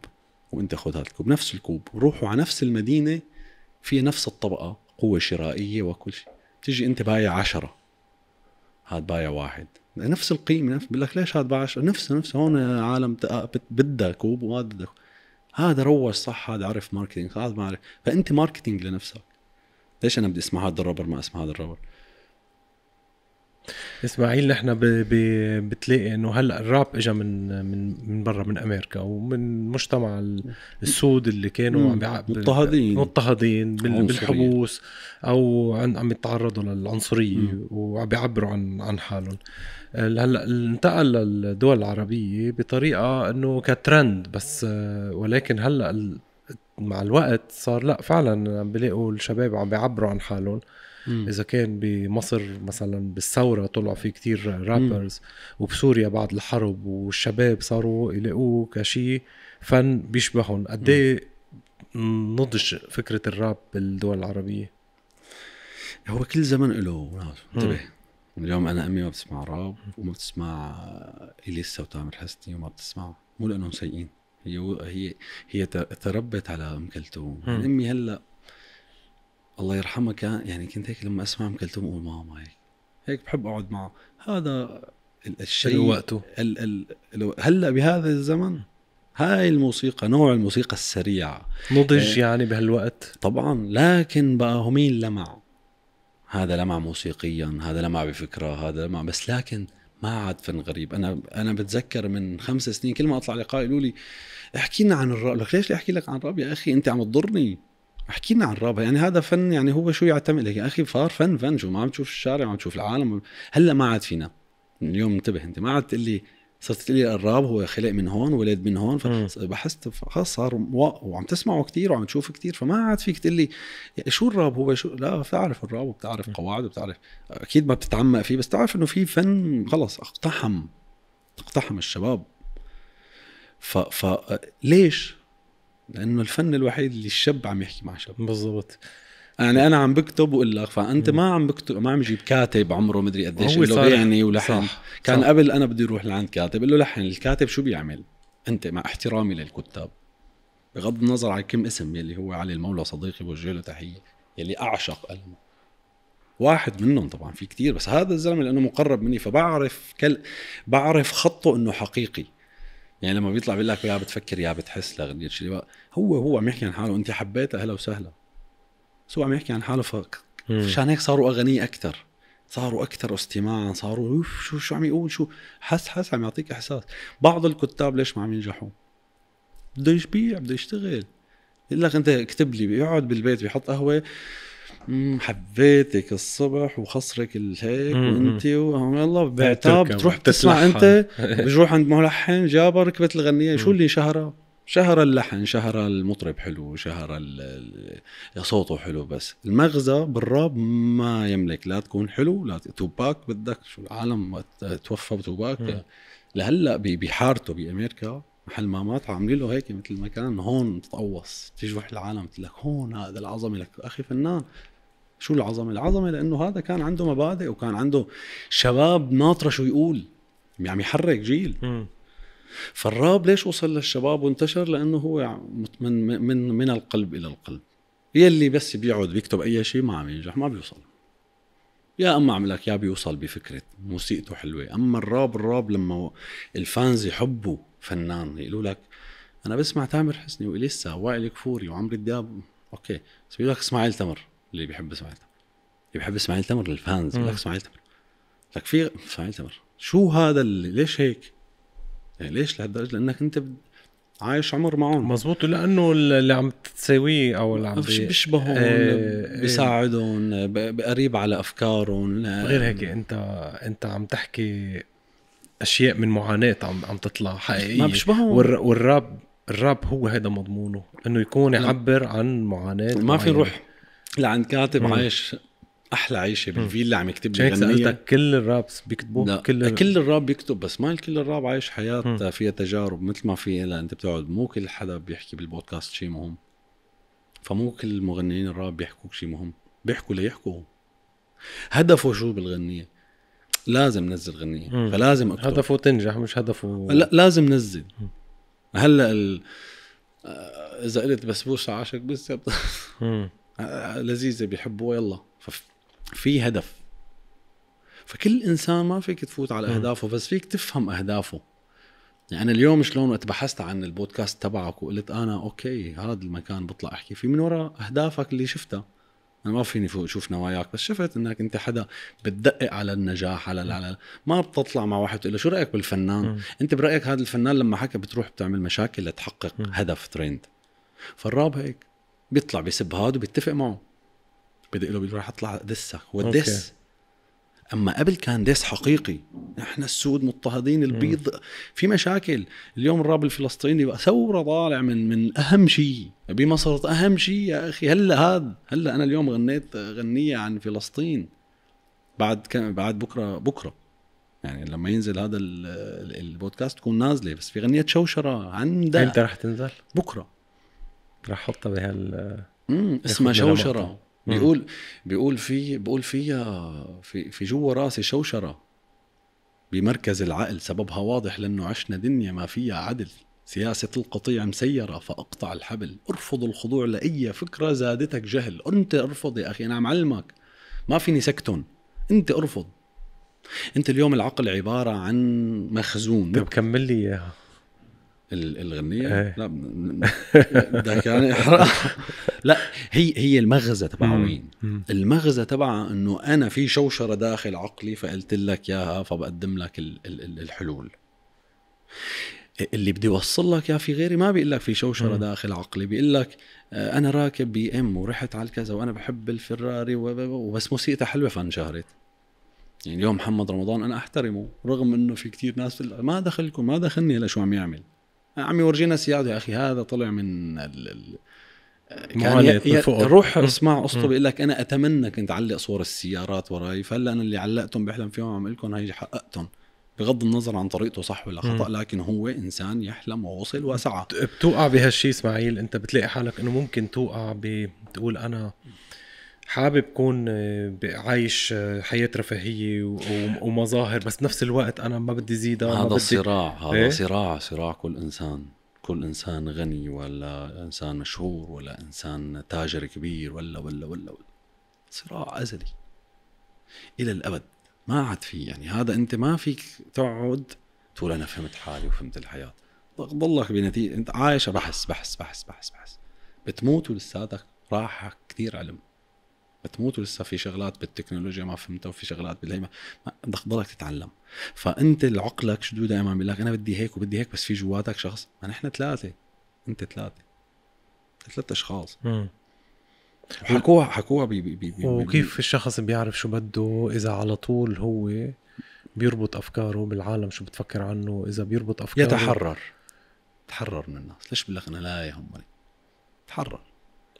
وانت خذ هذا الكوب نفس الكوب وروحوا على نفس المدينه في نفس الطبقه قوه شرائيه وكل شيء تيجي انت بايع عشرة هاد بايع واحد نفس القيمه نفس بقول لك ليش هاد بايع عشرة نفسه نفسه هون عالم بدها كوب وهذا بدها هذا روج صح هذا عرف ماركتينج هذا ما عرف فانت ماركتينج لنفسك ليش انا بدي اسمع هذا الرابر ما اسمع هذا الرابر اسماعيل نحن ب... ب... بتلاقي انه هلا الراب اجى من من من برا من امريكا ومن مجتمع السود اللي كانوا عم مضطهدين مضطهدين بالحبوس او عن... عم يتعرضوا للعنصريه وعم بيعبروا عن عن حالهم هلا انتقل للدول العربيه بطريقه انه كترند بس ولكن هلا مع الوقت صار لا فعلا عم بيلاقوا الشباب عم بيعبروا عن حالهم مم. اذا كان بمصر مثلا بالثوره طلعوا في كتير رابرز وبسوريا بعد الحرب والشباب صاروا يلاقوه كشيء فن بيشبههم قد إيه نضج فكره الراب بالدول العربيه هو كل زمن له انتبه اليوم انا امي ما بتسمع راب وما بتسمع اليسا وتامر حسني وما بتسمع مو لانهم سيئين هي هي هي تربت على ام كلثوم امي هلا الله يرحمها كان يعني كنت هيك لما اسمع ام كلثوم اقول ماما هيك هيك بحب اقعد معه هذا الشيء وقته ال ال ال هلا بهذا الزمن هاي الموسيقى نوع الموسيقى السريعة نضج آه، يعني بهالوقت طبعا لكن بقى هو مين لمع هذا لمع موسيقيا هذا لمع بفكرة هذا لمع بس لكن ما عاد فن غريب انا انا بتذكر من خمس سنين كل ما اطلع لقاء يقولوا لي احكي لنا عن الراب لك ليش احكي لك عن الراب يا اخي انت عم تضرني احكي لنا عن رابها يعني هذا فن يعني هو شو يعتمد لك يا اخي فار فن فن شو ما عم تشوف الشارع عم تشوف العالم هلا ما عاد فينا اليوم انتبه انت ما عاد تقول لي صرت تقول لي الراب هو خلق من هون ولد من هون فبحثت خلص صار وعم تسمعه كثير وعم تشوفه كثير فما عاد فيك تقول لي يعني شو الراب هو شو لا بتعرف الراب وبتعرف قواعده وبتعرف اكيد ما بتتعمق فيه بس تعرف انه في فن خلص اقتحم اقتحم الشباب ف... فليش لانه الفن الوحيد اللي الشاب عم يحكي مع شاب بالضبط يعني انا عم بكتب واقول لك فانت ما عم بكتب ما عم يجيب كاتب عمره مدري قديش له بيعني ولحن صح. كان صح. قبل انا بدي اروح لعند كاتب اقول له لحن الكاتب شو بيعمل انت مع احترامي للكتاب بغض النظر عن كم اسم يلي هو علي المولى صديقي بوجه له تحيه يلي اعشق قلمه واحد منهم طبعا في كتير بس هذا الزلمه لانه مقرب مني فبعرف كل بعرف خطه انه حقيقي يعني لما بيطلع بيقول لك يا بتفكر يا بتحس لاغنيه شيء هو هو عم يحكي عن حاله انت حبيتها اهلا وسهلا بس هو عم يحكي عن حاله عشان هيك صاروا اغانيه اكثر صاروا اكثر استماعا صاروا اوف شو شو عم يقول شو حس حس عم يعطيك احساس بعض الكتاب ليش ما عم ينجحوا بده يبيع بده يشتغل يقول لك انت اكتب لي بيقعد بالبيت بيحط قهوه حبيتك الصبح وخصرك الهيك وانت يلا بعتاب بتروح تسمع انت بتروح عند ملحن جابها ركبت الغنيه شو اللي شهرها شهر اللحن شهر المطرب حلو شهر صوته حلو بس المغزى بالراب ما يملك لا تكون حلو لا توباك بدك شو العالم توفى بتوباك لهلا بحارته بامريكا محل ما مات عاملين له هيك مثل ما كان هون تتقوص تيجي العالم تقول لك هون هذا العظمه لك اخي فنان شو العظمه؟ العظمه لانه هذا كان عنده مبادئ وكان عنده شباب ناطره شو يقول عم يعني يحرك جيل م. فالراب ليش وصل للشباب وانتشر؟ لانه هو يعني من من من القلب الى القلب يلي بس بيقعد بيكتب اي شيء ما عم ينجح ما بيوصل يا اما عم لك يا بيوصل بفكره موسيقته حلوه اما الراب الراب لما الفانز يحبوا فنان يقولوا لك انا بسمع تامر حسني واليسا وائل كفوري وعمرو دياب اوكي بس بيقول لك اسماعيل تمر اللي بيحب اسماعيل تمر اللي بيحب اسماعيل تمر الفانز لك اسماعيل تمر لك في اسماعيل تمر شو هذا اللي ليش هيك؟ يعني ليش لهالدرجه؟ لانك انت عايش عمر معهم مزبوط لانه اللي عم تساويه او اللي عم بيشبههم ايه, إيه. بيساعدهم قريب على افكارهم غير هيك انت انت عم تحكي اشياء من معاناه عم عم تطلع حقيقيه ما بيشبههم والر... والراب الراب هو هذا مضمونه انه يكون يعبر عن معاناه ما في روح لعند كاتب مم. عايش احلى عيشه بالفيلا عم يكتب لي هيك سالتك كل الرابس بيكتبوا لا. كل كل الراب بيكتب بس ما كل الراب عايش حياه مم. فيها تجارب مثل ما في هلا انت بتقعد مو كل حدا بيحكي بالبودكاست شيء مهم فمو كل المغنيين الراب بيحكوك شيء مهم بيحكوا ليحكوا هدفه شو بالغنيه لازم نزل غنيه مم. فلازم أكتب. هدفه تنجح مش هدفه لا لازم نزل مم. هلا ال... آه، اذا قلت بسبوسه عاشق بس آه، آه، لذيذه بيحبوها يلا في هدف فكل انسان ما فيك تفوت على اهدافه بس فيك تفهم اهدافه يعني انا اليوم شلون وقت بحثت عن البودكاست تبعك وقلت انا اوكي هذا المكان بطلع احكي فيه من وراء اهدافك اللي شفتها انا ما فيني اشوف نواياك بس شفت انك انت حدا بتدقق على النجاح على على ما بتطلع مع واحد تقول له شو رايك بالفنان م. انت برايك هذا الفنان لما حكى بتروح بتعمل مشاكل لتحقق م. هدف ترند فالراب هيك بيطلع بيسب هاد وبيتفق معه بدي له راح اطلع دسك والدس اما قبل كان دس حقيقي نحن السود مضطهدين البيض م. في مشاكل اليوم الراب الفلسطيني ثوره طالع من من اهم شيء بمصر اهم شيء يا اخي هلا هذا هلا انا اليوم غنيت غنيه عن فلسطين بعد كم بعد بكره بكره يعني لما ينزل هذا البودكاست تكون نازله بس في غنيه شوشره عندها امتى رح تنزل؟ بكره رح احطها بهال اسمها شوشره بيقول بيقول في بيقول فيها آه، في في جوا راسي شوشره بمركز العقل سببها واضح لانه عشنا دنيا ما فيها عدل سياسة القطيع مسيرة فأقطع الحبل ارفض الخضوع لأي فكرة زادتك جهل أنت ارفض يا أخي أنا عم علمك ما فيني سكتون أنت ارفض أنت اليوم العقل عبارة عن مخزون طيب كمل لي إياها الغنية إيه. لا بدك يعني احرق لا هي هي المغزى تبع وين المغزى تبعها انه انا في شوشره داخل عقلي فقلت لك اياها فبقدم لك الـ الـ الحلول اللي بدي اوصل لك يا في غيري ما بيقول لك في شوشره داخل عقلي بيقول لك آه، انا راكب بي ام ورحت على الكذا وانا بحب الفراري وبس موسيقتها حلوه فانشهرت يعني اليوم محمد رمضان انا احترمه رغم انه في كتير ناس ما دخلكم ما دخلني هلا شو عم يعمل عم يورجينا سيارته يا اخي هذا طلع من ال... كان روح اسمع قصته بيقول لك انا اتمنى كنت علق صور السيارات وراي فهلا انا اللي علقتهم بحلم فيهم عم لكم هي حققتهم بغض النظر عن طريقته صح ولا خطا مم. لكن هو انسان يحلم ووصل وسعى بتوقع بهالشيء اسماعيل انت بتلاقي حالك انه ممكن توقع بتقول انا حابب كون آه، عايش آه، حياة رفاهية ومظاهر بس نفس الوقت أنا ما بدي زيدها هذا بدي... صراع هذا إيه؟ صراع صراع كل إنسان كل إنسان غني ولا إنسان مشهور ولا إنسان تاجر كبير ولا ولا ولا, ولا. صراع أزلي إلى الأبد ما عاد في يعني هذا أنت ما فيك تقعد تقول أنا فهمت حالي وفهمت الحياة ضلك بنتيجة أنت عايش بحث بحث بحث بحث بحث بتموت ولساتك راح كثير علم بتموت ولسه في شغلات بالتكنولوجيا ما فهمتها وفي شغلات ما بدك تضلك تتعلم فانت العقلك شو دائما بيقول لك انا بدي هيك وبدي هيك بس في جواتك شخص ما نحن ثلاثه انت ثلاثه ثلاث اشخاص حكوها حكوها بي بي بي بي وكيف بي الشخص بيعرف شو بده اذا على طول هو بيربط افكاره بالعالم شو بتفكر عنه اذا بيربط افكاره يتحرر تحرر من الناس ليش بقول لك انا لا يهمني تحرر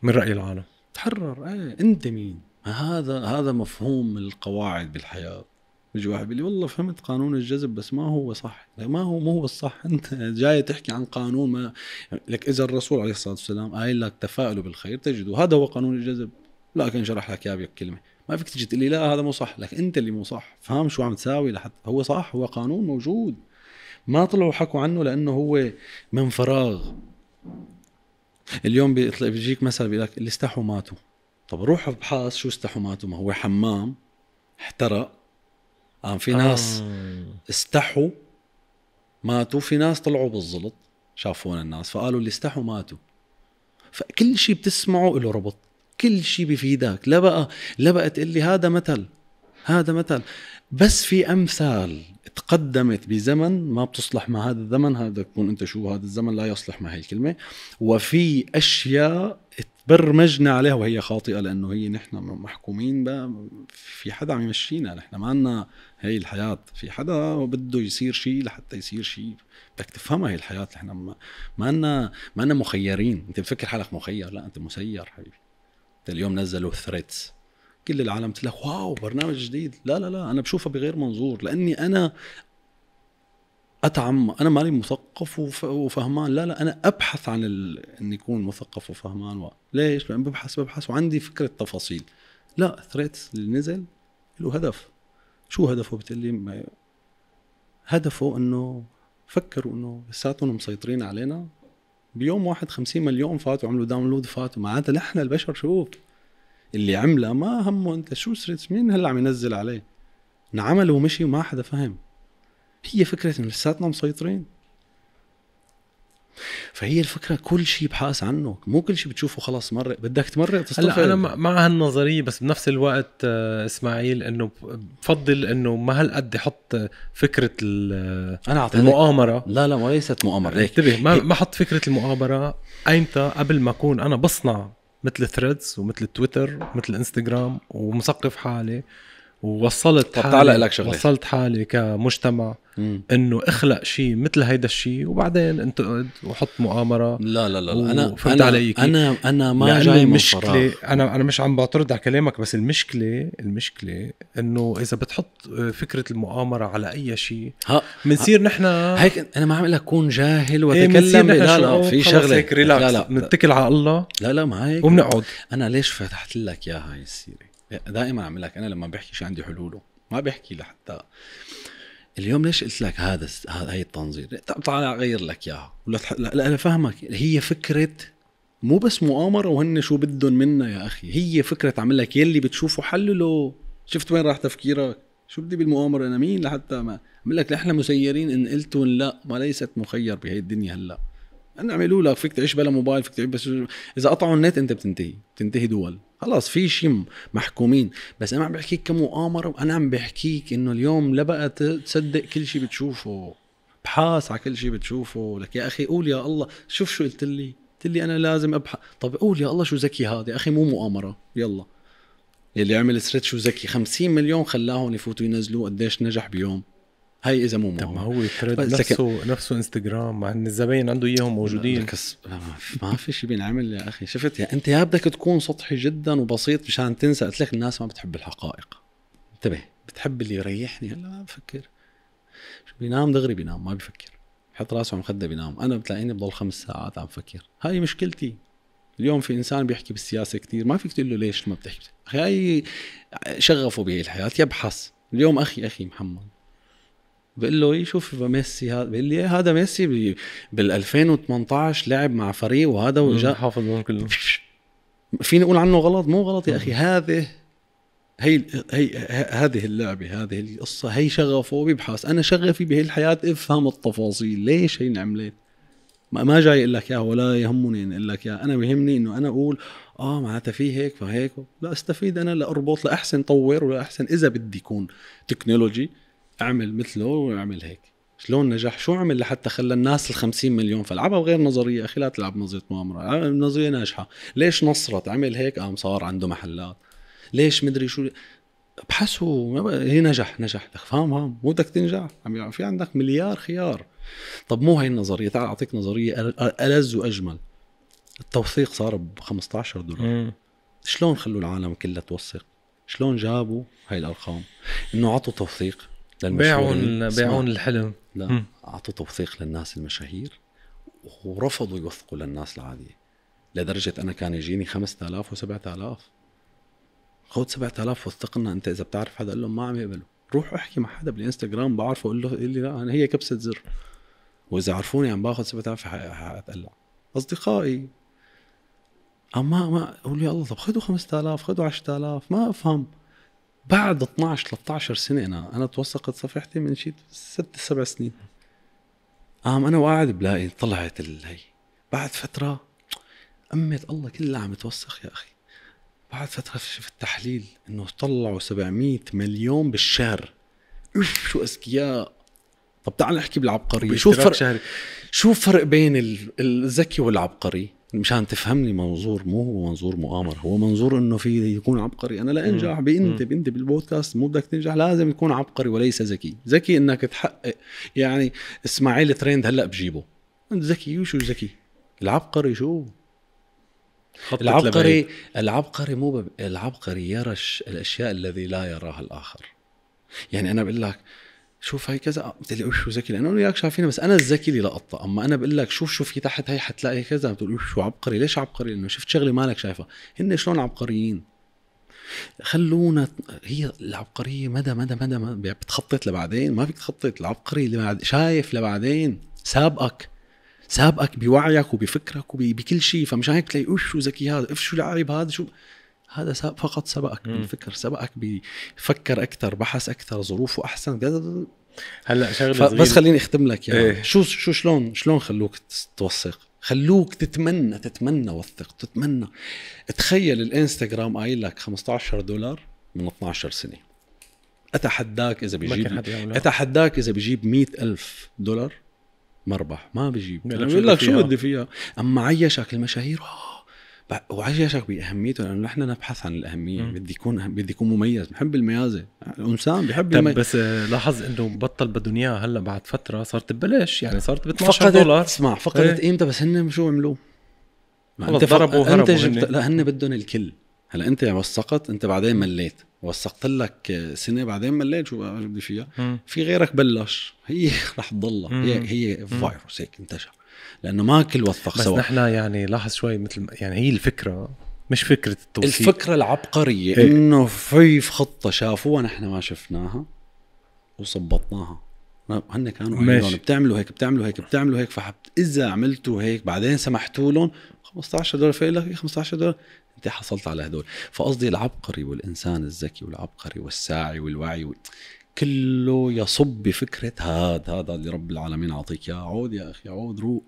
من راي العالم تحرر ايه انت مين؟ هذا هذا مفهوم القواعد بالحياه يجي واحد بيقول لي والله فهمت قانون الجذب بس ما هو صح ما هو مو هو الصح انت جاي تحكي عن قانون ما لك اذا الرسول عليه الصلاه والسلام قايل لك تفائلوا بالخير تجدوا هذا هو قانون الجذب لكن شرح لك اياه بكلمه ما فيك تجي تقول لي لا هذا مو صح لك انت اللي مو صح فاهم شو عم تساوي لحتى هو صح هو قانون موجود ما طلعوا حكوا عنه لانه هو من فراغ اليوم بيجيك مثل بيقول لك اللي استحوا ماتوا طب روح ابحث شو استحوا ماتوا ما هو حمام احترق قام آه، في ناس آه. استحوا ماتوا في ناس طلعوا بالزلط شافونا الناس فقالوا اللي استحوا ماتوا فكل شيء بتسمعه له ربط كل شيء بفيدك لا بقى لا بقى تقول لي هذا مثل هذا مثل بس في امثال تقدمت بزمن ما بتصلح مع هذا الزمن هذا تكون انت شو هذا الزمن لا يصلح مع هي الكلمه وفي اشياء تبرمجنا عليها وهي خاطئه لانه هي نحن محكومين بقى في حدا عم يمشينا نحن ما عندنا هي الحياه في حدا بده يصير شيء لحتى يصير شيء بدك تفهمها هي الحياه نحن ما عندنا ما عندنا مخيرين انت بتفكر حالك مخير لا انت مسير حبيبي اليوم نزلوا ثريتس كل العالم قلت لك واو برنامج جديد لا لا لا انا بشوفها بغير منظور لاني انا اتعم انا مالي مثقف وفهمان لا لا انا ابحث عن ال... ان يكون مثقف وفهمان و... ليش لان ببحث ببحث وعندي فكره تفاصيل لا ثريت اللي نزل له هدف شو هدفه بتقول لي هدفه انه فكروا انه لساتهم مسيطرين علينا بيوم واحد 50 مليون فاتوا عملوا داونلود فاتوا معناتها نحن البشر شوف اللي عملها ما همه انت شو سرت مين هلا عم ينزل عليه انعمل ومشي وما حدا فهم هي فكرة انه لساتنا مسيطرين فهي الفكرة كل شيء بحاس عنه مو كل شيء بتشوفه خلاص مرق بدك تمرق تستفيد هلا انا مع هالنظرية بس بنفس الوقت آه، اسماعيل انه بفضل انه ما هالقد يحط فكرة انا المؤامرة لا لا ما ليست مؤامرة انتبه ما ما حط فكرة المؤامرة ايمتى قبل ما اكون انا بصنع مثل ثريدز ومثل تويتر ومثل انستغرام ومثقف حالي ووصلت طب حالي لك شغلة. وصلت حالي كمجتمع انه اخلق شيء مثل هيدا الشيء وبعدين انتقد وحط مؤامره لا لا لا, انا انا انا انا ما جاي المشكله انا انا مش عم بعترض على كلامك بس المشكله المشكله انه اذا بتحط آه، فكره المؤامره على اي شيء بنصير نحن هيك انا ما عم لك كون جاهل إيه، وتكلم لا لا في شغله هيك ريلاكس لا لا نتكل على الله لا لا ما هيك وبنقعد انا ليش فتحت لك اياها هي السيره دائما عم لك انا لما بحكي شيء عندي حلوله ما بحكي لحتى اليوم ليش قلت لك هذا هذا هي التنظير طب تعال اغير لك اياها ولا لا انا فاهمك هي فكره مو بس مؤامره وهن شو بدهم منا يا اخي هي فكره عم لك يلي بتشوفه حلله شفت وين راح تفكيرك شو بدي بالمؤامره انا مين لحتى ما عم لك نحن مسيرين ان قلتن لا ما ليست مخير بهي الدنيا هلا انا عملوا لك فيك تعيش بلا موبايل فيك تعيش بس اذا قطعوا النت انت بتنتهي بتنتهي دول خلاص في شيء محكومين بس انا عم بحكيك كمؤامره وانا عم بحكيك انه اليوم لا بقى تصدق كل شيء بتشوفه ابحاث على كل شيء بتشوفه لك يا اخي قول يا الله شوف شو قلت لي قلت لي انا لازم ابحث طب قول يا الله شو ذكي هذا يا اخي مو مؤامره يلا يلي عمل سريتش شو ذكي 50 مليون خلاهم يفوتوا ينزلوا قديش نجح بيوم هاي اذا مو طب ما هو ثريد نفسه نفسه انستغرام مع ان الزباين عنده اياهم موجودين لكس... ما في شيء بينعمل يا اخي شفت يعني انت يا بدك تكون سطحي جدا وبسيط مشان تنسى قلت لك الناس ما بتحب الحقائق انتبه بتحب اللي يريحني هلا ما بفكر بينام دغري بينام ما بفكر بحط راسه على المخده بينام انا بتلاقيني بضل خمس ساعات عم فكر هاي مشكلتي اليوم في انسان بيحكي بالسياسه كثير ما فيك تقول له ليش ما بتحكي اخي هاي شغفه بهي الحياه يبحث اليوم اخي اخي محمد بقول له إيه، شوف ميسي هذا بيقول لي إيه هذا ميسي بال 2018 لعب مع فريق وهذا وجاء حافظ كله فيني اقول عنه غلط مو غلط يا اخي هذه هي هي هذه اللعبه هذه القصه هي شغفه بيبحث انا شغفي بهي الحياه افهم التفاصيل ليش هي انعملت ما جاي اقول لك اياها ولا يهمني اقول لك اياها انا بيهمني انه انا اقول اه معناتها في هيك فهيك لا استفيد انا لاربط لاحسن طور ولاحسن اذا بدي يكون تكنولوجي اعمل مثله واعمل هيك شلون نجح شو عمل لحتى خلى الناس ال 50 مليون فلعبها غير نظريه اخي لا تلعب نظريه مؤامره آه، نظريه ناجحه ليش نصرت عمل هيك قام آه، صار عنده محلات ليش مدري شو ابحثوا هي نجح نجح لك فاهم فاهم مو بدك تنجح عم في عندك مليار خيار طب مو هي النظريه تعال اعطيك نظريه الذ واجمل التوثيق صار ب 15 دولار شلون خلوا العالم كلها توثق شلون جابوا هاي الارقام انه عطوا توثيق باعوا باعوا الحلم لا اعطوا توثيق للناس المشاهير ورفضوا يوثقوا للناس العاديه لدرجه انا كان يجيني 5000 و7000 خذ 7000 وثق لنا انت اذا بتعرف حدا قال لهم ما عم يقبلوا روح احكي مع حدا بالانستغرام بعرفه قول له قل لي لا انا هي كبسه زر واذا عرفوني عم باخذ 7000 حاتقلع اصدقائي اما ما قول لي الله طب خذوا 5000 خذوا 10000 ما افهم بعد 12 13 سنه انا انا توثقت صفحتي من شيء ست سبع سنين قام انا وقاعد بلاقي طلعت الهي بعد فتره أمت الله كلها عم توسخ يا اخي بعد فتره شفت تحليل انه طلعوا 700 مليون بالشهر اوف شو اذكياء طب تعال نحكي بالعبقريه شو فرق شهري. شو فرق بين الذكي والعبقري مشان تفهمني منظور مو هو منظور مؤامره هو منظور انه في يكون عبقري انا لانجح بانت بانت بالبودكاست مو بدك تنجح لازم تكون عبقري وليس ذكي ذكي انك تحقق يعني اسماعيل ترند هلا بجيبه انت ذكي وشو ذكي العبقري شو العبقري لبعيد. العبقري مو العبقري يرى الاشياء الذي لا يراها الاخر يعني انا بقول لك شوف هي كذا آه، قلت لي شو ذكي لانه انا وياك شايفينها بس انا الذكي اللي لقطها اما انا بقول لك شوف شو في تحت هي حتلاقي كذا بتقول شو عبقري ليش عبقري لانه شفت شغله مالك شايفها هن شلون عبقريين خلونا هي العبقريه مدى مدى مدى, يعني بتخطط لبعدين ما فيك تخطط العبقري اللي بعد شايف لبعدين سابقك سابقك بوعيك وبفكرك وبكل شيء فمشان هيك تلاقي اوف شو ذكي هذا اف شو العيب هذا شو هذا فقط سبقك بالفكر سبقك بفكر اكثر بحث اكثر ظروفه احسن هلا شغله بس خليني اختم لك يعني ايه. شو شو شلون شلون خلوك توثق خلوك تتمنى تتمنى وثق تتمنى تخيل الانستغرام قايل لك 15 دولار من 12 سنه اتحداك اذا بيجيب اتحداك اذا بيجيب 100 ألف دولار مربح ما بيجيب بيقول لك شو بدي فيها اما عيشك المشاهير آه، وعاش باهميته لانه نحن نبحث عن الاهميه بدي يكون بدي يكون مميز بحب الميازه الانسان بحب طب بس آه، لاحظ انه بطل بدهم اياها هلا بعد فتره صارت ببلاش يعني صارت ب 12 دولار اسمع فقدت إيه. قيمتها بس هن شو عملوا؟ ما انت ضربوا فق... انت جبت لا هن بدهم الكل هلا انت وثقت انت بعدين مليت وثقت لك سنه بعدين مليت شو بدي فيها في غيرك بلش هي رح تضلها هي هي فيروس هيك انتشر لانه ما كل وثق بس سوا بس نحن يعني لاحظ شوي مثل يعني هي الفكره مش فكره التوثيق الفكره العبقريه إيه؟ انه في خطه شافوها نحن ما شفناها وظبطناها هن كانوا ماشي. بتعملوا هيك بتعملوا هيك بتعملوا هيك فحبت اذا عملتوا هيك بعدين سمحتوا لهم 15 دولار فقال لك 15 دولار انت حصلت على هدول فقصدي العبقري والانسان الذكي والعبقري والساعي والوعي كله يصب بفكره هذا هذا اللي رب العالمين عطيك اياه عود يا اخي عود روق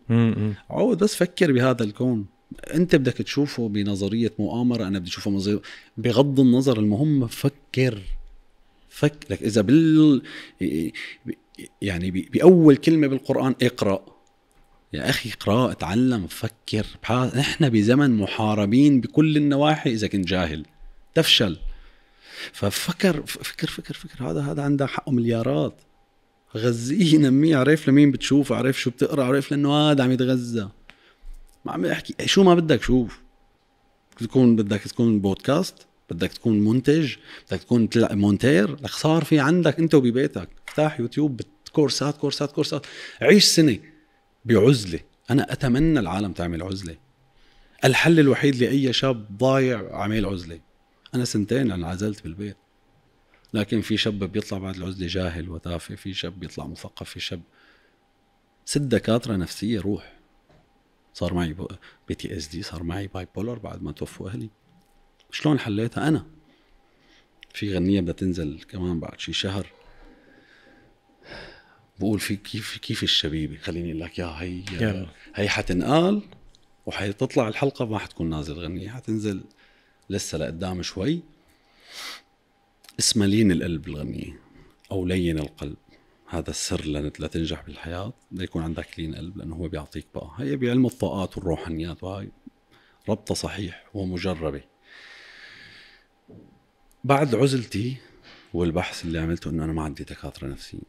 عود بس فكر بهذا الكون انت بدك تشوفه بنظريه مؤامره انا بدي اشوفه مزي... بغض النظر المهم فكر فك لك اذا بال يعني باول كلمه بالقران اقرا يا اخي اقرا اتعلم فكر نحن بزمن محاربين بكل النواحي اذا كنت جاهل تفشل ففكر فكر فكر فكر هذا هذا عنده حقه مليارات غذيه نميه عرف لمين بتشوف عرف شو بتقرا عرف لانه هذا عم يتغذى ما عم احكي شو ما بدك شوف تكون بدك تكون بودكاست بدك تكون منتج بدك تكون مونتير لك صار في عندك انت وببيتك افتح يوتيوب كورسات كورسات كورسات عيش سنه بعزله انا اتمنى العالم تعمل عزله الحل الوحيد لاي شاب ضايع عمل عزله انا سنتين عزلت بالبيت لكن في شاب بيطلع بعد العزله جاهل وتافه في شاب بيطلع مثقف في شاب ست دكاتره نفسيه روح صار معي بي تي اس دي صار معي باي بولر بعد ما توفوا اهلي شلون حليتها انا في غنية بدها تنزل كمان بعد شي شهر بقول في كيف كيف الشبيبة خليني اقول لك يا هي يلا. هي حتنقال وحتطلع الحلقة ما حتكون نازل غنية حتنزل لسه لقدام شوي اسمها لين القلب الغنية أو لين القلب هذا السر لتنجح بالحياة بده يكون عندك لين قلب لأنه هو بيعطيك بقى هي بعلم الطاقات والروحانيات وهي ربطة صحيح ومجربة بعد عزلتي والبحث اللي عملته انه انا ما عندي دكاتره نفسيين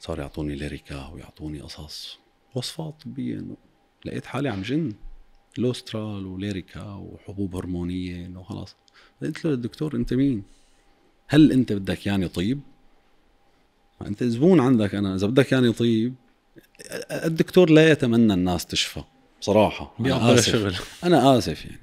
صار يعطوني ليريكا ويعطوني قصص وصفات طبيه انه لقيت حالي عم جن لوسترال وليريكا وحبوب هرمونيه انه خلاص قلت له الدكتور انت مين؟ هل انت بدك ياني طيب؟ انت زبون عندك انا اذا بدك ياني طيب الدكتور لا يتمنى الناس تشفى بصراحه انا اسف شغل. انا اسف يعني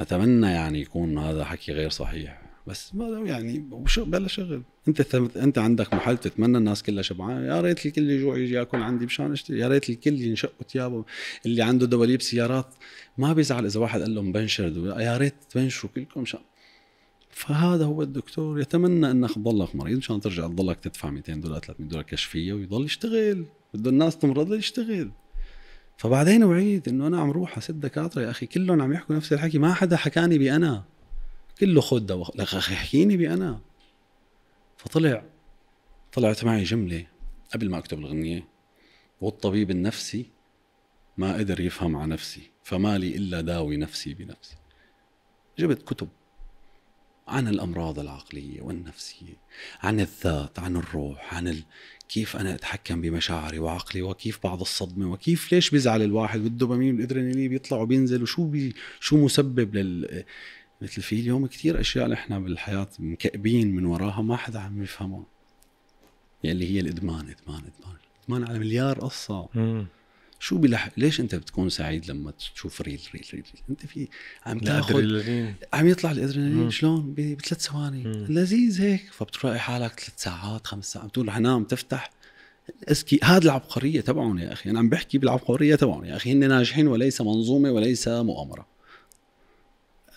اتمنى يعني يكون هذا حكي غير صحيح بس ما يعني وشو بلا شغل انت انت عندك محل تتمنى الناس كلها شبعانه يا ريت الكل يجوع يجي ياكل عندي مشان اشتري يا ريت الكل ينشقوا ثيابه اللي عنده دواليب سيارات ما بيزعل اذا واحد قال له مبنشر يا ريت تبنشروا كلكم مشان فهذا هو الدكتور يتمنى انك تضلك مريض مشان ترجع تضلك تدفع 200 دولار 300 دولار كشفيه ويضل يشتغل بده الناس تمرض ليشتغل فبعدين وعيد انه انا عم روح على ست دكاتره يا اخي كلهم عم يحكوا نفس الحكي ما حدا حكاني بانا قل له خذ دواء لك اخي احكيني بي انا فطلع طلعت معي جمله قبل ما اكتب الغنيه والطبيب النفسي ما قدر يفهم على نفسي فما لي الا داوي نفسي بنفسي جبت كتب عن الامراض العقليه والنفسيه عن الذات عن الروح عن ال... كيف انا اتحكم بمشاعري وعقلي وكيف بعض الصدمه وكيف ليش بيزعل الواحد والدوبامين والادرينالين بيطلع وبينزل وشو بي... شو مسبب لل مثل في اليوم كثير اشياء نحن بالحياه مكئبين من وراها ما حدا عم يفهمها يعني اللي هي الادمان ادمان ادمان ادمان على مليار قصه شو بلح... ليش انت بتكون سعيد لما تشوف ريل ريل ريل, ريل. انت في عم تاخذ عم يطلع الادرينالين شلون بثلاث ثواني لذيذ هيك فبتراقي حالك ثلاث ساعات خمس ساعات بتقول حنام تفتح اسكي هذا العبقريه تبعهم يا اخي انا عم بحكي بالعبقريه تبعهم يا اخي هن ناجحين وليس منظومه وليس مؤامره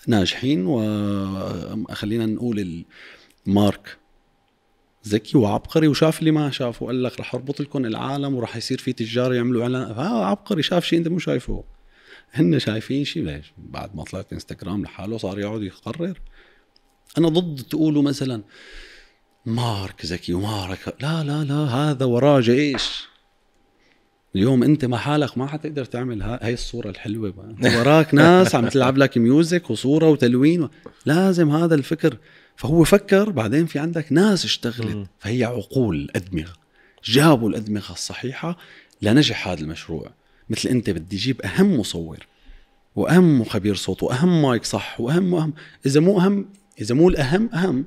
ناجحين وخلينا نقول المارك ذكي وعبقري وشاف اللي ما شافه قال لك رح اربط لكم العالم وراح يصير في تجار يعملوا اعلان آه، عبقري شاف شيء انت مو شايفه هن شايفين شيء ليش بعد ما طلعت انستغرام لحاله صار يقعد يقرر انا ضد تقولوا مثلا مارك ذكي ومارك لا لا لا هذا وراه جيش اليوم انت مع حالك ما حتقدر تعمل هاي الصوره الحلوه بقى. وراك ناس عم تلعب لك ميوزك وصوره وتلوين و... لازم هذا الفكر فهو فكر بعدين في عندك ناس اشتغلت فهي عقول ادمغه جابوا الادمغه الصحيحه لنجح هذا المشروع مثل انت بدي جيب اهم مصور واهم خبير صوت واهم مايك صح واهم واهم اذا مو اهم اذا مو الاهم اهم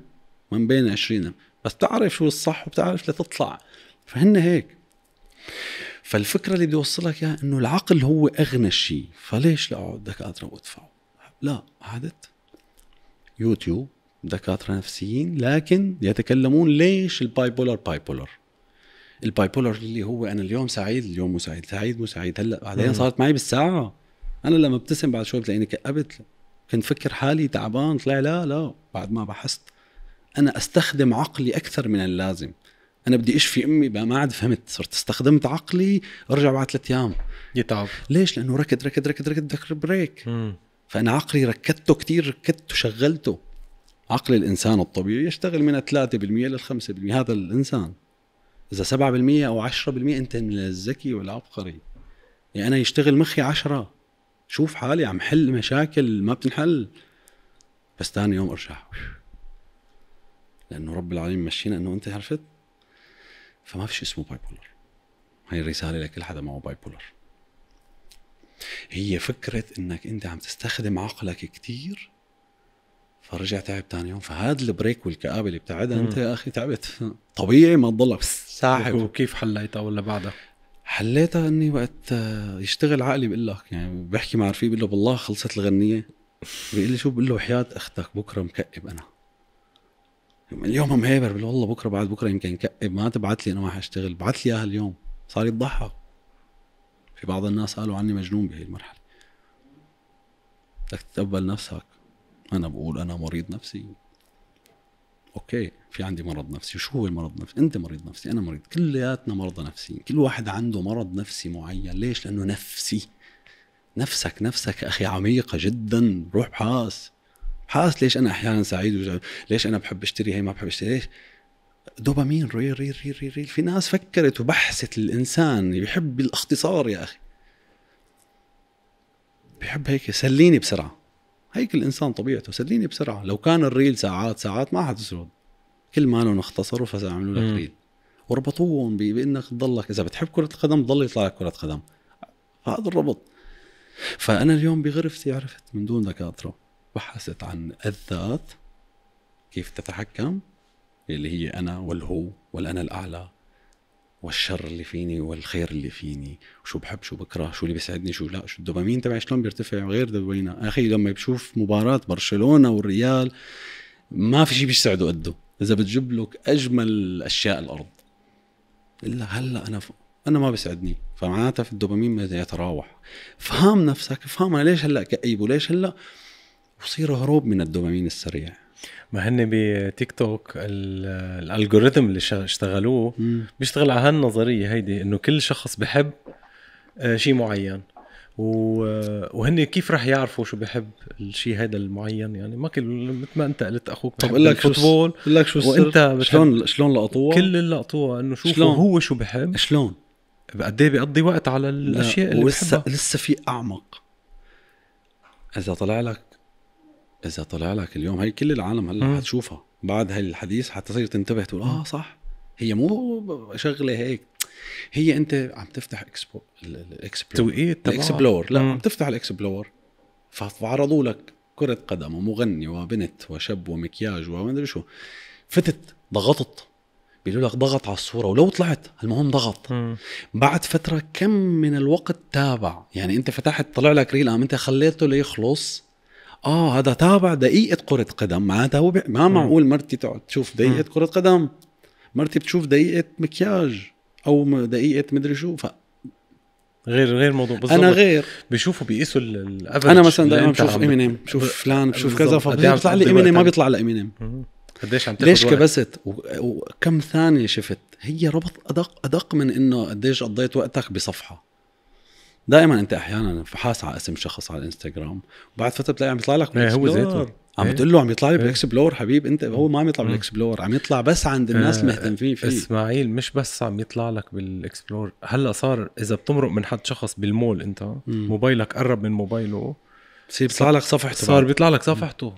من بين 20 بس تعرف شو الصح وبتعرف لتطلع فهن هيك فالفكره اللي بدي اوصلك اياها انه العقل هو اغنى شيء فليش لا اقعد دكاتره وادفعه لا قعدت يوتيوب دكاتره نفسيين لكن يتكلمون ليش البايبولر بايبولر البايبولر اللي هو انا اليوم سعيد اليوم مو سعيد سعيد مو سعيد هلا بعدين صارت معي بالساعه انا لما ابتسم بعد شوي بتلاقيني كأبت كنت فكر حالي تعبان طلع لا لا بعد ما بحثت انا استخدم عقلي اكثر من اللازم انا بدي اشفي امي بقى ما عاد فهمت صرت استخدمت عقلي ارجع بعد ثلاث ايام يتعب ليش لانه ركض ركض ركض ركض بدك بريك فانا عقلي ركدته كثير ركدته شغلته عقل الانسان الطبيعي يشتغل من 3% لل 5% هذا الانسان اذا 7% او 10% انت من الذكي والعبقري يعني انا يشتغل مخي 10 شوف حالي عم حل مشاكل ما بتنحل بس ثاني يوم ارجع لانه رب العالمين مشينا انه انت عرفت فما فيش اسمه باي بولر هاي الرساله لكل حدا معه باي بولر هي فكرة انك انت عم تستخدم عقلك كتير فرجع تعب تاني يوم فهذا البريك والكآبة اللي بتعدها انت يا اخي تعبت طبيعي ما تضلك ساحب وكيف حليتها ولا بعدها؟ حليتها اني وقت آه، يشتغل عقلي بقول لك يعني بحكي مع رفيق بقول له بالله خلصت الغنية بيقول لي شو بقول له حياة اختك بكره مكئب انا اليوم عم هيبر والله بكره بعد بكره يمكن كئب إيه، ما تبعث لي انا ما حاشتغل بعث لي اياها اليوم صار يضحك في بعض الناس قالوا عني مجنون بهي المرحله بدك تتقبل نفسك انا بقول انا مريض نفسي اوكي في عندي مرض نفسي شو هو المرض النفسي انت مريض نفسي انا مريض كلياتنا مرضى نفسيين كل واحد عنده مرض نفسي معين ليش لانه نفسي نفسك نفسك اخي عميقه جدا روح بحاس حاسس ليش انا احيانا سعيد وجا... ليش انا بحب اشتري هي ما بحب اشتري ليش دوبامين ريل ريل ريل ريل, ريل. في ناس فكرت وبحثت الانسان يحب الاختصار يا اخي بحب هيك سليني بسرعه هيك الانسان طبيعته سليني بسرعه لو كان الريل ساعات ساعات ما حتسرد كل مالهم اختصروا فعملوا لك ريل وربطوهم بانك تضلك اذا بتحب كره القدم ضل يطلع لك كره قدم هذا الربط فانا اليوم بغرفتي عرفت من دون دكاتره بحثت عن الذات كيف تتحكم اللي هي أنا والهو والأنا الأعلى والشر اللي فيني والخير اللي فيني وشو بحب شو بكره شو اللي بيسعدني شو لا شو الدوبامين تبعي شلون بيرتفع غير دوبامين اخي لما بشوف مباراه برشلونه والريال ما في شيء بيسعده قده اذا بتجيب لك اجمل اشياء الارض الا هلا انا ف... انا ما بيسعدني فمعناتها في الدوبامين ما يتراوح فهم نفسك فهم انا ليش هلا كئيب وليش هلا وصير هروب من الدوبامين السريع ما هن بتيك توك الالغوريثم اللي اشتغلوه بيشتغل على هالنظريه هيدي انه كل شخص بحب آه، شيء معين وهن كيف رح يعرفوا شو بحب الشيء هذا المعين يعني ما كل مثل ما انت قلت اخوك طب اقول لك شو اقول لك شو وانت شلون شلون لقطوها كل اللي لقطوها انه شوفوا شلون؟ هو شو بحب شلون قد ايه بيقضي وقت على الاشياء اللي ولسه بحبها. لسه في اعمق اذا طلع لك اذا طلع لك اليوم هي كل العالم هلا حتشوفها بعد هاي الحديث حتصير تنتبه تقول اه صح هي مو شغله هيك هي انت عم تفتح اكسبو الاكسبلور الاكسبلور لا عم تفتح الاكسبلور فعرضوا لك كرة قدم ومغني وبنت وشاب ومكياج ادري شو فتت ضغطت بيقولوا لك ضغط على الصوره ولو طلعت المهم ضغط م. بعد فتره كم من الوقت تابع يعني انت فتحت طلع لك ريل ام انت خليته ليخلص اه هذا تابع دقيقه كره قدم معناتها هو ما معقول مرتي تقعد تشوف دقيقه كره قدم مرتي بتشوف دقيقه مكياج او دقيقه مدري شو ف غير غير موضوع بالضبط انا غير بيشوفوا بيقيسوا الافرج انا مثلا دائما بشوف امينيم بشوف فلان بشوف كذا فبيطلع لي امينيم ما بيطلع لي امينيم قديش عم ليش كبست وكم ثانيه شفت هي ربط ادق ادق من انه قديش قضيت وقتك بصفحه دائما انت احيانا فحاص على اسم شخص على الانستغرام وبعد فتره بتلاقي عم يطلع لك إيه، هو زيته عم إيه. بتقول له عم يطلع لي إيه. بالاكسبلور حبيب انت هو ما عم يطلع بالاكسبلور عم يطلع بس عند الناس المهتمين فيه اسماعيل مش بس عم يطلع لك بالاكسبلور هلا صار اذا بتمرق من حد شخص بالمول انت موبايلك قرب من موبايله بصير بيطلع لك صفحته صار بيطلع لك صفحته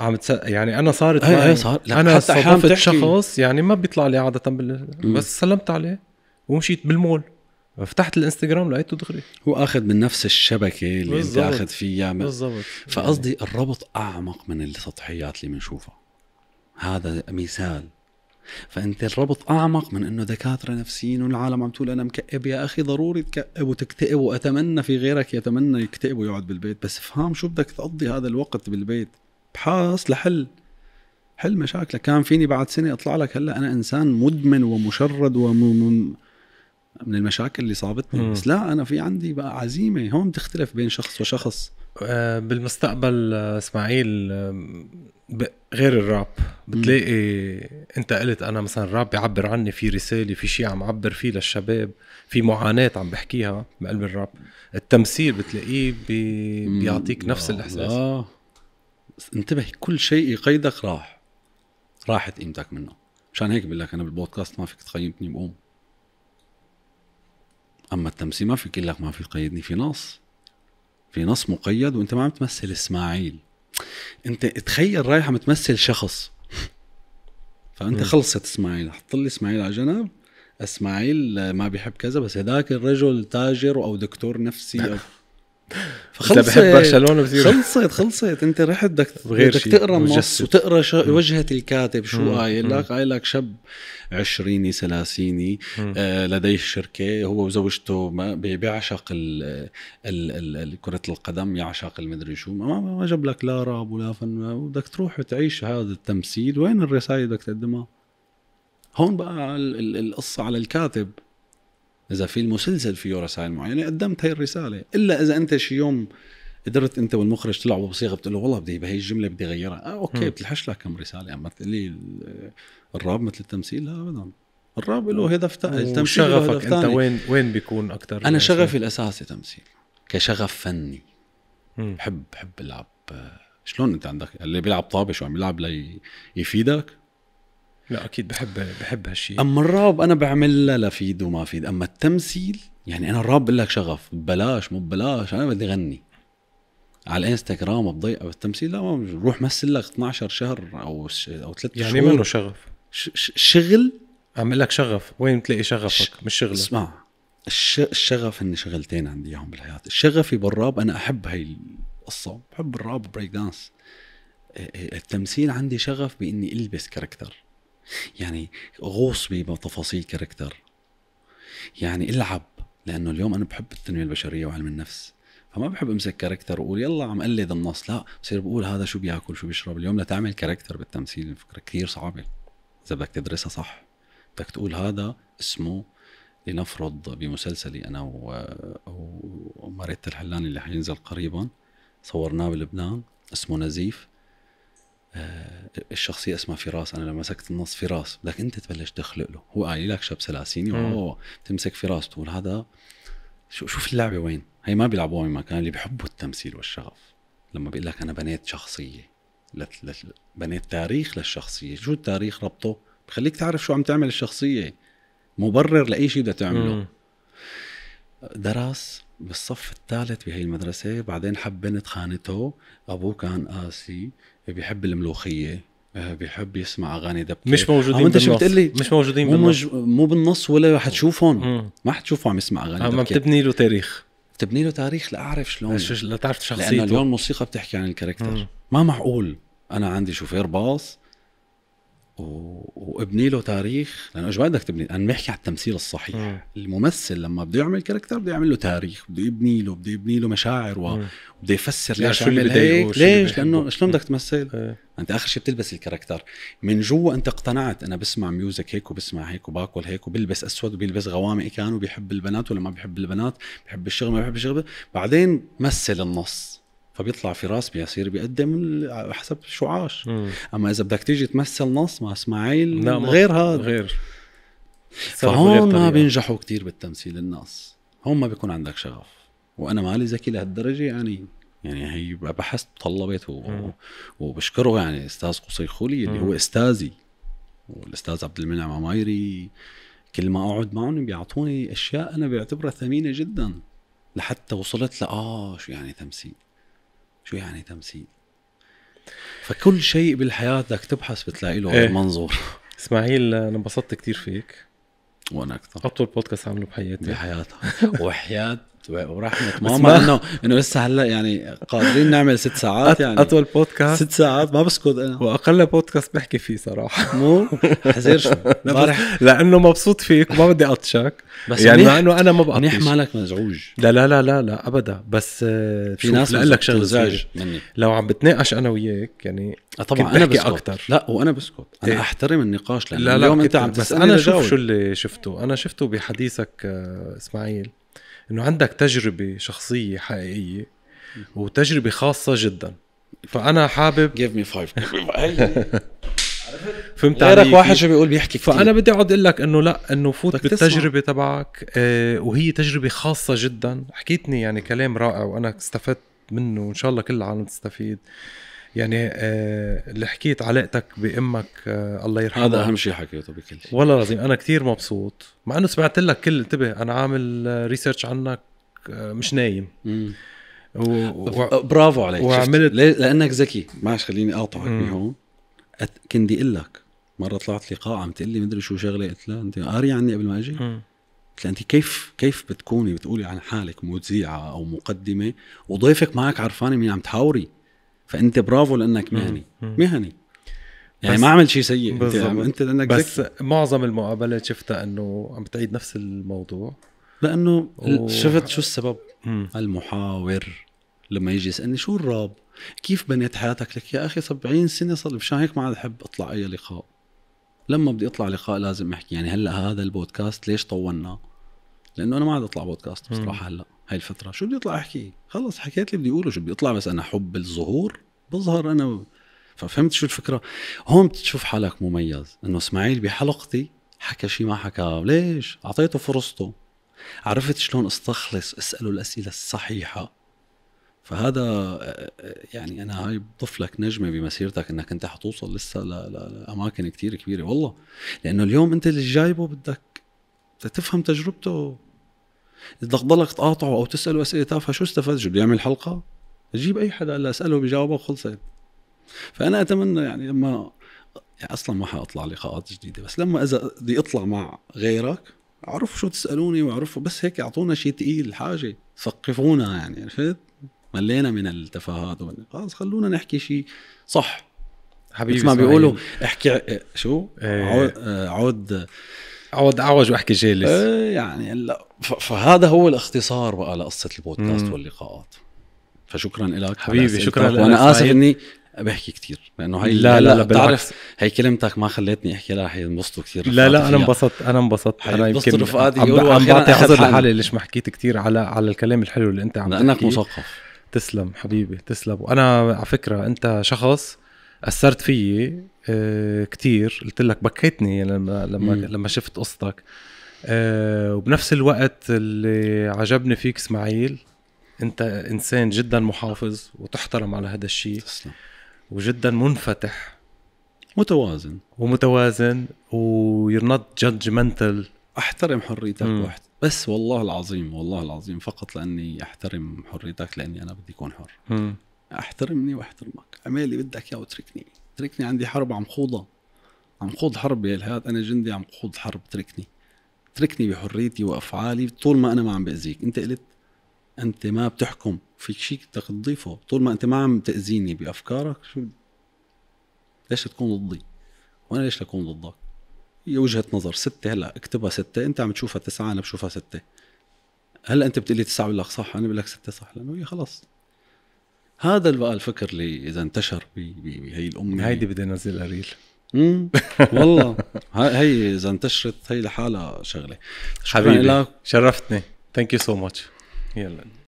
عم تس... يعني انا صارت ايه هي صار انا صادفت شخص يعني ما بيطلع لي عاده بال... بس سلمت عليه ومشيت بالمول فتحت الانستغرام لقيته دغري هو اخذ من نفس الشبكه اللي بالزبط. انت اخذ فيها بالضبط فقصدي الربط اعمق من السطحيات اللي بنشوفها هذا مثال فانت الربط اعمق من انه دكاتره نفسيين والعالم عم تقول انا مكئب يا اخي ضروري تكئب وتكتئب واتمنى في غيرك يتمنى يكتئب ويقعد بالبيت بس افهم شو بدك تقضي هذا الوقت بالبيت بحاس لحل حل مشاكلك كان فيني بعد سنه اطلع لك هلا انا انسان مدمن ومشرد ومم... من المشاكل اللي صابتني مم. بس لا انا في عندي بقى عزيمه هون بتختلف بين شخص وشخص آه، بالمستقبل آه، اسماعيل غير الراب بتلاقي انت قلت انا مثلا الراب بيعبر عني في رساله في شيء عم عبر فيه للشباب في معاناه عم بحكيها بقلب الراب التمثيل بتلاقيه بي... بيعطيك نفس الاحساس آه. انتبه كل شيء يقيدك راح راحت قيمتك منه مشان هيك بقول لك انا بالبودكاست ما فيك تقيمني بقوم اما التمثيل ما فيك لك ما في تقيدني في نص في نص مقيد وانت ما عم تمثل اسماعيل انت تخيل رايح عم تمثل شخص فانت خلصت اسماعيل حط لي اسماعيل على جنب اسماعيل ما بيحب كذا بس هذاك الرجل تاجر او دكتور نفسي أو فخلصت بحب برشلونه بصير خلصت خلصت انت رحت بدك بدك تقرا النص وتقرا وجهه الكاتب شو قايل لك قايل لك شاب عشريني ثلاثيني آه لديه شركه هو وزوجته ما بيعشق الـ الـ كره القدم يعشق المدري شو ما, ما جاب لك لا راب ولا فن بدك تروح تعيش هذا التمثيل وين الرسائل بدك تقدمها هون بقى القصه على الكاتب اذا في المسلسل فيه رسائل معينه يعني قدمت هاي الرساله الا اذا انت شي يوم قدرت انت والمخرج تلعبوا بصيغه بتقول له والله بدي بهي الجمله بدي اغيرها آه اوكي م. بتلحش لك كم رساله اما يعني تقول لي الراب مثل التمثيل لا ابدا الراب له هدف شغفك انت وين وين بيكون اكثر انا شغفي الاساسي تمثيل كشغف فني بحب بحب العب آه، شلون انت عندك اللي بيلعب طابه شو عم يلعب ليفيدك لا اكيد بحب بحب هالشيء اما الراب انا بعمل لا, لا فيد وما فيد اما التمثيل يعني انا الراب بقول لك شغف ببلاش مو ببلاش انا بدي اغني على الانستغرام بضيع بالتمثيل لا ما روح مثل لك 12 شهر او او ثلاث يعني شهور يعني منه شغف شغل عم لك شغف وين بتلاقي شغفك ش... مش شغلك اسمع الش... الشغف هن شغلتين عندي اياهم بالحياه شغفي بالراب انا احب هاي القصه بحب الراب بريك إيه، دانس إيه، التمثيل عندي شغف باني البس كاركتر يعني غوص بتفاصيل كاركتر يعني العب لانه اليوم انا بحب التنميه البشريه وعلم النفس فما بحب امسك كاركتر واقول يلا عم قلد النص لا بصير بقول هذا شو بياكل شو بيشرب اليوم لتعمل كاركتر بالتمثيل الفكره كثير صعبه اذا بدك تدرسها صح بدك تقول هذا اسمه لنفرض بمسلسلي انا وماريت الحلاني اللي حينزل قريبا صورناه بلبنان اسمه نزيف آه، الشخصيه اسمها فراس انا لما مسكت النص فراس بدك انت تبلش تخلق له هو قايل لك شاب سلاسيني وهو تمسك فراس تقول هذا شو شوف اللعبه وين هي ما بيلعبوها من مكان اللي بحبوا التمثيل والشغف لما بيقول لك انا بنيت شخصيه لت لت بنيت تاريخ للشخصيه شو التاريخ ربطه بخليك تعرف شو عم تعمل الشخصيه مبرر لاي شيء بدها تعمله درس بالصف الثالث بهي المدرسة بعدين حب بنت خانته أبوه كان قاسي بيحب الملوخية آه، بيحب يسمع اغاني دبكه مش موجودين انت شو مش موجودين مو بالنص مو بالنص ولا حتشوفهم ما حتشوفه عم يسمع اغاني دبكه ما بتبني له تاريخ بتبني له تاريخ لاعرف شلون لتعرف شخصيته لانه اليوم الموسيقى بتحكي عن الكاركتر ما معقول انا عندي شوفير باص وابني له تاريخ لانه ايش بدك تبني انا بحكي على التمثيل الصحيح الممثل لما بده يعمل كاركتر بده يعمل له تاريخ بده يبني له بده يبني له مشاعر وبده يفسر ليش عمل هيك ليش لانه شلون بدك تمثل انت اخر شيء بتلبس الكاركتر من جوا انت اقتنعت انا بسمع ميوزك هيك وبسمع هيك وباكل هيك وبلبس اسود وبلبس غوامق كان وبيحب البنات ولا ما بيحب البنات بيحب الشغل ما بيحب الشغل بعدين مثل النص فبيطلع في راس بيصير بيقدم حسب شو عاش اما اذا بدك تيجي تمثل نص مع اسماعيل لا غير هذا غير فهون ما بينجحوا كتير بالتمثيل الناس هون ما بيكون عندك شغف وانا مالي ذكي لهالدرجه يعني يعني هي بحثت طلبت و... وبشكره يعني استاذ قصي خولي اللي مم. هو استاذي والاستاذ عبد المنعم عمايري كل ما اقعد معهم بيعطوني اشياء انا بعتبرها ثمينه جدا لحتى وصلت لاه شو يعني تمثيل شو يعني تمثيل فكل شيء بالحياه بدك تبحث بتلاقي له ايه. منظور اسماعيل انا انبسطت كثير فيك وانا اكثر اطول بودكاست عمله بحياتي بحياتها وحياه ورحمه ماما انه انه لسه هلا يعني قادرين نعمل ست ساعات يعني اطول بودكاست ست ساعات ما بسكت انا واقل بودكاست بحكي فيه صراحه مو حزير شو لانه مبسوط فيك وما بدي اطشك بس يعني مع انه انا ما بقطش منيح مالك مزعوج لا لا لا لا لا ابدا بس في ناس لك شغله مزعج مني لو عم بتناقش انا وياك يعني آه، طبعا انا بسكت اكثر لا وانا بسكت انا إيه؟ احترم النقاش لانه لا لا اليوم انت عم بس انا شوف شو اللي شفته انا شفته بحديثك آه، اسماعيل انه عندك تجربه شخصيه حقيقيه وتجربه خاصه جدا فانا حابب جيف مي فايف فهمت علي غيرك واحد شو بيقول بيحكي كتير. فانا بدي اقعد اقول لك انه لا انه فوت بالتجربه تبعك آه، وهي تجربه خاصه جدا حكيتني يعني كلام رائع وانا استفدت منه وان شاء الله كل العالم تستفيد يعني آه، اللي حكيت علاقتك بامك آه، الله يرحمها هذا اهم شيء حكيته بكل شيء والله العظيم انا كثير مبسوط مع انه سمعت لك كل انتبه انا عامل ريسيرش عنك آه، مش نايم و... و... برافو عليك وعملت شفت. لانك ذكي معلش خليني اقاطعك بهون أت... كنت اقول لك مره طلعت لقاء عم تقول لي مدري شو شغله قلت لها انت قاري عني قبل ما اجي قلت لها انت كيف كيف بتكوني بتقولي عن حالك مذيعه او مقدمه وضيفك معك عرفانه مين عم تحاوري فانت برافو لانك مهني مهني يعني ما عمل شيء سيء انت انت لانك بس ذكي. معظم المقابلات شفتها انه عم بتعيد نفس الموضوع لانه و... شفت شو السبب مم. المحاور لما يجي يسالني شو الراب كيف بنيت حياتك لك يا اخي 70 سنه صار مشان هيك ما عاد احب اطلع اي لقاء لما بدي اطلع لقاء لازم احكي يعني هلا هذا البودكاست ليش طولنا لانه انا ما عاد اطلع بودكاست بصراحه هلا هاي الفترة شو بدي اطلع احكي خلص حكيت اللي بدي اقوله شو بدي اطلع بس انا حب الظهور بظهر انا ففهمت شو الفكرة هون بتشوف حالك مميز انه اسماعيل بحلقتي حكى شيء ما حكى ليش اعطيته فرصته عرفت شلون استخلص اساله الاسئله الصحيحه فهذا يعني انا هاي بضيف لك نجمه بمسيرتك انك انت حتوصل لسه لاماكن كتير كبيره والله لانه اليوم انت اللي جايبه بدك تفهم تجربته اذا ضلك تقاطعه او تساله اسئله تافهه شو استفاد شو بده يعمل حلقه جيب اي حدا هلا اساله بجاوبه وخلصت فانا اتمنى يعني لما يعني اصلا ما حاطلع لقاءات جديده بس لما اذا بدي اطلع مع غيرك اعرف شو تسالوني واعرف بس هيك اعطونا شيء ثقيل حاجه ثقفونا يعني عرفت ملينا من التفاهات خلص خلونا نحكي شيء صح حبيبي ما بيقولوا احكي إيه، شو إيه. عود, آه، عود اقعد اعوج واحكي جالس ايه يعني هلا فهذا هو الاختصار بقى لقصه البودكاست مم. واللقاءات فشكرا لك حبيبي شكرا لك وانا اسف اني بحكي كثير لانه هي لا لا لا بتعرف هي كلمتك ما خلتني احكي لها رح ينبسطوا كثير لا لا انا انبسطت انا انبسطت انا يمكن رفقاتي يقولوا عم بعطي حظ لحالي ليش ما حكيت كثير على على الكلام الحلو اللي انت عم تحكيه لانك مثقف تسلم حبيبي تسلم وانا على فكره انت شخص اثرت فيي آه، كثير قلت لك بكيتني لما لما لما شفت قصتك آه، وبنفس الوقت اللي عجبني فيك اسماعيل انت انسان جدا محافظ وتحترم على هذا الشيء تسلم. وجدا منفتح متوازن ومتوازن ويور نوت جادجمنتال احترم حريتك واحد بس والله العظيم والله العظيم فقط لاني احترم حريتك لاني انا بدي اكون حر م. احترمني واحترمك اعمل اللي بدك اياه واتركني اتركني عندي حرب عم خوضها عم خوض حرب يا الهاد انا جندي عم خوض حرب اتركني اتركني بحريتي وافعالي طول ما انا ما عم باذيك انت قلت انت ما بتحكم فيك شيء بدك تضيفه طول ما انت ما عم تاذيني بافكارك شو ليش تكون ضدي وانا ليش لكون ضدك هي وجهه نظر ستة هلا اكتبها ستة انت عم تشوفها تسعة انا بشوفها ستة هلا انت بتقلي تسعة بقول لك صح انا بقول لك ستة صح لانه هي خلص هذا بقى الفكر اللي اذا انتشر بهي الامه هيدي بدي انزلها ريل والله هي اذا انتشرت هي لحالها شغله حبيبي لك. شرفتني ثانك يو سو ماتش يلا